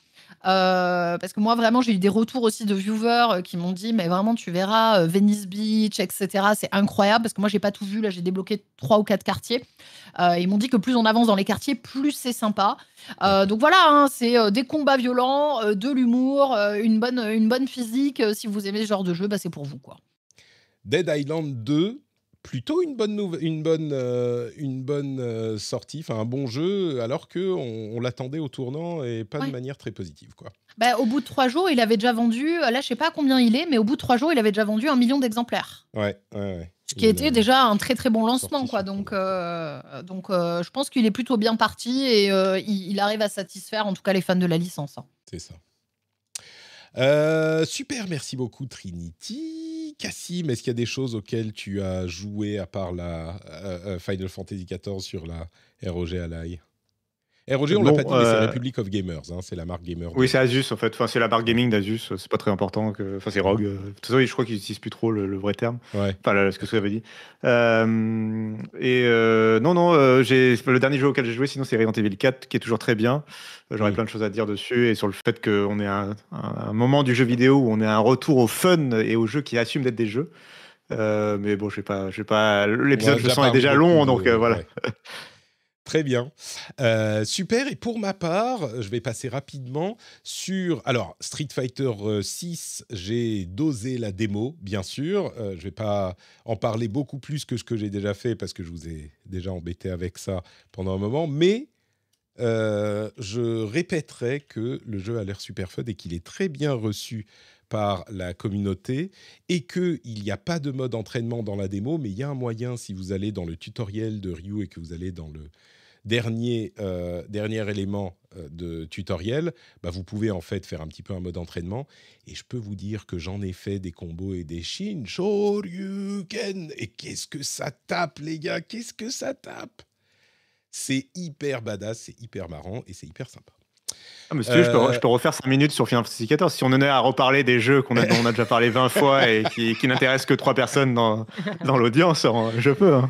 euh, parce que moi, vraiment, j'ai eu des retours aussi de viewers euh, qui m'ont dit, mais vraiment, tu verras, euh, Venice Beach, etc. C'est incroyable parce que moi, j'ai pas tout vu. Là, j'ai débloqué trois ou quatre quartiers. ils m'ont dit que plus on avance dans les quartiers, plus c'est sympa. donc voilà, hein, c'est des combats violents, de l'humour, une, bonne, une bonne physique. Si vous aimez ce genre de jeu, bah, c'est pour vous, quoi. Dead Island 2, plutôt une bonne, une bonne, euh, une bonne euh, sortie, enfin un bon jeu, alors que on, l'attendait au tournant et pas de manière très positive, quoi. Bah, au bout de trois jours, il avait déjà vendu. Euh, là, je sais pas combien il est, mais au bout de trois jours, il avait déjà vendu un million d'exemplaires. Ouais, Ce qui était déjà un très très bon lancement, quoi. Donc, donc je pense qu'il est plutôt bien parti et il, arrive à satisfaire, en tout cas, les fans de la licence. Hein. C'est ça. super, merci beaucoup Trinity. Cassim, est-ce qu'il y a des choses auxquelles tu as joué à part la euh, euh, Final Fantasy XIV sur la ROG Ally et eh, Roger, on l'a pas dit, mais c'est euh, Republic of Gamers, hein, c'est la marque gamer. Oui, c'est Asus en fait. Enfin, c'est la marque gaming d'Asus. C'est pas très important. Que... Enfin, c'est Rogue. De euh, toute façon, je crois qu'ils n'utilisent plus trop le, vrai terme. Ouais. Enfin, ce que ça veut dit. Euh, et non, non, j'ai le dernier jeu auquel j'ai joué, sinon c'est Resident Evil 4, qui est toujours très bien. J'aurais plein de choses à dire dessus et sur le fait qu'on est à un, moment du jeu vidéo où on est un retour au fun et aux jeux qui assument d'être des jeux. mais bon, je sais pas, sais pas. L'épisode, ouais, je sens, est déjà long, donc voilà. <laughs> Très bien. Euh, super. Et pour ma part, je vais passer rapidement sur... Alors, Street Fighter 6, euh, j'ai dosé la démo, bien sûr. Euh, je ne vais pas en parler beaucoup plus que ce que j'ai déjà fait parce que je vous ai déjà embêté avec ça pendant un moment. Mais je répéterai que le jeu a l'air super fun et qu'il est très bien reçu par la communauté et qu'il n'y a pas de mode entraînement dans la démo, mais il y a un moyen, si vous allez dans le tutoriel de Ryu et que vous allez dans le, Dernier, euh, dernier élément euh, de tutoriel, bah, vous pouvez en fait faire un petit peu un mode entraînement. Et je peux vous dire que j'en ai fait des combos et des Shoryuken. Et qu'est-ce que ça tape, les gars Qu'est-ce que ça tape C'est hyper badass, c'est hyper marrant et c'est hyper sympa. Ah, Monsieur, je peux, euh, refaire 5 minutes sur Final Fantasy XIV. Si on en est à reparler des jeux qu'on a, dont on a déjà parlé 20 fois et qui, qui n'intéressent que 3 personnes dans, l'audience, hein, je peux. Hein.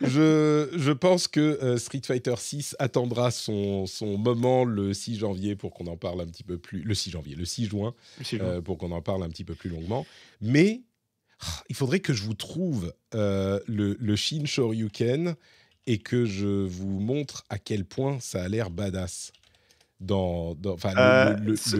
Je, pense que euh, Street Fighter 6 attendra son, moment le 6 janvier pour qu'on en parle un petit peu plus. Le 6 janvier, le 6 juin, euh, pour qu'on en parle un petit peu plus longuement. Mais ah, il faudrait que je vous trouve le, le Shin Shoryuken et que je vous montre à quel point ça a l'air badass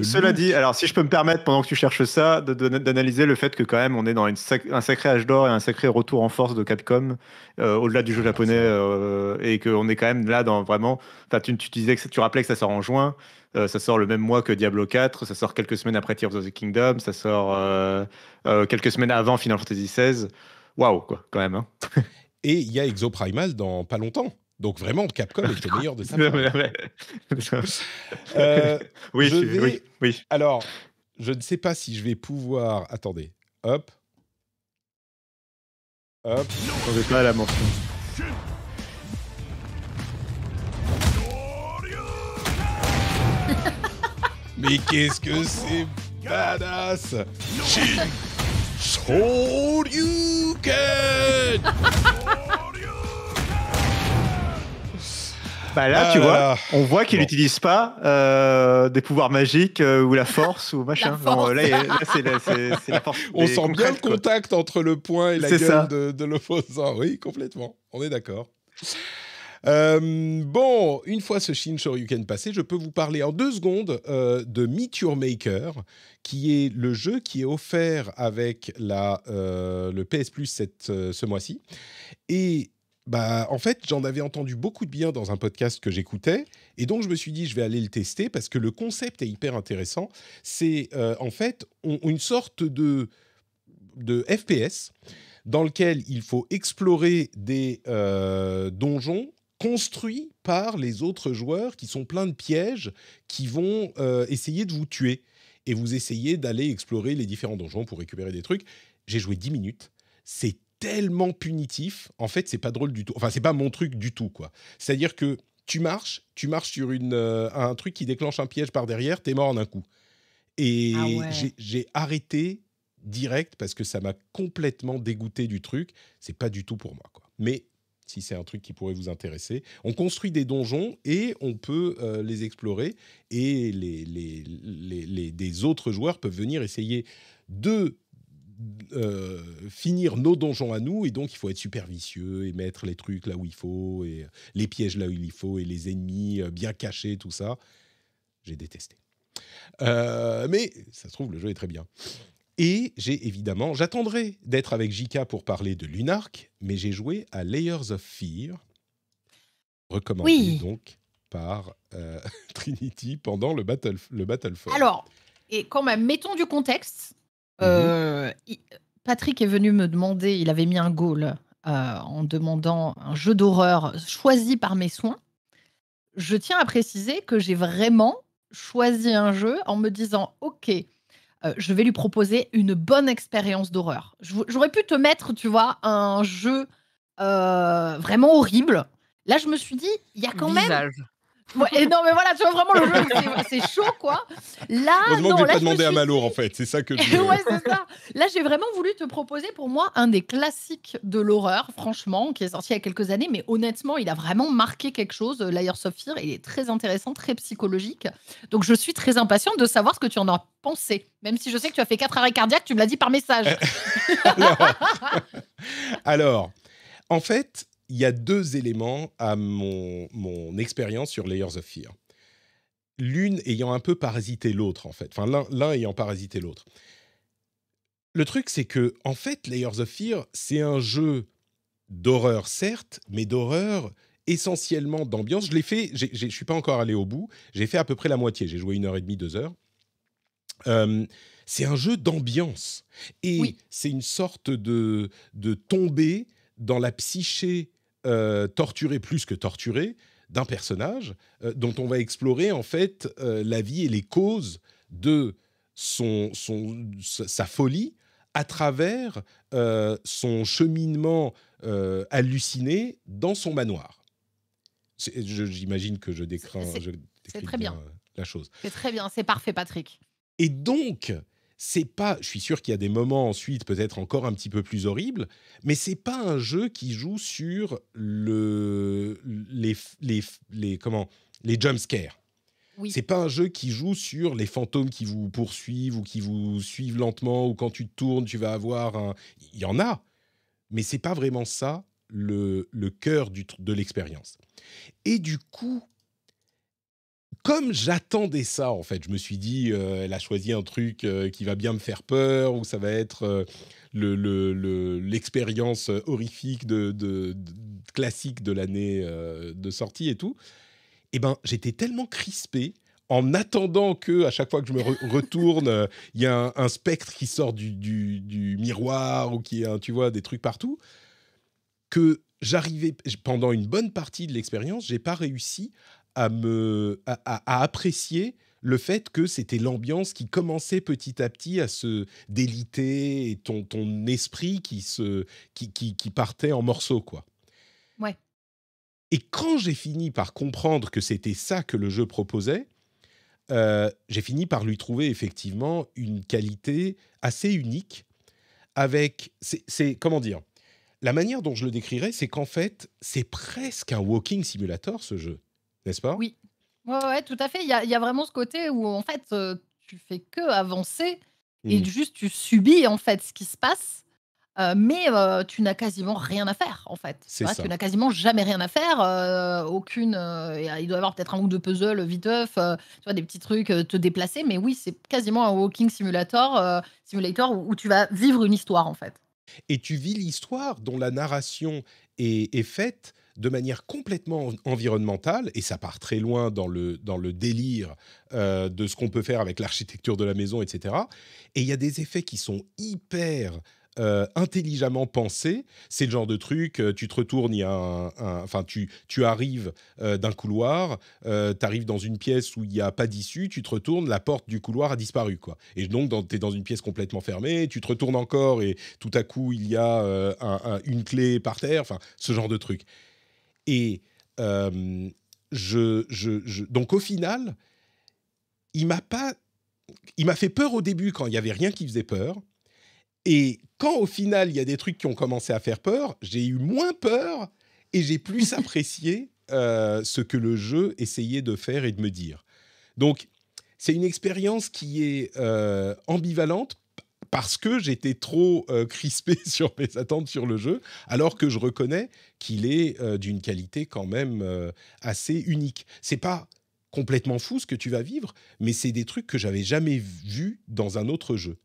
cela dit, alors si je peux me permettre, pendant que tu cherches ça, d'analyser le fait que quand même on est dans un sacré âge d'or et un sacré retour en force de Capcom, euh, au-delà du jeu japonais, euh, et qu'on est quand même là dans vraiment. Tu, tu, disais que tu rappelais que ça sort en juin. Euh, ça sort le même mois que Diablo 4, ça sort quelques semaines après Tears of the Kingdom, ça sort quelques semaines avant Final Fantasy XVI. Waouh, quoi, quand même. Hein. <laughs> Et il y a Exoprimal dans pas longtemps. Donc vraiment, Capcom est le meilleur de ça. <laughs> euh, <laughs> oui, oui, oui. Alors, je ne sais pas si je vais pouvoir. Attendez. Hop. Hop. Attendez pas la mention. <laughs> Mais qu'est-ce que c'est badass Shin bah là, ah tu vois, on voit qu'il n'utilise pas euh, des pouvoirs magiques euh, ou la force ou machin. là, c'est la, force. on sent bien le contact entre le point et la gueule de, l'opposant. Oui, complètement. On est d'accord. Euh, bon, une fois ce Shin Shoryuken passé, je peux vous parler en deux secondes de Meet Your Maker, qui est le jeu qui est offert avec la, le PS Plus cette, ce mois-ci. Et bah, en fait, j'en avais entendu beaucoup de bien dans un podcast que j'écoutais, et donc je me suis dit, je vais aller le tester parce que le concept est hyper intéressant. C'est euh, en fait une sorte de, de FPS dans lequel il faut explorer des euh, donjons construits par les autres joueurs qui sont pleins de pièges qui vont euh, essayer de vous tuer. Et vous essayez d'aller explorer les différents donjons pour récupérer des trucs. J'ai joué 10 minutes. C'est tellement punitif. En fait, c'est pas drôle du tout. Enfin, c'est pas mon truc du tout, quoi. C'est-à-dire que tu marches, tu marches sur une, euh, un truc qui déclenche un piège par derrière, t'es mort en un coup. Et ah j'ai arrêté direct parce que ça m'a complètement dégoûté du truc. C'est pas du tout pour moi, quoi. Mais si c'est un truc qui pourrait vous intéresser. On construit des donjons et on peut euh, les explorer et les, les, autres joueurs peuvent venir essayer de euh, finir nos donjons à nous, et donc il faut être super vicieux et mettre les trucs là où il faut, et euh, les pièges là où il faut, et les ennemis euh, bien cachés, tout ça. J'ai détesté. mais ça se trouve, le jeu est très bien. Et j'ai évidemment, j'attendrai d'être avec Jika pour parler de Lunark, mais j'ai joué à Layers of Fear, recommandé donc par <laughs> Trinity pendant le, battle, le Alors, et quand même, mettons du contexte. Mmh euh, Patrick est venu me demander, il avait mis un goal euh, en demandant un jeu d'horreur choisi par mes soins. Je tiens à préciser que j'ai vraiment choisi un jeu en me disant, OK, euh, je vais lui proposer une bonne expérience d'horreur. J'aurais pu te mettre, tu vois, un jeu vraiment horrible. Là, je me suis dit, il y a quand même non, mais voilà, tu vois vraiment le jeu, c'est chaud, quoi. Là, Heureusement non, que pas demandé à Malo, en fait, c'est ça que je... <laughs> ouais, c'est ça. Là, j'ai vraiment voulu te proposer, pour moi, un des classiques de l'horreur, franchement, qui est sorti il y a quelques années, mais honnêtement, il a vraiment marqué quelque chose, euh, Layer of il est très intéressant, très psychologique. Donc, je suis très impatiente de savoir ce que tu en as pensé, même si je sais que tu as fait quatre arrêts cardiaques, tu me l'as dit par message. <laughs> <laughs> Alors, en fait, il y a deux éléments à mon, expérience sur Layers of Fear. L'une ayant un peu parasité l'autre, en fait. Enfin, l'un ayant parasité l'autre. Le truc, c'est que, en fait, Layers of Fear, c'est un jeu d'horreur, certes, mais d'horreur essentiellement d'ambiance. Je l'ai fait, je ne suis pas encore allé au bout, j'ai fait à peu près la moitié, j'ai joué une heure et demie, deux heures. Euh, c'est un jeu d'ambiance. Et c'est une sorte de, de tomber dans la psyché euh, torturé, plus que torturé, d'un personnage euh, dont on va explorer en fait euh, la vie et les causes de son, sa folie à travers son cheminement halluciné dans son manoir. J'imagine que je décris, très bien, la chose. C'est très bien, c'est parfait Patrick. Et donc, c'est pas, je suis sûr qu'il y a des moments ensuite peut-être encore un petit peu plus horribles, mais c'est pas un jeu qui joue sur le les les, les comment les jump C'est pas un jeu qui joue sur les fantômes qui vous poursuivent ou qui vous suivent lentement ou quand tu tournes tu vas avoir un. Il y en a, mais c'est pas vraiment ça le, le cœur du, de l'expérience. Et du coup, comme j'attendais ça, en fait, je me suis dit, euh, elle a choisi un truc euh, qui va bien me faire peur, ou ça va être euh, l'expérience horrifique de, classique de l'année de sortie et tout. Eh ben, j'étais tellement crispé en attendant que, à chaque fois que je me <laughs> retourne, il y a un, spectre qui sort du, miroir ou qui est, tu vois, des trucs partout, que j'arrivais pendant une bonne partie de l'expérience, j'ai pas réussi à, me, à, apprécier le fait que c'était l'ambiance qui commençait petit à petit à se déliter et ton, esprit qui, se, qui, partait en morceaux, quoi. Ouais. Et quand j'ai fini par comprendre que c'était ça que le jeu proposait, euh, j'ai fini par lui trouver effectivement une qualité assez unique. Avec, c'est comment dire, la manière dont je le décrirais, c'est qu'en fait, c'est presque un walking simulator ce jeu n'est-ce pas Oui, ouais, tout à fait. Il y a, vraiment ce côté où, en fait, euh, tu fais que avancer et mmh. juste tu subis, en fait, ce qui se passe. Euh, mais euh, tu n'as quasiment rien à faire en fait. C'est ça. Tu n'as quasiment jamais rien à faire. aucune. il doit y avoir peut-être un ou deux puzzles viteuf, tu vois, des petits trucs, te déplacer. Mais oui, c'est quasiment un walking simulator, simulator où, tu vas vivre une histoire en fait. Et tu vis l'histoire dont la narration est, est faite de manière complètement environnementale, et ça part très loin dans le, dans le délire euh, de ce qu'on peut faire avec l'architecture de la maison, etc. Et il y a des effets qui sont hyper euh, intelligemment pensés. C'est le genre de truc, euh, tu te retournes, il y a un, enfin, tu, tu arrives d'un couloir, tu arrives dans une pièce où il n'y a pas d'issue, tu te retournes, la porte du couloir a disparu. quoi. Et donc, tu es dans une pièce complètement fermée, tu te retournes encore et tout à coup, il y a une clé par terre, enfin, ce genre de truc. Et euh, je, donc au final, il m'a pas, il m'a fait peur au début quand il y avait rien qui faisait peur. Et quand au final il y a des trucs qui ont commencé à faire peur, j'ai eu moins peur et j'ai plus <laughs> apprécié euh, ce que le jeu essayait de faire et de me dire. Donc c'est une expérience qui est euh, ambivalente parce que j'étais trop euh, crispé <laughs> sur mes attentes sur le jeu, alors que je reconnais qu'il est euh, d'une qualité quand même euh, assez unique. C'est pas complètement fou ce que tu vas vivre, mais c'est des trucs que j'avais jamais vus dans un autre jeu.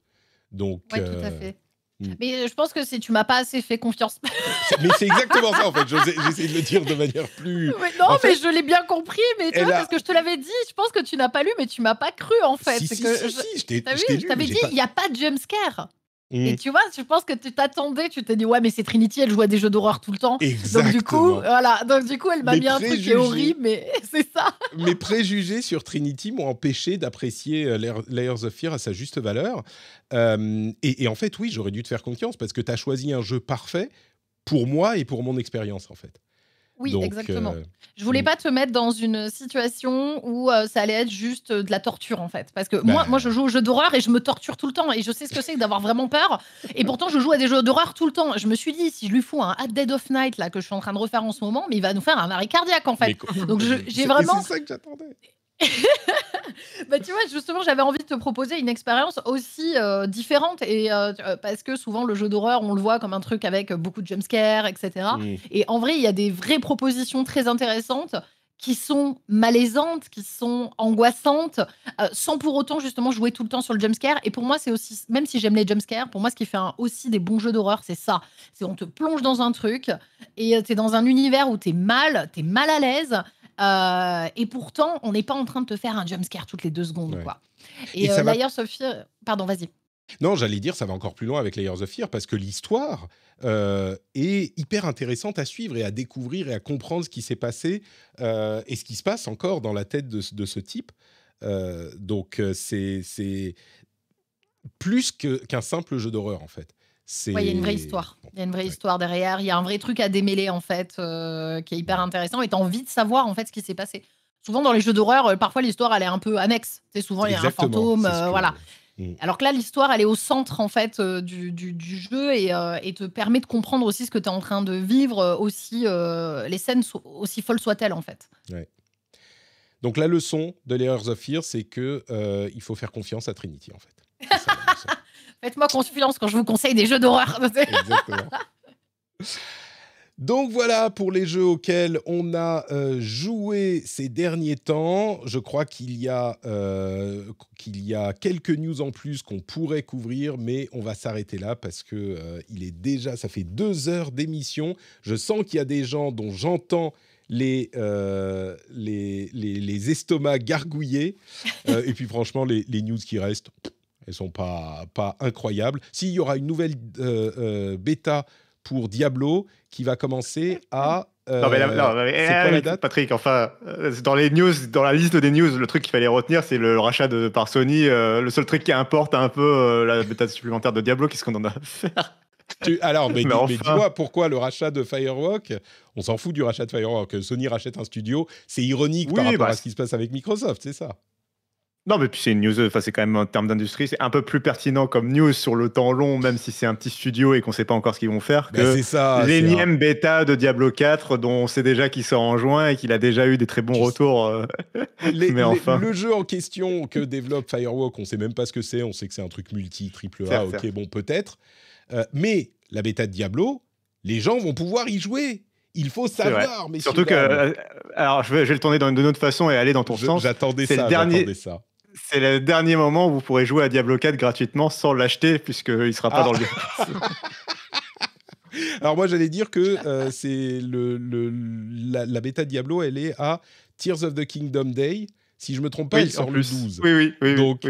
Donc, tout à fait. Mm. Mais euh, je pense que tu tu m'as pas assez fait confiance. <laughs> mais c'est exactement ça en fait. J'essaie de le dire de manière plus. <laughs> non, mais je l'ai bien compris. Mais tu parce que je te l'avais dit, je pense que tu n'as pas lu, mais tu m'as pas cru en fait. Si, si, que si, je, je t'avais dit, il n'y a pas de jumpscare. Et tu vois, je pense que tu t'attendais, tu t'es dit ouais mais c'est Trinity, elle joue à des jeux d'horreur tout le temps. Donc du coup, voilà, donc du coup elle m'a mis un truc qui est horrible, mais <laughs> c'est ça. Mes préjugés sur Trinity m'ont empêché d'apprécier euh, Layers of Fear à sa juste valeur. Euh, et, et, en fait, oui, j'aurais dû te faire confiance parce que tu as choisi un jeu parfait pour moi et pour mon expérience en fait. Oui, exactement. Euh, je voulais pas te mettre dans une situation où euh, ça allait être juste euh, de la torture en fait, parce que moi, bah. moi, je joue aux jeux d'horreur et je me torture tout le temps et je sais ce que c'est d'avoir vraiment peur. Et pourtant, je joue à des jeux d'horreur tout le temps. Je me suis dit, si je lui fous un At Dead of Night là que je suis en train de refaire en ce moment, mais il va nous faire un arrêt cardiaque en fait. Donc j'ai vraiment. C'est ça que j'attendais. <laughs> bah, tu vois, justement, j'avais envie de te proposer une expérience aussi euh, différente et euh, euh, parce que souvent le jeu d'horreur, on le voit comme un truc avec beaucoup de jumpscares, etc. Mmh. Et en vrai, il y a des vraies propositions très intéressantes qui sont malaisantes, qui sont angoissantes, sans pour autant justement jouer tout le temps sur le jumpscare. Et pour moi, c'est aussi, même si j'aime les jumpscares, pour moi, ce qui fait aussi des bons jeux d'horreur, c'est ça. C'est on te plonge dans un truc et t'es dans un univers où t'es mal, t'es mal à l'aise, euh, et pourtant, on n'est pas en train de te faire un jumpscare toutes les deux secondes. Quoi. Et, euh, Sophie, euh, Pardon, vas-y. Non, j'allais dire, ça va encore plus loin avec Layers of Fear parce que l'histoire est hyper intéressante à suivre et à découvrir et à comprendre ce qui s'est passé et ce qui se passe encore dans la tête de, ce type. donc, c'est plus qu'un simple jeu d'horreur en fait il y a une vraie histoire. Il y a une vraie histoire derrière. Il y a un vrai truc à démêler, en fait, euh, qui est hyper intéressant. Et tu as envie de savoir, en fait, ce qui s'est passé. Souvent, dans les jeux d'horreur, euh, parfois, l'histoire, elle est un peu annexe. C'est souvent, il y a un fantôme. Euh, voilà. Mm. Alors que là, l'histoire, elle est au centre, en fait, du, jeu et, te permet de comprendre aussi ce que tu es en train de vivre, aussi les scènes, aussi folles soient-elles, en fait. Donc, la leçon de l'erreur of Fear, c'est que il faut faire confiance à Trinity, en fait. <laughs> Faites-moi confiance quand je vous conseille des jeux d'horreur. <laughs> Exactement. Donc voilà pour les jeux auxquels on a euh, joué ces derniers temps. Je crois qu'il y, a, euh, qu'il y a quelques news en plus qu'on pourrait couvrir, mais on va s'arrêter là parce que euh, il est déjà, ça fait deux heures d'émission. Je sens qu'il y a des gens dont j'entends les, les, les, estomacs gargouillés. et puis franchement, les, news qui restent, elles sont pas, pas incroyables. S'il y aura une nouvelle euh, euh, bêta pour Diablo qui va commencer à non, euh, mais, eh, la Patrick, enfin, dans les news, dans la liste des news, le truc qu'il fallait retenir, c'est le rachat de, par Sony. le seul truc qui importe un peu la bêta supplémentaire de Diablo, qu'est-ce qu'on en a à faire Alors, mais, tu <laughs> vois pourquoi le rachat de Firewalk On s'en fout du rachat de Firewalk. Sony rachète un studio. C'est ironique par rapport à bah, ce qui se passe avec Microsoft, c'est ça non, mais puis c'est une news, enfin c'est quand même en terme d'industrie, c'est un peu plus pertinent comme news sur le temps long, même si c'est un petit studio et qu'on ne sait pas encore ce qu'ils vont faire, ben, C'est ça, l'énième bêta de Diablo 4 dont on sait déjà qu'il sort en juin et qu'il a déjà eu des très bons retours. Euh, <laughs> <laughs> mais enfin. le jeu en question que développe Firewalk, on ne sait même pas ce que c'est, on sait que c'est un truc multi, triple A, ok, bon peut-être. Euh, mais la bêta de Diablo, les gens vont pouvoir y jouer. Il faut savoir, mais surtout que, euh, alors je vais, le tourner de autre façon et aller dans ton sens. J'attendais ça. J'attendais ça c'est le dernier moment où vous pourrez jouer à Diablo 4 gratuitement sans l'acheter, puisqu'il ne sera pas ah. dans le <laughs> Alors moi j'allais dire que euh, c'est le, la, bêta Diablo, elle est à Tears of the Kingdom Day. Si je me trompe pas, il sort le 12. Oui, oui, oui. Donc,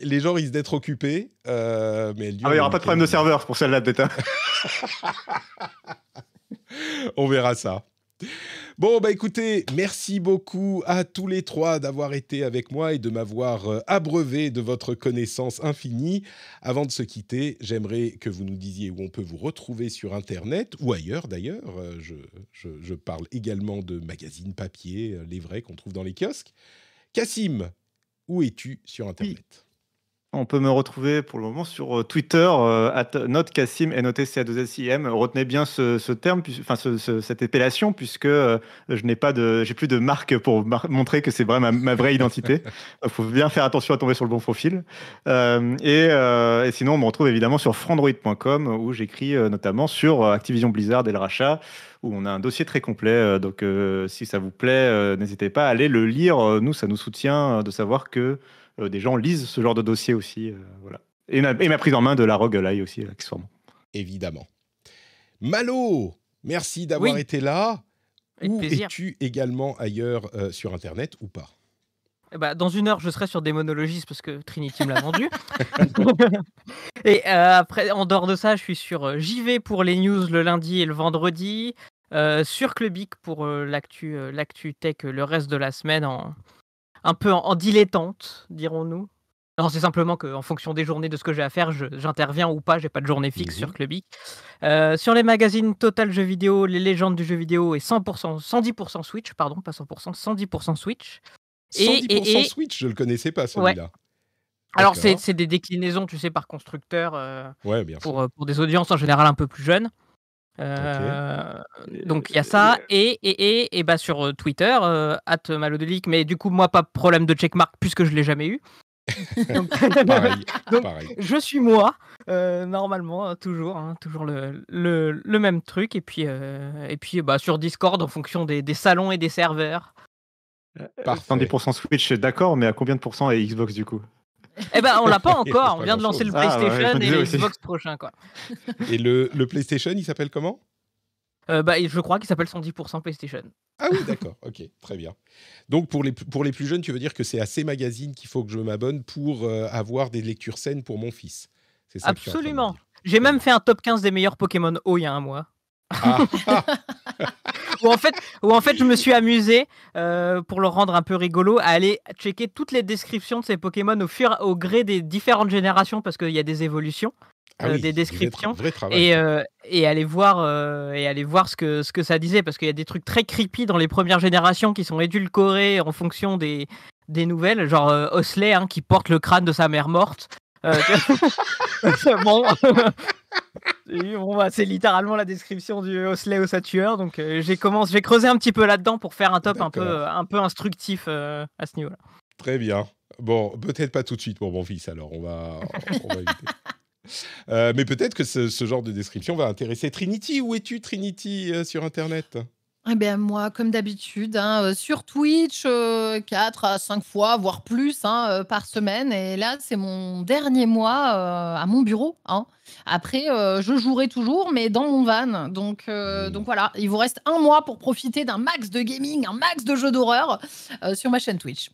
les gens risquent d'être occupés. Euh, ah, mais il n'y aura pas de problème de euh, serveur pour celle-là, bêta. Hein. <laughs> On verra ça. Bon, bah écoutez, merci beaucoup à tous les trois d'avoir été avec moi et de m'avoir euh, abreuvé de votre connaissance infinie. Avant de se quitter, j'aimerais que vous nous disiez où on peut vous retrouver sur Internet ou ailleurs d'ailleurs. Euh, je, parle également de magazines papier, euh, les vrais qu'on trouve dans les kiosques. Cassim, où es-tu sur Internet on peut me retrouver pour le moment sur euh, Twitter, euh, at notcassim, n o 2 s Retenez bien ce, terme, enfin cette épellation, puisque euh, je n'ai pas de, j'ai plus de marque pour montrer que c'est vraiment ma, vraie identité. Il <laughs> faut bien faire attention à tomber sur le bon profil. et, sinon, on me retrouve évidemment sur frandroid.com, où j'écris notamment sur Activision Blizzard et le rachat où on a un dossier très complet. donc, si ça vous plaît, n'hésitez pas à aller le lire. Nous, ça nous soutient de savoir que euh, des gens lisent ce genre de dossier aussi. Euh, voilà. Et ma, prise en main de la Rogue là aussi, euh, accessoirement. Évidemment. Malo, merci d'avoir été là. es-tu également ailleurs sur Internet ou pas eh ben, dans une heure, je serai sur des parce que Trinity me l'a vendu. <laughs> et après, en dehors de ça, je suis sur JV pour les news le lundi et le vendredi, sur Clubic pour l'actu tech le reste de la semaine en, un peu en, dilettante, dirons-nous. Non, c'est simplement qu'en fonction des journées, de ce que j'ai à faire, j'interviens ou pas. J'ai pas de journée fixe sur mhm. Clubic. Euh, sur les magazines Total Jeux Vidéo, Les Légendes du Jeu Vidéo et 100%, 110% Switch, pardon, pas 100%, 110% Switch. 110% et, Switch, je le connaissais pas celui-là. Alors, c'est des déclinaisons, tu sais, par constructeur euh, euh, pour, des audiences en général un peu plus jeunes. Euh, donc il y a ça et et, bah, sur euh, Twitter euh, at mais du coup moi pas problème de checkmark puisque je l'ai jamais eu. <laughs> <laughs> pareil, je suis moi normalement hein, toujours hein, toujours le, même truc et puis et puis bah sur Discord en fonction des, salons et des serveurs. Par 10% Switch d'accord mais à combien de pourcents est Xbox du coup eh ben, on l'a pas <laughs> encore. on vient de lancer le ah, PlayStation et le Xbox prochain, quoi. <laughs> et le, PlayStation, il s'appelle comment euh, bah, je crois qu'il s'appelle 110% PlayStation. Ah oui, d'accord, ok, très bien. Donc pour les, pour les plus jeunes, tu veux dire que c'est à ces magazines qu'il faut que je m'abonne pour euh, avoir des lectures saines pour mon fils Absolument. J'ai même fait un top 15 des meilleurs Pokémon O il y a un mois. Ah. en fait, ou en fait, je me suis amusé, euh, pour le rendre un peu rigolo, à aller checker toutes les descriptions de ces Pokémon au, fur, au gré des différentes générations, parce qu'il y a des évolutions. Ah euh, des descriptions et, euh, et aller voir et aller voir ce que ce que ça disait parce qu'il y a des trucs très creepy dans les premières générations qui sont édulcorés en fonction des des nouvelles genre Osley hein, qui porte le crâne de sa mère morte euh, <laughs> bon. <laughs> bon bah, c'est littéralement la description du Osley au tueur. Donc euh, j'ai commencé, j'ai creusé un petit peu là-dedans pour faire un top un peu, un peu instructif euh, à ce niveau-là. Très bien. Bon, peut-être pas tout de suite pour mon fils, alors on va, éviter. <laughs> mais peut-être que ce, genre de description va intéresser Trinity. Où es-tu, Trinity, sur Internet eh bien, moi, comme d'habitude, hein, euh, sur Twitch, 4 euh, à 5 fois, voire plus hein, euh, par semaine. Et là, c'est mon dernier mois à mon bureau. Hein. Après, je jouerai toujours, mais dans mon van. Donc, donc voilà, il vous reste un mois pour profiter d'un max de gaming, un max de jeux d'horreur sur ma chaîne Twitch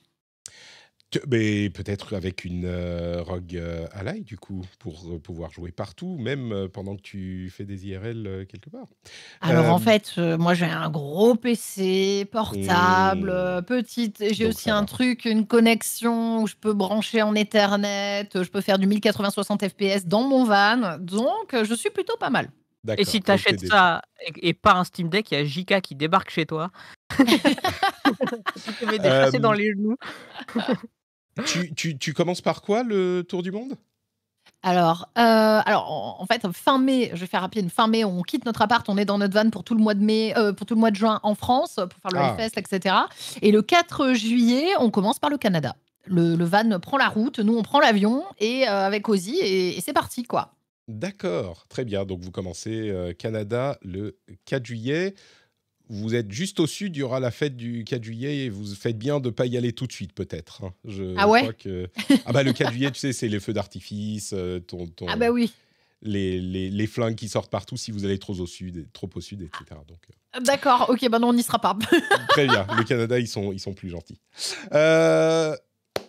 peut-être avec une euh, Rogue à euh, Ally, du coup, pour euh, pouvoir jouer partout, même pendant que tu fais des IRL quelque part. Alors, en fait, moi, j'ai un gros PC portable, oh. petite. J'ai aussi un truc, une connexion où je peux brancher en Ethernet, je peux faire du 1080-60 FPS dans mon van. Donc, je suis plutôt pas mal. Et si tu achètes ça et, pas un Steam Deck, il y a Jika qui débarque chez toi. <laughs> tu te mets des dans les genoux. <laughs> Tu, commences par quoi le tour du monde alors, euh, alors, en fait, fin mai, je vais faire rapide. Fin mai, on quitte notre appart, on est dans notre van pour tout le mois de mai, euh, pour tout le mois de juin en France, pour faire le FES, ah. fest, etc. Et le 4 juillet, on commence par le Canada. Le, van prend la route, nous on prend l'avion et euh, avec Ozzy et, et c'est parti quoi. D'accord, très bien. Donc vous commencez Canada le 4 juillet vous êtes juste au sud, il y aura la fête du 4 juillet et vous faites bien de ne pas y aller tout de suite, peut-être. Hein. ah ouais <laughs> Ah bah le 4 juillet, tu sais, c'est les feux d'artifice, euh, ton, Ah bah oui. Les, les, les, flingues qui sortent partout si vous allez trop au sud, trop au sud, etc. Donc. Euh. Ah, d'accord, ok, ben bah non, on n'y sera pas. Très bien, le Canada, ils sont, ils sont plus gentils. Euh,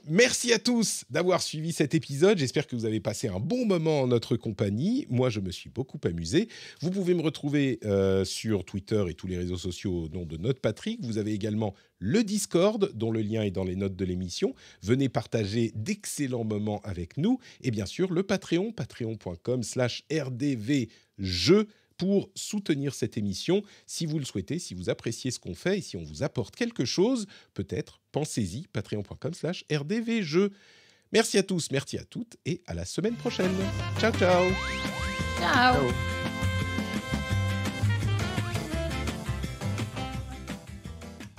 Merci à tous d'avoir suivi cet épisode. J'espère que vous avez passé un bon moment en notre compagnie. Moi, je me suis beaucoup amusé. Vous pouvez me retrouver euh, sur Twitter et tous les réseaux sociaux au nom de notre Patrick. Vous avez également le Discord, dont le lien est dans les notes de l'émission. Venez partager d'excellents moments avec nous. Et bien sûr, le Patreon, patreon.com slash rdvjeu pour soutenir cette émission. Si vous le souhaitez, si vous appréciez ce qu'on fait et si on vous apporte quelque chose, peut-être pensez-y, patreon.com slash rdvjeux. Merci à tous, merci à toutes et à la semaine prochaine. ciao Ciao, ciao.